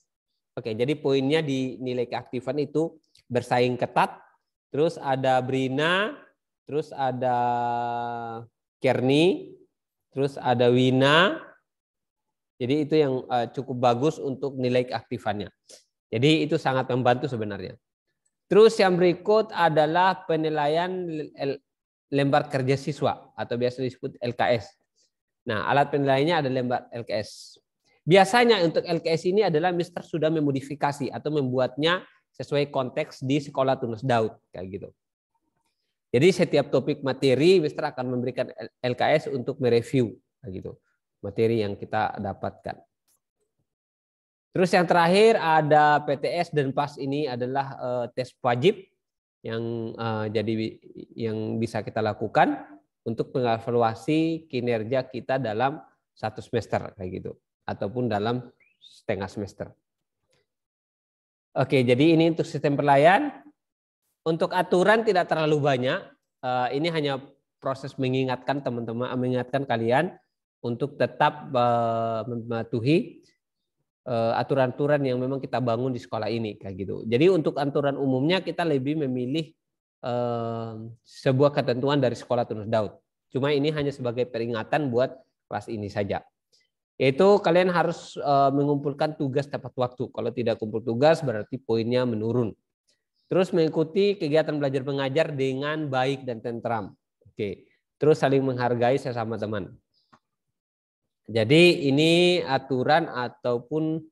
S3: Oke, jadi poinnya di nilai keaktifan itu bersaing ketat. Terus ada Brina, terus ada Kerni, terus ada Wina. Jadi itu yang eh, cukup bagus untuk nilai keaktifannya. Jadi itu sangat membantu sebenarnya. Terus yang berikut adalah penilaian lembar kerja siswa atau biasa disebut LKS. Nah, alat penilaiannya ada lembar LKS. Biasanya untuk LKS ini adalah Mister sudah memodifikasi atau membuatnya sesuai konteks di sekolah Tunas Daud kayak gitu. Jadi setiap topik materi Mister akan memberikan LKS untuk mereview kayak gitu materi yang kita dapatkan. Terus yang terakhir ada PTS dan PAS ini adalah eh, tes wajib yang uh, jadi yang bisa kita lakukan untuk mengevaluasi kinerja kita dalam satu semester kayak gitu ataupun dalam setengah semester. Oke, jadi ini untuk sistem perlayan. Untuk aturan tidak terlalu banyak. Uh, ini hanya proses mengingatkan teman-teman, mengingatkan kalian untuk tetap uh, mematuhi Eh, aturan-aturan yang memang kita bangun di sekolah ini kayak gitu. Jadi untuk aturan umumnya kita lebih memilih eh, sebuah ketentuan dari sekolah Tunus Daud. Cuma ini hanya sebagai peringatan buat kelas ini saja. Yaitu kalian harus eh, mengumpulkan tugas tepat waktu. Kalau tidak kumpul tugas berarti poinnya menurun. Terus mengikuti kegiatan belajar mengajar dengan baik dan tentram. Oke. Terus saling menghargai sesama teman. Jadi ini aturan ataupun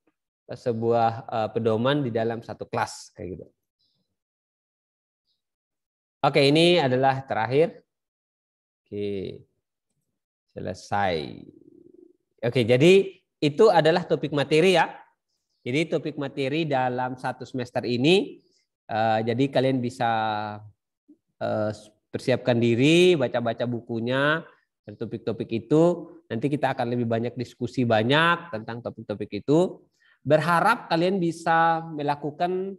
S3: sebuah eh, pedoman di dalam satu kelas kayak gitu. Oke, ini adalah terakhir. Oke. Selesai. Oke, jadi itu adalah topik materi ya. Jadi topik materi dalam satu semester ini eh, jadi kalian bisa eh, persiapkan diri, baca-baca bukunya, dan topik-topik itu nanti kita akan lebih banyak diskusi banyak tentang topik-topik itu. Berharap kalian bisa melakukan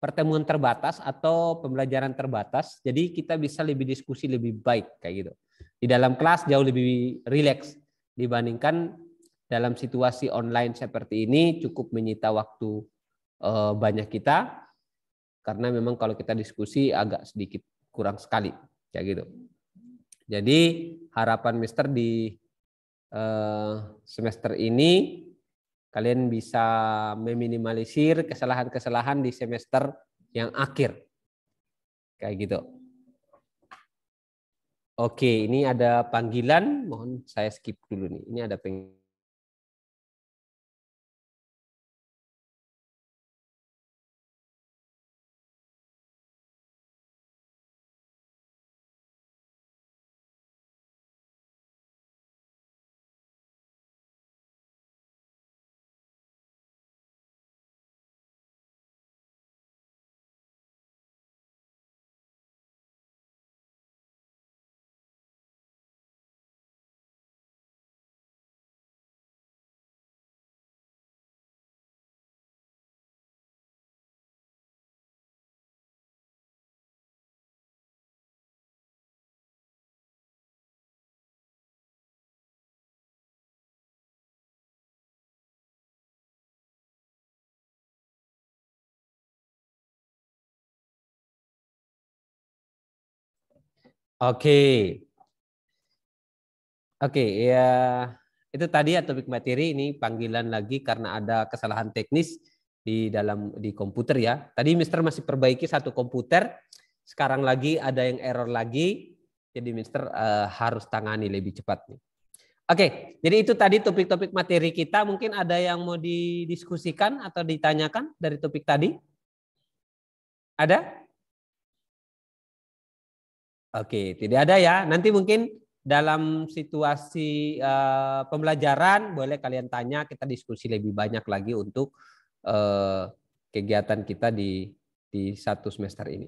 S3: pertemuan terbatas atau pembelajaran terbatas. Jadi kita bisa lebih diskusi lebih baik kayak gitu. Di dalam kelas jauh lebih rileks dibandingkan dalam situasi online seperti ini cukup menyita waktu eh, banyak kita karena memang kalau kita diskusi agak sedikit kurang sekali kayak gitu. Jadi harapan Mister di eh, semester ini kalian bisa meminimalisir kesalahan-kesalahan di semester yang akhir. Kayak gitu. Oke, ini ada panggilan. Mohon saya skip dulu nih. Ini ada panggilan. Oke. Oke, ya itu tadi ya topik materi ini panggilan lagi karena ada kesalahan teknis di dalam di komputer ya. Tadi Mister masih perbaiki satu komputer, sekarang lagi ada yang error lagi, jadi Mister uh, harus tangani lebih cepat nih. Oke, okay, jadi itu tadi topik-topik materi kita. Mungkin ada yang mau didiskusikan atau ditanyakan dari topik tadi? Ada? Oke, tidak ada ya. Nanti mungkin dalam situasi uh, pembelajaran boleh kalian tanya, kita diskusi lebih banyak lagi untuk uh, kegiatan kita di di satu semester ini.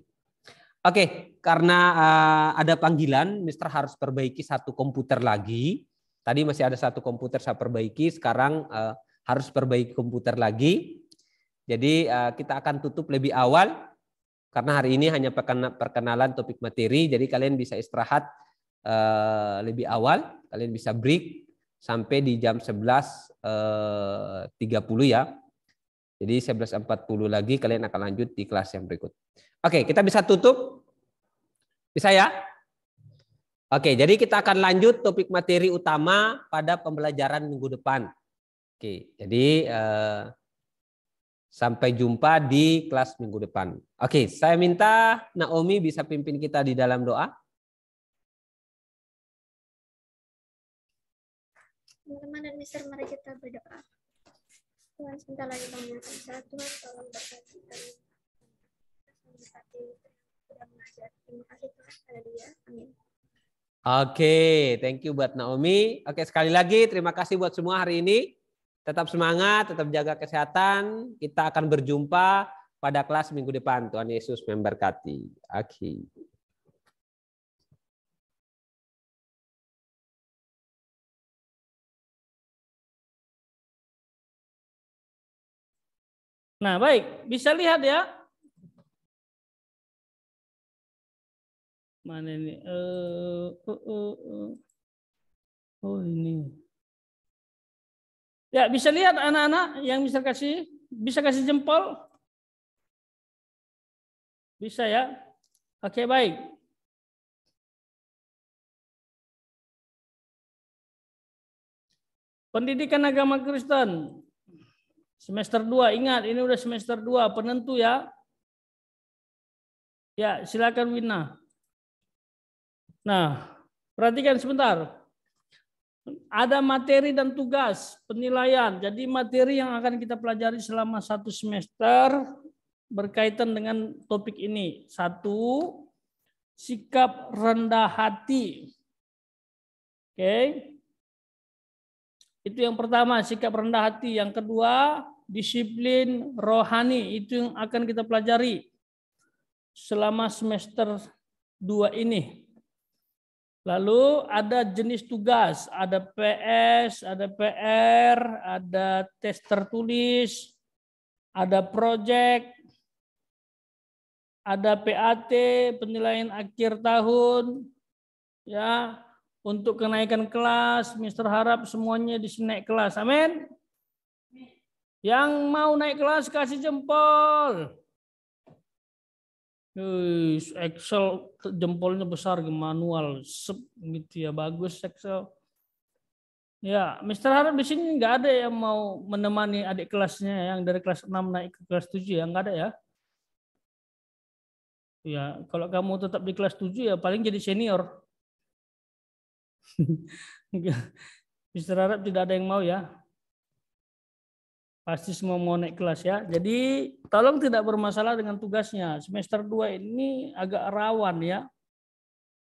S3: Oke, karena uh, ada panggilan, Mister harus perbaiki satu komputer lagi. Tadi masih ada satu komputer saya perbaiki, sekarang uh, harus perbaiki komputer lagi. Jadi uh, kita akan tutup lebih awal karena hari ini hanya perkenalan topik materi, jadi kalian bisa istirahat eh, lebih awal, kalian bisa break sampai di jam 11.30 eh, uh, ya. Jadi 11.40 lagi kalian akan lanjut di kelas yang berikut. Oke, kita bisa tutup. Bisa ya? Oke, jadi kita akan lanjut topik materi utama pada pembelajaran minggu depan. Oke, jadi eh, Sampai jumpa di kelas minggu depan. Oke, saya minta Naomi bisa pimpin kita di dalam doa.
S2: Teman-teman dan Mister, mari kita berdoa. Tuhan sebentar lagi kami akan salat. Tuhan tolong berkati kami.
S5: Sudah mengajar. Terima kasih Tuhan pada dia. Amin.
S3: Oke, okay, thank you buat Naomi. Oke, okay, sekali lagi terima kasih buat semua hari ini. Tetap semangat, tetap jaga kesehatan. Kita akan berjumpa pada kelas minggu depan. Tuhan Yesus memberkati. Aki.
S2: Nah, baik, bisa lihat ya. Mana ini? Uh, uh, uh, uh. Oh, ini. Ya, bisa lihat anak-anak yang bisa kasih bisa kasih jempol? Bisa ya? Oke, baik. Pendidikan
S6: agama Kristen. Semester 2, ingat ini udah semester 2, penentu ya. Ya, silakan Wina. Nah, perhatikan sebentar ada materi dan tugas penilaian. Jadi materi yang akan kita pelajari selama satu semester berkaitan dengan topik ini. Satu, sikap rendah hati. Oke. Okay. Itu yang pertama, sikap rendah hati. Yang kedua, disiplin rohani. Itu yang akan kita pelajari selama semester dua ini. Lalu ada jenis tugas, ada PS, ada PR, ada tes tertulis, ada proyek, ada PAT, penilaian akhir tahun. Ya, untuk kenaikan kelas, Mister harap semuanya di sini naik kelas. Amin. Yang mau naik kelas kasih jempol. Excel jempolnya besar ke manual, sep gitu ya bagus Excel. Ya, Mister Harap di sini nggak ada yang mau menemani adik kelasnya yang dari kelas 6 naik ke kelas 7 ya nggak ada ya. Ya, kalau kamu tetap di kelas 7 ya paling jadi senior. [LAUGHS] Mister Harap tidak ada yang mau ya. Pasti semua mau naik kelas ya. Jadi tolong tidak bermasalah dengan tugasnya. Semester 2 ini agak rawan ya.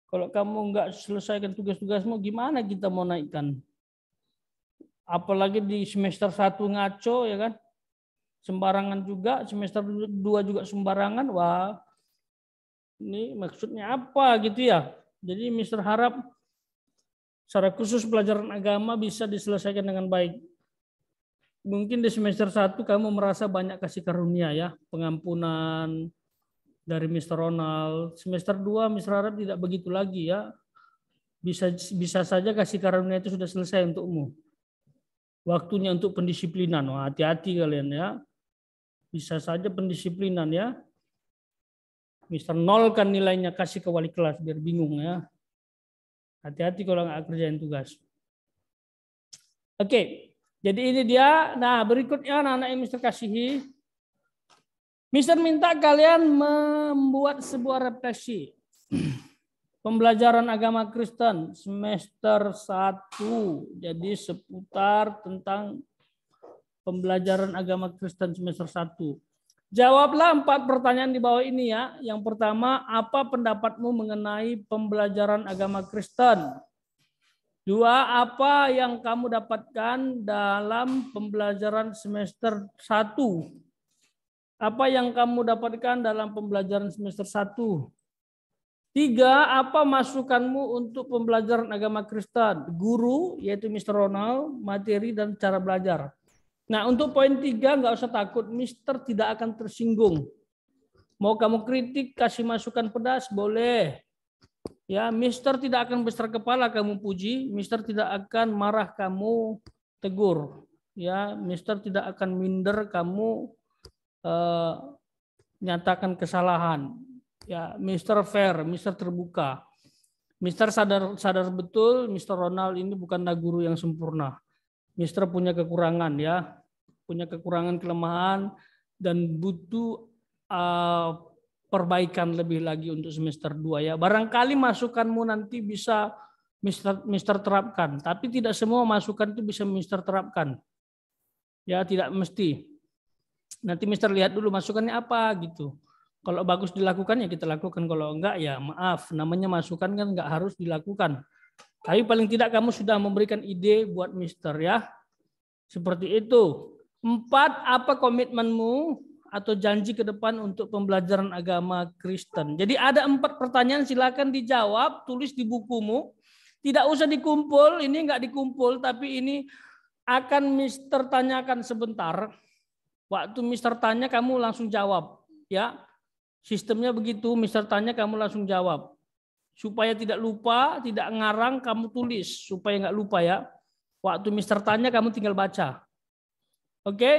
S6: Kalau kamu nggak selesaikan tugas-tugasmu, gimana kita mau naikkan? Apalagi di semester 1 ngaco ya kan. Sembarangan juga, semester 2 juga sembarangan. Wah, ini maksudnya apa gitu ya. Jadi Mister harap secara khusus pelajaran agama bisa diselesaikan dengan baik mungkin di semester satu kamu merasa banyak kasih karunia ya, pengampunan dari Mr. Ronald. Semester dua Mr. Arab tidak begitu lagi ya. Bisa bisa saja kasih karunia itu sudah selesai untukmu. Waktunya untuk pendisiplinan. hati-hati kalian ya. Bisa saja pendisiplinan ya. Mister nolkan nilainya kasih ke wali kelas biar bingung ya. Hati-hati kalau nggak kerjain tugas. Oke, okay. Jadi ini dia. Nah, berikutnya anak-anak yang Mister kasihi. Mister minta kalian membuat sebuah refleksi. [CLEARS THROAT] Pembelajaran agama Kristen semester 1. Jadi seputar tentang pembelajaran agama Kristen semester 1. Jawablah empat pertanyaan di bawah ini ya. Yang pertama, apa pendapatmu mengenai pembelajaran agama Kristen? Dua, apa yang kamu dapatkan dalam pembelajaran semester satu Apa yang kamu dapatkan dalam pembelajaran semester satu Tiga, apa masukanmu untuk pembelajaran agama Kristen? Guru, yaitu Mr. Ronald, materi, dan cara belajar. Nah, untuk poin tiga, nggak usah takut. Mister tidak akan tersinggung. Mau kamu kritik, kasih masukan pedas, boleh. Ya, Mister tidak akan besar kepala kamu puji, Mister tidak akan marah kamu tegur. Ya, Mister tidak akan minder kamu eh, nyatakan kesalahan. Ya, Mister fair, Mister terbuka. Mister sadar sadar betul, Mister Ronald ini bukan guru yang sempurna. Mister punya kekurangan ya, punya kekurangan kelemahan dan butuh uh, perbaikan lebih lagi untuk semester 2 ya. Barangkali masukanmu nanti bisa Mister, Mister terapkan, tapi tidak semua masukan itu bisa Mister terapkan. Ya, tidak mesti. Nanti Mister lihat dulu masukannya apa gitu. Kalau bagus dilakukan ya kita lakukan, kalau enggak ya maaf, namanya masukan kan enggak harus dilakukan. Tapi paling tidak kamu sudah memberikan ide buat Mister ya. Seperti itu. Empat, apa komitmenmu atau janji ke depan untuk pembelajaran agama Kristen. Jadi ada empat pertanyaan silakan dijawab, tulis di bukumu. Tidak usah dikumpul, ini enggak dikumpul, tapi ini akan Mister tanyakan sebentar. Waktu Mister tanya kamu langsung jawab, ya. Sistemnya begitu, Mister tanya kamu langsung jawab. Supaya tidak lupa, tidak ngarang, kamu tulis supaya enggak lupa ya. Waktu Mister tanya kamu tinggal baca. Oke? Okay?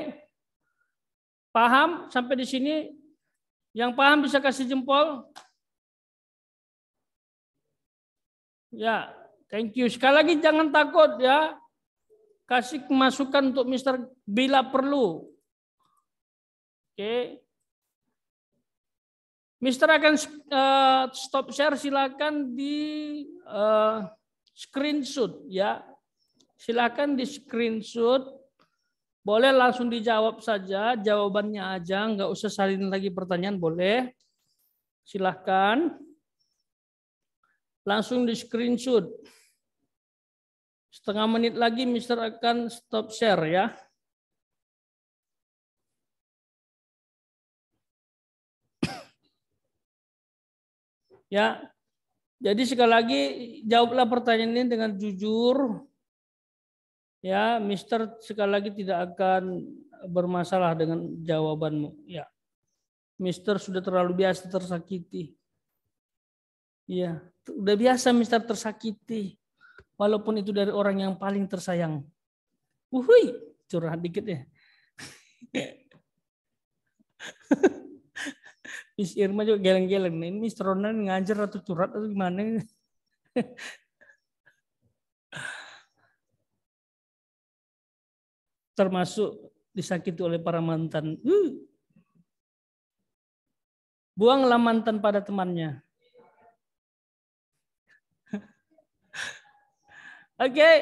S6: Paham sampai di sini? Yang paham bisa kasih jempol? Ya, thank you. Sekali lagi jangan takut ya. Kasih masukan untuk Mister bila perlu. Oke. Okay. Mister akan eh, stop share silakan di eh, screenshot ya. Silakan di screenshot boleh langsung dijawab saja, jawabannya aja, nggak usah salin lagi pertanyaan, boleh. Silahkan. Langsung di screenshot. Setengah menit lagi Mister akan stop share ya. Ya, jadi sekali lagi jawablah pertanyaan ini dengan jujur, Ya, Mister sekali lagi tidak akan bermasalah dengan jawabanmu. Ya, Mister sudah terlalu biasa tersakiti. Ya, udah biasa Mister tersakiti. Walaupun itu dari orang yang paling tersayang. Uhui, curhat dikit ya. [LAUGHS] Miss Irma juga geleng-geleng. nih. Mister Ronan ngajar atau curhat atau gimana? termasuk disakiti oleh para mantan. Uh. Buanglah mantan pada temannya. [LAUGHS] Oke, okay.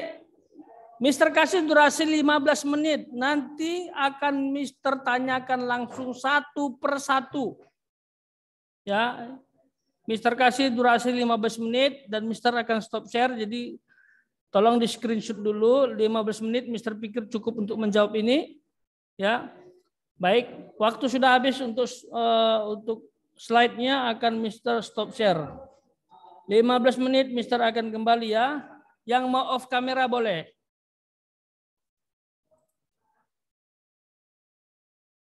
S6: Mister kasih durasi 15 menit. Nanti akan Mister tanyakan langsung satu per satu. Ya, Mr. kasih durasi 15 menit dan Mr. akan stop share. Jadi Tolong di screenshot dulu 15 menit Mr pikir cukup untuk menjawab ini ya. Baik, waktu sudah habis untuk uh, untuk slide-nya akan Mr stop share. 15 menit Mr akan kembali ya. Yang mau off kamera boleh.